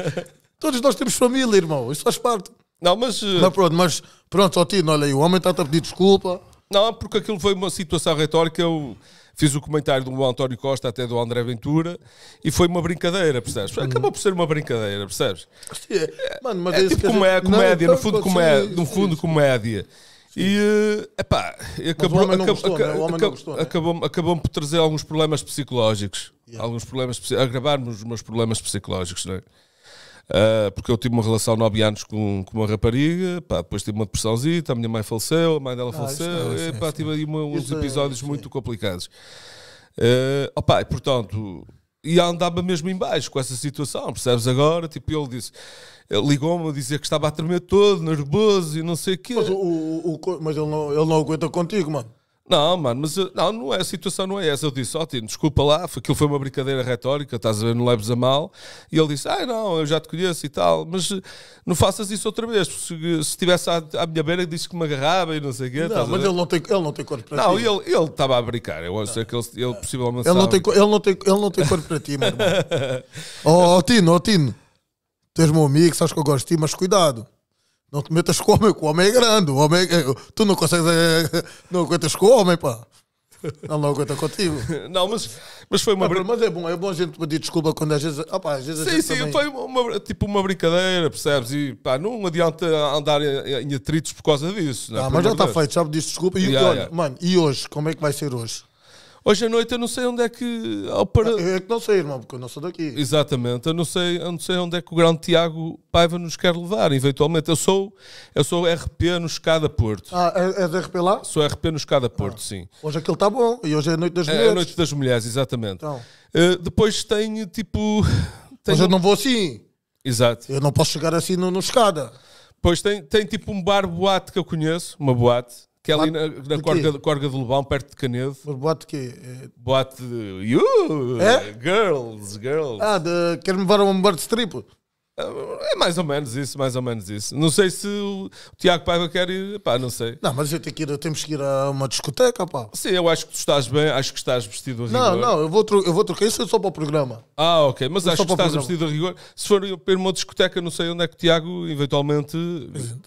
todos nós temos família, irmão, isso faz parte. Não, mas. Eh, mas pronto, mas pronto, só tino, olha aí, o homem está a pedir desculpa. Não, porque aquilo foi uma situação retórica. Eu fiz o comentário do António Costa até do André Ventura e foi uma brincadeira, percebes? Acabou por ser uma brincadeira, percebes? Mano, mas é, é tipo comédia, não, no fundo, comédia, no fundo, comédia. No fundo, comédia. E, eh, epá, acabou, acabou, né? acabou, né? acabou, por trazer alguns problemas psicológicos. Yeah. Alguns problemas, agravarmos os meus problemas psicológicos, não é? Uh, porque eu tive uma relação de 9 anos com, com uma rapariga, pá, depois tive uma depressãozinha, a minha mãe faleceu, a mãe dela ah, faleceu, é-, é, pá, assim. tive aí uma, uns é- episódios é, muito complicados. Uh, ah, opa, e portanto, e andava mesmo em baixo com essa situação, percebes agora? Tipo, ele disse ligou-me a dizer que estava a tremer todo, nervoso e não sei o quê. Mas, o, o, mas ele, não, ele não aguenta contigo, mano. Não, mano, mas eu, não, não é, a situação não é essa. Eu disse, ó, oh, Tino, desculpa lá, aquilo foi uma brincadeira retórica, estás a ver, não leves a mal. E ele disse, ah, não, eu já te conheço e tal, mas eh, não faças isso outra vez. Se estivesse à, à, minha beira, disse que me agarrava e não sei o quê. Não, mas ele não, tem, ele não tem corpo para não, ti. Não, ele estava a brincar, eu acho que ele, ele possivelmente ele não, tem, ele, não tem, ele não tem corpo para ti, meu irmão. oh, oh, Tino, oh, Tino, tu és meu amigo, sabes que eu gosto de ti, mas cuidado não te metas com o homem, o homem é grande. O homem é... Tu não consegues. Eh, não aguentas com o homem, pá. Ele não aguenta contigo. Não, mas, mas foi uma brincadeira. Mas é bom, é bom a gente pedir desculpa quando às vezes. Opa, às vezes sim, sim, também... foi uma, tipo uma brincadeira, percebes? E pá, não adianta andar em, atritos por causa disso. Não, é? ah, mas já está feito, já pediste desculpa. E, yeah, olha, yeah. Mano, e hoje? Como é que vai ser hoje? Hoje à noite eu não sei onde é que. Ao para... Ah, eu é que não sei, irmão, porque eu não sou daqui. Exatamente, eu não sei, eu não sei onde é que o grande Tiago Paiva nos quer levar, eventualmente. Eu sou, eu sou RP no Escada Porto. Ah, é, é de RP lá? Sou RP no Escada Porto, ah. sim. Hoje aquilo está bom, e hoje é a Noite das Mulheres. É, é a Noite das Mulheres, exatamente. Então. Uh, depois tem tipo. Tem... eu não vou assim. Exato. Eu não posso chegar assim no, no escada. Pois tem, tem tipo um bar boate que eu conheço, uma boate, que é ali na, na corga, corga do Lobão, perto de Canedo. Mas boate quê? É- boate de... You! É? Girls, girls. Ah, de... quer-me levar a um bar de strip? É mais ou menos isso, mais ou menos isso. Não sei se o Tiago Paiva quer ir, pá, não sei. Não, mas eu tenho que ir, temos que ir a uma discoteca, pá. Sim, eu acho que tu estás bem, acho que estás vestido a rigor. Não, não, eu vou, eu vou trocar isso é só para o programa. Ah, ok, mas eu é acho que estás vestido a rigor. Se for para uma discoteca, não sei onde é que o Tiago eventualmente.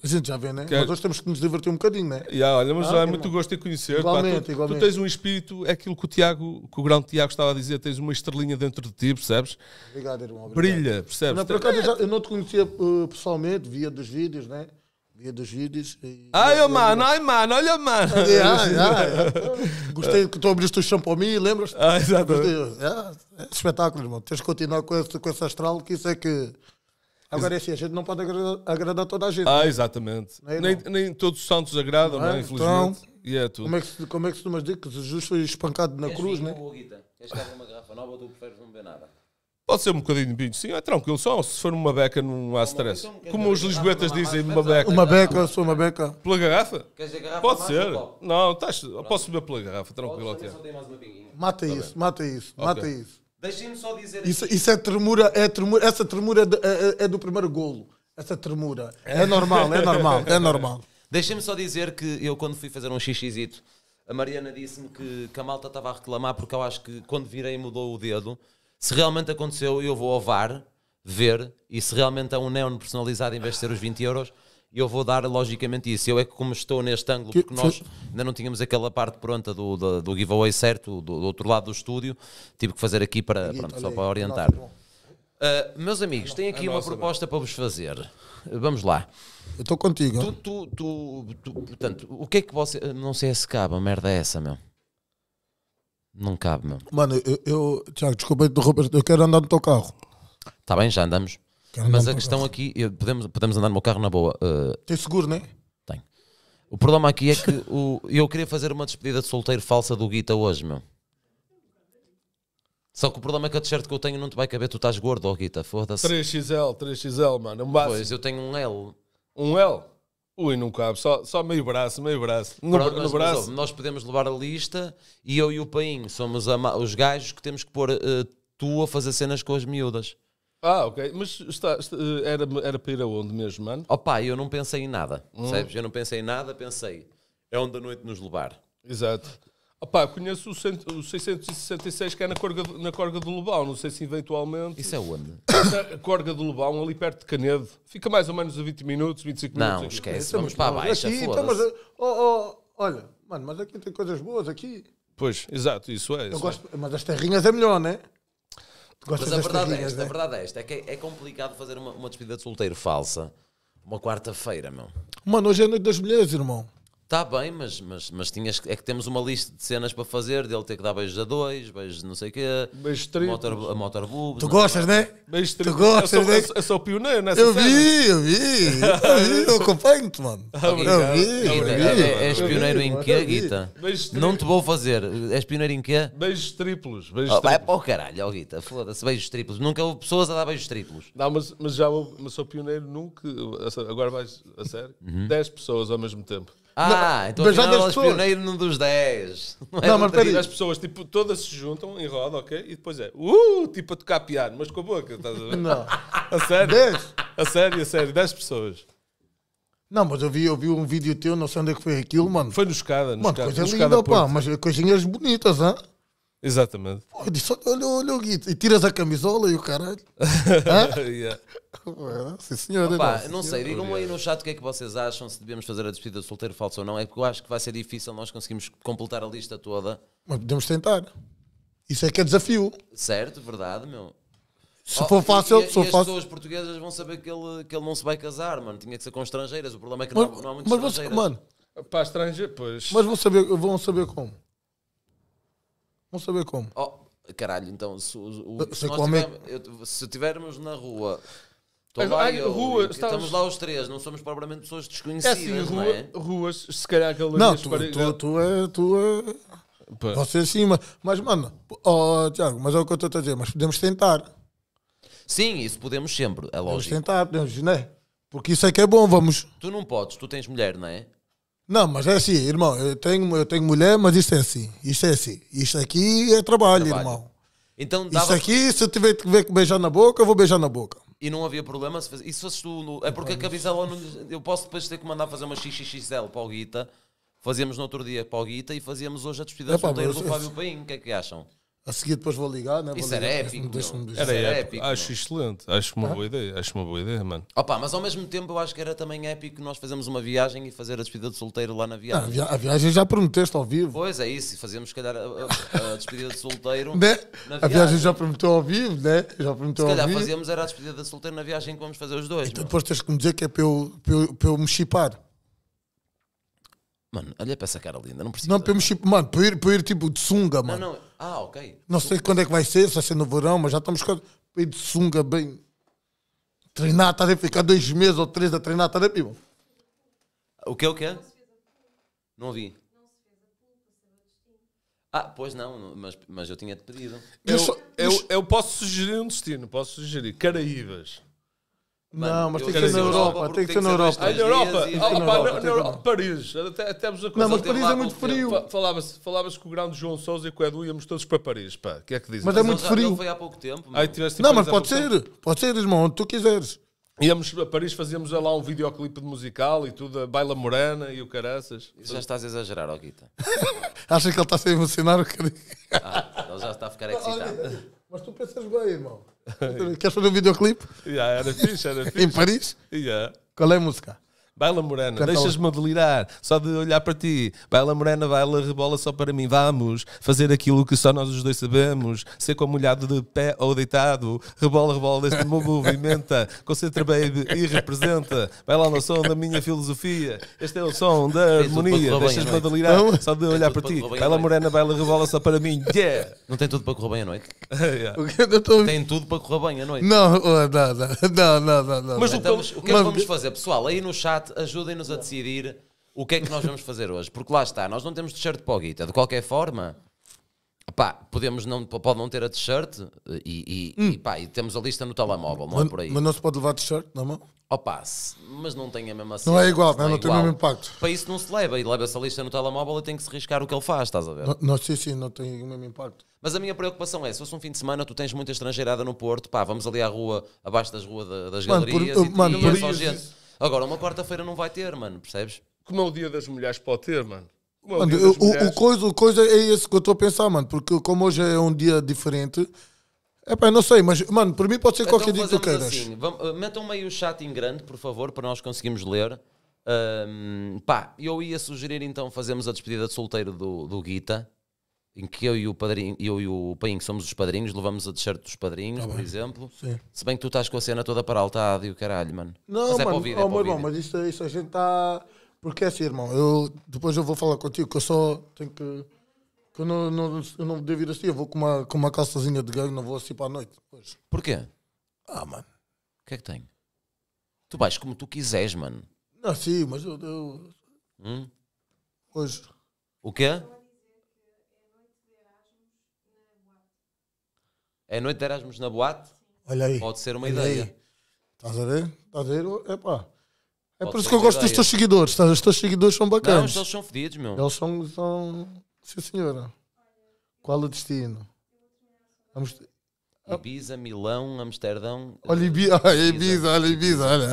A gente já vê, né? Quer... Mas hoje temos que nos divertir um bocadinho, né? Já, olha, mas ah, já é muito né? gosto de conhecer. Igualmente, pá, tu, igualmente. Tu tens um espírito, é aquilo que o Tiago, que o grande Tiago estava a dizer, tens uma estrelinha dentro de ti, percebes? Obrigado, irmão. Obrigado. Brilha, percebes? Não, por acaso, já, é eu não te conhecia uh, pessoalmente, via dos vídeos, né? Via dos vídeos. E... Ai, oh, mano, ai, mano, olha, mano. Gostei que tu abriste o shampoo mim, lembras? Ah, exato. É, é espetáculo, irmão. Tens que continuar com esse, com esse astral, que isso é que. Agora, é assim, a gente não pode agradar, agradar toda a gente. Ah, exatamente. Nem, é, nem, nem, todos os santos agradam, não é? Né? Então, infelizmente. Então, e é tudo. Como é que, como é que se tu me diz que Jesus foi espancado na Queres cruz, né? Queres uma garrafa nova ou tu preferes não beber nada? Pode ser um bocadinho de vinho, sim, é tranquilo. Só se for uma beca, não há stress. Como os lisboetas dizem, uma beca. Uma beca, sou uma beca. Pela garrafa? Queres a garrafa? Pode ser. Não, estás, posso beber pela garrafa, tranquilo. Pode, só tem mais uma tá mata isso, mata isso, mata isso. Deixem-me só dizer isso, isso é tremura, é tremura, essa tremura é, é, é, é do primeiro golo. Essa tremura. É normal, é normal, é normal. Deixem-me só dizer que eu quando fui fazer um xixizito, a Mariana disse-me que, que a malta estava a reclamar porque eu acho que quando virei mudou o dedo se realmente aconteceu, eu vou ao VAR ver e se realmente é um neon personalizado em vez de ser os 20 euros, eu vou dar logicamente isso. Eu é que como estou neste ângulo, porque nós ainda não tínhamos aquela parte pronta do, do, do giveaway certo, do, do, outro lado do estúdio, tive que fazer aqui para, pronto, só para orientar. Uh, meus amigos, tenho aqui é uma proposta para vos fazer. Vamos lá. Eu estou contigo. Tu, tu, tu, tu, portanto, o que é que você. Não sei se cabe, merda é essa, meu. Não cabe, meu. Mano, eu, eu Tiago, desculpa interromper, eu quero andar no teu carro. Está bem, já andamos. Quero Mas a questão carro. aqui, eu- podemos, podemos andar no meu carro na boa. eh, Tem seguro, né? tem. O problema aqui é que o, eu queria fazer uma despedida de solteiro falsa do Guita hoje, meu. Só que o problema é que a t-shirt que eu tenho não te vai caber, tu estás gordo, ó oh, Guita, foda-se. 3XL, 3XL, mano. É um, Pois, eu tenho um L. um L. Ui, não cabe, só, só meio braço, meio braço. No, Pronto, no mas, braço. Mas, nós podemos levar a lista e eu e o Painho somos a, os gajos que temos que pôr uh, tu a fazer cenas com as miúdas. Ah, ok. Mas está, está, eh, era, era para ir aonde mesmo, mano? Opa, eu não pensei em nada, hum. sabes? Eu não pensei em nada, pensei, é onde a noite nos levar. Exato. Opá, conheço o, 666 que é na Corga, na Corga do Lobão, não sei se eventualmente. Isso é onde? Na é Corga do Lobão, ali perto de Canedo. Fica mais ou menos a 20 minutos, 25 não, minutos. Não, esquece, aqui. É vamos para baixo. Aqui, estamos então, a, oh, oh, olha, mano, mas aqui tem coisas boas aqui. Pois, exato, isso é. Isso é. mas as terrinhas é melhor, não é? Gostas mas a verdade, é esta, é? a né? verdade é esta, é que é, é complicado fazer uma, uma despedida de solteiro falsa uma quarta-feira, meu. Mano, hoje é noite das mulheres, irmão. Está bem, mas, mas, mas tinhas, é que temos uma lista de cenas para fazer, dele ter que dar beijos a dois, beijos não sei o quê, motor, a motorbubs. Tu gostas, não é? Né? Beijos tu gostas, né? eu, sou pioneiro nessa Eu vi, eu vi, eu vi, eu acompanho-te, mano. Obrigado. Eu vi, eu vi. És é, é pioneiro em quê, Guita? Não te vou fazer. És pioneiro em quê? Beijos triplos. Beijos oh, Vai para o caralho, oh, Guita, foda-se, beijos triplos. Nunca houve pessoas a dar beijos triplos. Não, mas, mas já mas sou pioneiro nunca, agora vais a sério, 10 uhum. pessoas ao mesmo tempo. Ah, então mas afinal elas pioneiram num dos 10. Não, é não mas peraí. As pessoas, tipo, todas se juntam em roda, ok? E depois é, uh, tipo a tocar piano, mas com a boca, estás a ver? Não. A sério? 10? A sério, a sério, 10 pessoas. Não, mas eu vi, eu vi um vídeo teu, não sei onde é que foi aquilo, mano. Foi no escada, no mano, escada. coisa no linda, pá, mas coisinhas bonitas, hã? Exatamente. Pô, eu disse, olha, olha o guido E tiras a camisola e o caralho. É, sim, né, Opa, não, não sei, digam aí no chat o que é que vocês acham, se devemos fazer a despedida de solteiro falso ou não. É porque eu acho que vai ser difícil nós conseguimos completar a lista toda. Mas podemos tentar. Isso é que é desafio. Certo, verdade, meu. Se for oh, fácil, se for fácil. As pessoas portuguesas vão saber que ele, que ele não se vai casar, mano. Tinha que ser com estrangeiras. O problema é que mas, não, não há muitas mas Você, mano, para estrangeiros, pois. Mas vão saber, vão saber como. Vão saber como. Oh, caralho, então se, o, se, se, come... tivermos, se tivermos na rua Ai, rua, estamos... lá os três, não somos propriamente pessoas desconhecidas, é assim, rua, não é? Ruas, se calhar aquele Não, tu, para... tu, tu é... Tu é... Pá. Você sim, mas, mas mano, oh, Tiago, mas é o que eu estou a dizer, mas podemos tentar. Sim, isso podemos sempre, é lógico. Podemos tentar, podemos, não é? Porque isso é que é bom, vamos... Tu não podes, tu tens mulher, não é? Não, mas é assim, irmão, eu tenho, eu tenho mulher, mas isto é assim, isto é assim, isto aqui é trabalho, trabalho. irmão. Então, dava... Isto aqui, se eu tiver que beijar na boca, eu vou beijar na boca. E não havia problema se faz... E se fosses tu. No... É porque a camisola. Não... Eu posso depois ter que mandar fazer uma XXXL para o Guita. Fazíamos no outro dia para o Guita e fazíamos hoje a despedida é, pá, do Fábio Paim. O que é que acham? A seguir depois vou ligar, né? não é? Isso era épico. Deixa-me, deixa-me, deixa-me. Era épico. Acho excelente, acho uma ah. boa ideia, acho uma boa ideia, mano. Opa, mas ao mesmo tempo eu acho que era também épico nós fazermos uma viagem e fazer a despedida de solteiro lá na ah, viagem. Ah, a, via- a, viagem já prometeste ao vivo. Pois é isso, fazemos se calhar a, a, a despedida de solteiro. Né? na viagem. A viagem já prometeu ao vivo, né? Já prometeu se calhar ao vivo. fazíamos era a despedida de solteiro na viagem que vamos fazer os dois. Então, depois tens que me dizer que é para eu, para eu, para eu me chipar. Mano, olha para essa cara linda, não precisa. Não, para eu me chipar, mano, para ir, para ir tipo de sunga, mano. Não, não. Ah, ok. Não sei quando é que vai ser, se vai ser no verão, mas já estamos com peito de sunga bem. Treinar, está a ficar dois meses ou três a treinar, está a pibo. O que é o que é? Não ouvi. Ah, pois não, mas, mas eu tinha-te pedido. Eu, eu, eu posso sugerir um destino, posso sugerir Caraíbas. Mano, não, mas tem que ser na Europa. Tem que ser na Europa. Na Europa. Paris. Até, até a coisa. Não, mas Paris é muito frio. Falava-se falava que o grande João Sousa e com o Edu íamos todos para Paris. Pá, que é que dizem? Mas é muito frio. Foi há pouco tempo. Não, mas pode ser. Pode ser, irmão, onde tu quiseres. Íamos a Paris, fazíamos lá um videoclipe de musical e tudo, a Baila Morana e o Caraças. Isso já estás a exagerar, Alguita. Acha que ele está a se emocionar, o é ah, ele já está a ficar excitado. mas tu pensas bem, irmão. Queres fazer um videoclipe? Yeah, era fixe, era fixe. Em Paris? Yeah. Qual é a música? Baila Morena, deixas-me delirar, só de olhar para ti. Baila Morena, baila rebola só para mim. Vamos fazer aquilo que só nós os dois sabemos. Ser com molhado de pé ou deitado. Rebola, rebola, este movimenta. Concentra, baby, e representa. Baila no som da minha filosofia. Este é o som da harmonia. Deixas-me é? delirar, só de olhar para ti. Baila é? Morena, baila rebola só para mim. Yeah! Não tem tudo para correr bem à noite? Tem tudo para correr bem à noite? Não, não, não, não, não. Mas então, o que é que vamos fazer, pessoal? Aí no chat ajudem-nos a decidir o que é que nós vamos fazer hoje. Porque lá está, nós não temos t-shirt para o Guita. De qualquer forma, pá, podemos não, pode não ter a t-shirt e, e, hum. e, pá, e temos a lista no telemóvel, não é mas, é por aí. Mas não se pode levar t-shirt na mão? Opa, mas não tem a mesma cena. Não é igual, não, é não igual. tem o mesmo impacto. Para isso não se leva e leva-se a lista no telemóvel e tem que se riscar o que ele faz, estás a ver? Não, não sim, sim, não tem o mesmo impacto. Mas a minha preocupação é, se fosse um fim de semana, tu tens muita estrangeirada no Porto, pá, vamos ali à rua, abaixo das ruas das mano, galerias por, e, mano, e é só gente Agora, uma quarta-feira não vai ter, mano, percebes? Como é o Dia das Mulheres pode ter, mano? É o, mano, o, o, coisa, o coisa é esse que eu estou a pensar, mano, porque como hoje é um dia diferente, é pá, não sei, mas mano, para mim pode ser então, qualquer dia que tu queiras. Assim, vamos, eh, metam meio o chat em grande, por favor, para nós conseguirmos ler. Um, pá, eu ia sugerir então fazermos a despedida de solteiro do, do Guita em que eu e o padrinho, eu e o pai que somos os padrinhos, levamos a t-shirt dos padrinhos, tá por bem. exemplo. Sim. Se bem que tu estás com a cena toda paraltada e o caralho, mano. Não, mas é mano, é para ouvir, é oh, é mas isso, isso a gente está. Porque é assim, irmão, eu, depois eu vou falar contigo que eu só tenho que. que eu não, não, eu não devo ir assim, eu vou com uma, com uma calçazinha de gangue, não vou assim para a noite. Depois. Porquê? Ah, mano. O que é que tem? Tu vais como tu quiseres, mano. Não, sim, mas eu. eu... Hum? Hoje. O quê? É noite de Erasmus na boate? Olha aí. Pode ser uma Olha ideia. Estás a ver? Estás a ver? Epá. É Pode por isso que eu gosto ideia. dos teus seguidores. Tá? Os teus seguidores são bacanas. Não, eles são fedidos, meu. Eles são, são. Sim, senhora. Qual o destino? Vamos. Ah. Ibiza, Milão, Amsterdão. Olha Ibiza, olha Ibiza, olha Ibiza. Olha.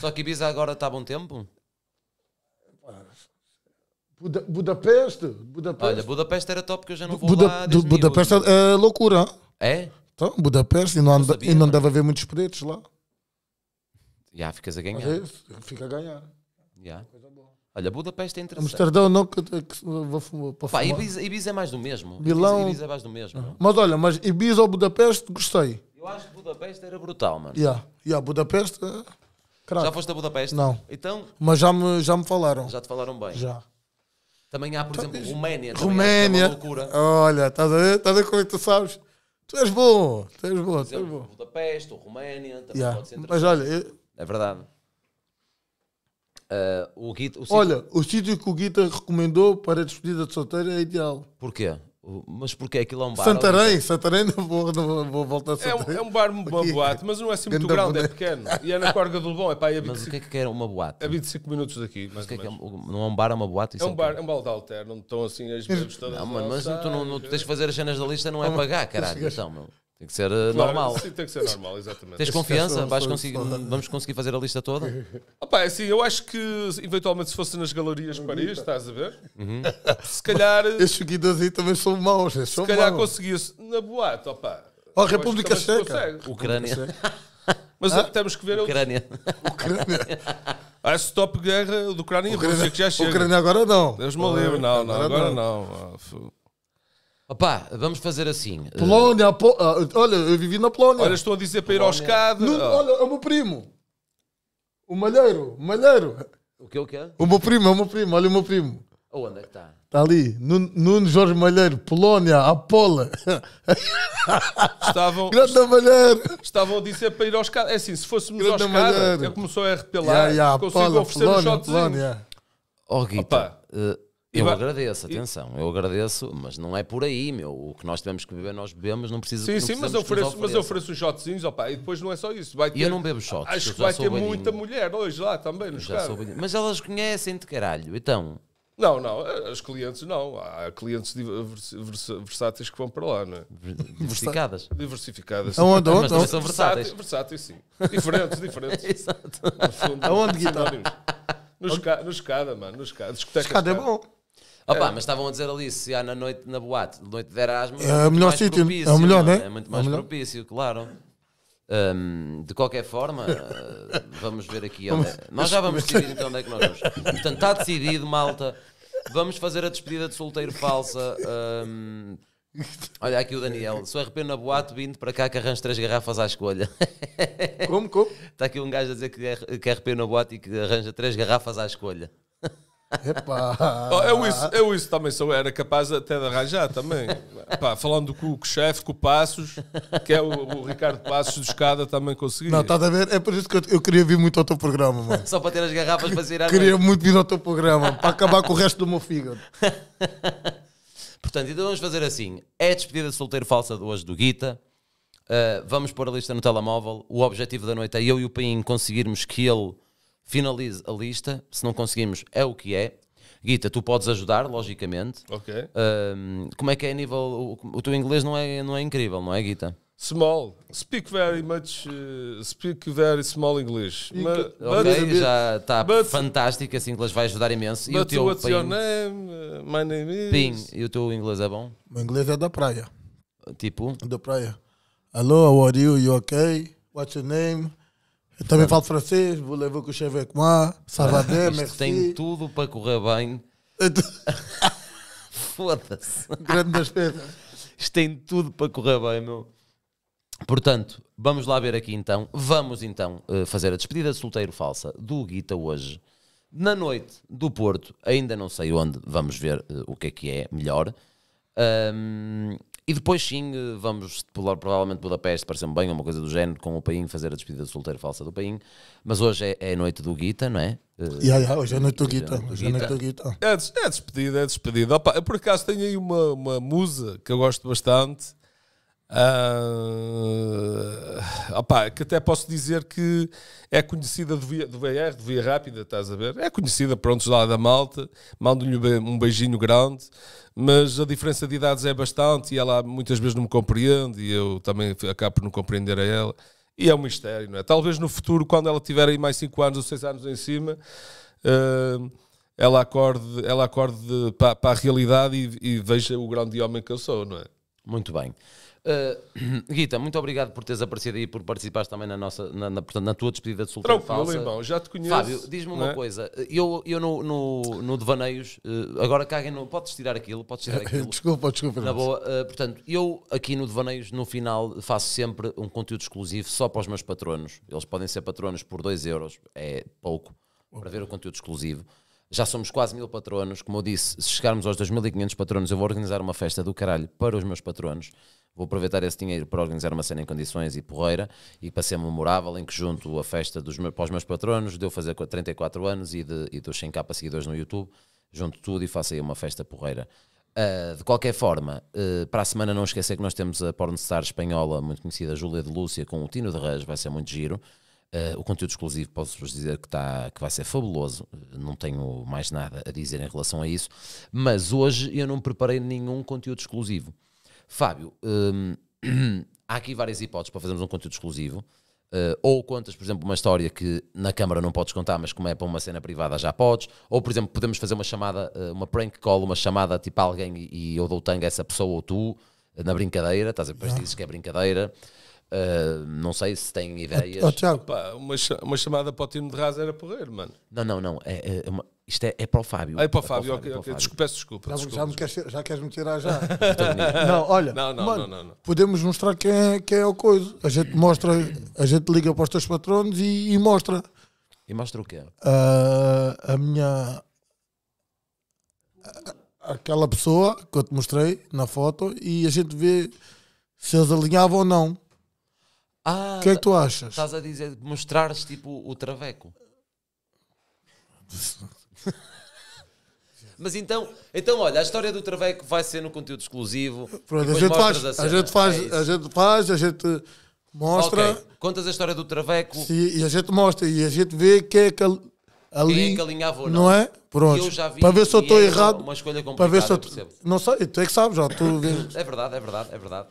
Só que Ibiza agora está a bom tempo? Buda, Budapeste, Budapeste. Olha, Budapeste era top que eu já não vou Buda, lá. Budapeste é loucura. É? Então, Budapeste, e não, anda, sabia, e não andava a ver muitos pretos lá. Já ficas a ganhar. É isso, fica a ganhar. Já. É olha, Budapeste é interessante. Amsterdão não que, que, que vou Pá, Ibiza, Ibiza é mais do mesmo. Milão. Ibiza, Ibiza é mais do mesmo. Mas olha, mas Ibiza ou Budapeste, gostei. Eu acho que Budapeste era brutal, mano. Yeah. Yeah, Budapeste. Eh, já foste a Budapeste? Não. Então. Mas já me, já me falaram. Já te falaram bem. Já. Também há, por então, exemplo, Roménia. Roménia. É Olha, estás a ver? Estás a ver como é que tu sabes? Tu és bom, tu és bom, tu és bom. Budapeste, o Roménia, também yeah. pode ser Mas olha, eu... é verdade. Uh, o Guita, o sítio... Olha, o sítio que o Guita recomendou para a despedida de solteiro é ideal. Porquê? Mas porque aquilo é um bar. Santarém, ali. Santarém, não vou, não vou voltar a é Santarém. É um, é um bar, uma boate, mas não é assim muito grande, é pequeno. E é na Corga do Lebon, é para é 25, Mas o que é que era uma boate? É 25 minutos daqui, mas que é que é, é, é não é um bar, é uma boate? É um bar, é um balde alterno, onde estão assim as bebes todas. Não, mano, mas tu, não, não, tu tens fazer as cenas da lista, não é pagar, caralho. Então, meu. Tem que ser eh, claro, normal. Sim, tem que ser normal, exatamente. Tens confiança? Vais conseguir, vamos conseguir fazer a lista toda? Opa, é assim, eu acho que eventualmente se fosse nas galerias de Paris, estás a ver? Uhum. Se calhar. Eh, Estes seguidores aí também são maus. Né? São se calhar conseguisse. na boate, opa. Ó, oh, República Checa. Ucrânia. Mas ah? temos que ver. É Ucrânia. Ucrânia. Ah, esse top guerra do Ucrânia e Rússia que já chega. Ucrânia agora não. Deus me livre, não, não, agora não. não. Ah, Opá, vamos fazer assim. Eh, Polónia, ah, olha, eu vivi na Polónia. Olha, estou a dizer para ir ao escada. Ah. Olha, é o meu primo. O Malheiro, o Malheiro. O que é o que é? O meu primo, é o meu primo, olha o meu primo. Oh, onde é que está? Está ali, Nuno Jorge Malheiro, Polónia, Apola. Estavam, Grande Malheiro. Estavam a dizer para ir aos escada. É assim, se fôssemos Grande aos escada, eu começou a RP lá, yeah, yeah, consigo Apola, oferecer Polónia, um shotzinho. Oh, Guita, Opa. Uh, eu vai... agradeço, atenção, eu agradeço, mas não é por aí, meu. O que nós tivemos que beber, nós bebemos, não precisa Sim, sim, mas eu, ofereço, mas eu ofereço shotzinhos, opa, e depois não é só isso. Vai ter, e eu não bebo shots. Acho que vai ter badinho. muita mulher hoje lá também, nos já é? Mas elas conhecem-te, caralho, então. Não, não, as clientes não. Há clientes versáteis que vão para lá, não é? Diversificadas. Diversificadas. Aonde? Mas são versáteis. Versáteis, sim. Diferentes, diferentes. Exato. No fundo, Aonde, Guilherme? No, escada, mano, no escada. Discoteca escada, é escada é bom. Opa, é. mas estavam a dizer ali, se há na noite, na boate, noite de Erasmus. É, é, o melhor sítio, é o melhor, não é? Né? É muito é mais propício, claro. Um, de qualquer forma, eh, vamos ver aqui onde é. Nós já vamos decidir então onde é que nós vamos. Portanto, está decidido, malta. Vamos fazer a despedida de solteiro falsa. Um, olha aqui o Daniel. Sou RP na boate, vindo para cá que arranjo três garrafas à escolha. Como, como? Está aqui um gajo a dizer que é, que é RP na boate e que arranja três garrafas à escolha. Epá. Oh, eu, isso, eu isso também sou, era capaz até de arranjar também. Epá, falando com, o chefe, com o Passos, que é o, o Ricardo Passos de escada, também consegui. Não, estás a ver? É por isso que eu, eu, queria vir muito ao teu programa, mano. Só para ter as garrafas para virar. Queria muito vir ao teu programa, para acabar com o resto do meu fígado. Portanto, então vamos fazer assim: é a despedida de solteiro falsa de hoje do Guita. Uh, vamos pôr a lista no telemóvel. O objetivo da noite é eu e o Paim conseguirmos que ele finalize a lista. Se não conseguimos, é o que é. Guita, tu podes ajudar, logicamente. Ok. Um, como é que é a nível. O, o, teu inglês não é, não é incrível, não é, Guita? Small. Speak very much. Uh, speak very small English. But, ok, but, já está fantástico esse inglês, vai ajudar imenso. e o teu what's ping, your name? Eh, my name is. Ping, e o teu inglês é bom? O inglês é da praia. Tipo? Da praia. Hello, how are you? You okay? What's your name? Eu também falo francês, vou levar com o chefe com Salvador, merci. Tem tudo para correr bem. Foda-se. Grande das Isto tem tudo para correr bem, meu. Portanto, vamos lá ver aqui então. Vamos então eh, fazer a despedida de solteiro falsa do Guita hoje. Na noite do Porto, ainda não sei onde, vamos ver eh, o que é que é melhor. Um, e depois sim, eh, vamos pular provavelmente Budapeste, parece-me bem, uma coisa do género, com o Paim, fazer a despedida de solteiro falsa do Paim. Mas hoje é, é a noite do Guita, não é? Yeah, yeah, é hoje é a noite do Guita. Hoje é noite do Guita. É, é, despedida, é despedida. Opa, por acaso tenho aí uma, uma musa que eu gosto bastante, Uh, ah, opa, que até posso dizer que é conhecida do, via, do VR, do Via Rápida, estás a ver? É conhecida, pronto, lá da malta, mando-lhe um beijinho grande, mas a diferença de idades é bastante e ela muitas vezes não me compreende e eu também acabo por não compreender a ela. E é um mistério, não é? Talvez no futuro, quando ela tiver aí mais 5 anos ou 6 anos em cima. Uh, ela acorde, ela acorde para, para a realidade e, e veja o grande homem que eu sou, não é? Muito bem. Uh, muito obrigado por teres aparecido aí por participares também na nossa, na, na, portanto, na tua despedida de solteiro falsa. irmão, já te conheço. Fábio, diz-me uma é? coisa. Eu, eu no, no, no Devaneios, uh, agora caguem no... Podes tirar aquilo, podes tirar aquilo. desculpa, desculpa. Na boa. Uh, portanto, eu aqui no Devaneios, no final, faço sempre um conteúdo exclusivo só para os meus patronos. Eles podem ser patronos por 2 euros, é pouco, okay. para ver o conteúdo exclusivo. Já somos quase mil patronos. Como eu disse, se chegarmos aos 2.500 patronos, eu vou organizar uma festa do caralho para os meus patronos vou aproveitar esse dinheiro para organizar uma cena em condições e porreira e para ser memorável, em que junto a festa dos meus, para os meus patronos, de eu fazer 34 anos e, de, e dos 100k seguidores no YouTube, junto tudo e faço aí uma festa porreira. Uh, de qualquer forma, uh, para a semana não esquecer que nós temos a pornstar espanhola muito conhecida, Júlia de Lúcia, com o Tino de Rãs, vai ser muito giro. Uh, o conteúdo exclusivo posso-vos dizer que, tá, que vai ser fabuloso, não tenho mais nada a dizer em relação a isso, mas hoje eu não preparei nenhum conteúdo exclusivo. Fábio, hum, há aqui várias hipóteses para fazermos um conteúdo exclusivo. Uh, ou contas, por exemplo, uma história que na câmara não podes contar, mas como é para uma cena privada já podes, ou por exemplo, podemos fazer uma chamada, uh, uma prank call, uma chamada tipo a alguém e, e eu dou tango a essa pessoa ou tu, uh, na brincadeira, estás a depois ah. que é brincadeira. Uh, não sei se têm ideias. Oh, Opa, uma, uma chamada para o time de rasa era porreiro, mano. Não, não, não. É, é uma, isto é, é para o Fábio. Ah, é, é para o Fábio, é para o Fábio, Desculpa, peço desculpa. Já, Queres, já queres me tirar já? não, olha. Não, não, mano, não, não, não, Podemos mostrar quem é, quem é o coisa. A gente mostra, a gente liga para os teus patronos e, e mostra. E mostra o quê? Uh, a minha. Aquela pessoa que eu te mostrei na foto e a gente vê se eles alinhavam ou não. Ah, o que é que tu achas? Estás a dizer, mostrares tipo o traveco. Mas então, então, olha, a história do Traveco vai ser no conteúdo exclusivo. Pronto, a gente, faz, a, a, gente faz, é a gente faz, a gente mostra. Okay. Contas a história do Traveco. Sim, e a gente mostra, e a gente vê que é que ali. Quem é que alinhava ou não. Não é? Pronto. Eu já vi para ver se eu estou errado. Uma escolha complicada. Para ver se eu, eu não sei, tu é que sabes, já. Tu... é verdade, é verdade, é verdade.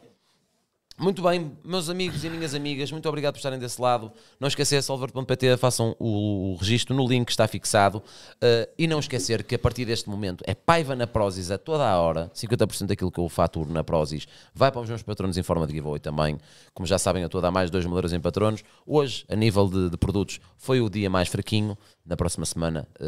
Muito bem, meus amigos e minhas amigas, muito obrigado por estarem desse lado. Não esquecer, salvar.pt façam o, o registro no link que está fixado. Uh, e não esquecer que a partir deste momento é paiva na Prozis a toda a hora. 50% daquilo que eu faturo na Prozis vai para os meus patronos em forma de giveaway também. Como já sabem, a toda a mais de 2 mil euros em patronos. Hoje, a nível de, de produtos, foi o dia mais fraquinho na próxima semana, eh,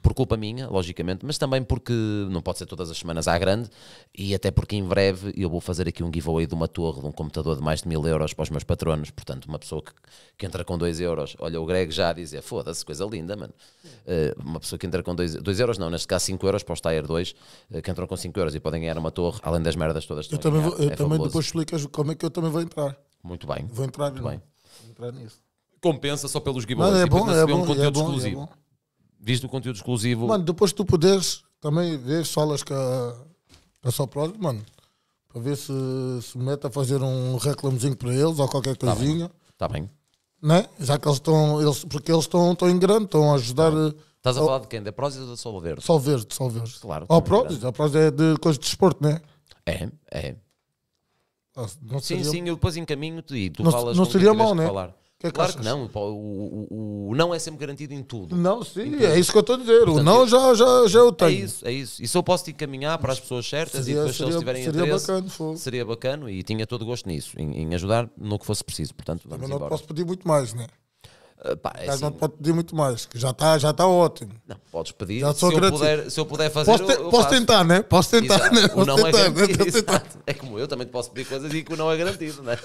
por culpa minha, logicamente, mas também porque não pode ser todas as semanas à grande e até porque em breve eu vou fazer aqui um giveaway de uma torre, de um computador de mais de mil euros para os meus patronos. Portanto, uma pessoa que, que entra com dois euros, olha o Greg já a dizer, foda-se, coisa linda, mano. Eh, uma pessoa que entra com dois, dois euros, não, neste caso cinco euros para os Tire 2, que entram com cinco euros e podem ganhar uma torre, além das merdas todas. Eu também, vou, eu é também depois explicas como é que eu também vou entrar. Muito bem. Vou entrar, Muito bem. Vou entrar nisso. Compensa só pelos giveaways. Não, é, tipo, é, é bom, é bom, um conteúdo é bom, exclusivo. É Viste o conteúdo exclusivo. Mano, depois tu podes também ver solas que a, a só próximo, mano, para ver se se mete a fazer um reclamozinho para eles ou qualquer tá coisinha. Está bem. Tá bem. Né? Já que eles estão, eles, porque eles estão, estão em grande, estão a ajudar. Tá eh, Estás a falar de quem? Da Prozis ou da Sol Verde? Sol Verde, Sol Verde. Claro. Ou é Prozis, a Prozis é de coisa de desporto, não é? É, é. Ah, não sim, seria... sim, eu depois encaminho-te e tu não, falas não seria mal, né? falar. Que é que claro achas? que não. o, o, o, não é sempre garantido em tudo. Não, sim, é isso que eu estou a dizer. Portanto, o não já, já, já eu tenho. É isso, é isso. E se eu posso te encaminhar para as pessoas certas seria, e depois seria, se eles tiverem seria interesse, bacana, seria bacana e tinha todo o gosto nisso, em, em, ajudar no que fosse preciso. Portanto, vamos não embora. posso pedir muito mais, é? Uh, pá, é assim, não pode pedir muito mais, que já está já tá ótimo. Não, podes pedir. Já sou se, eu puder, se eu puder fazer. Posso, te, eu, eu posso tentar, né? Posso tentar, né? Posso não é tentar, é, né? é como eu também te posso pedir coisas e que o não é garantido, né?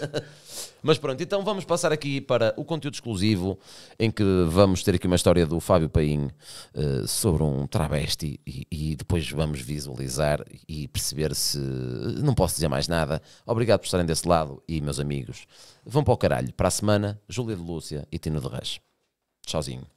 Mas pronto, então vamos passar aqui para o conteúdo exclusivo em que vamos ter aqui uma história do Fábio Paim uh, sobre um travesti e, e, depois vamos visualizar e perceber se. Não posso dizer mais nada. Obrigado por estarem desse lado e, meus amigos, Vão para o caralho. Para a semana, Júlia de Lúcia e Tino de Reis. Tchauzinho.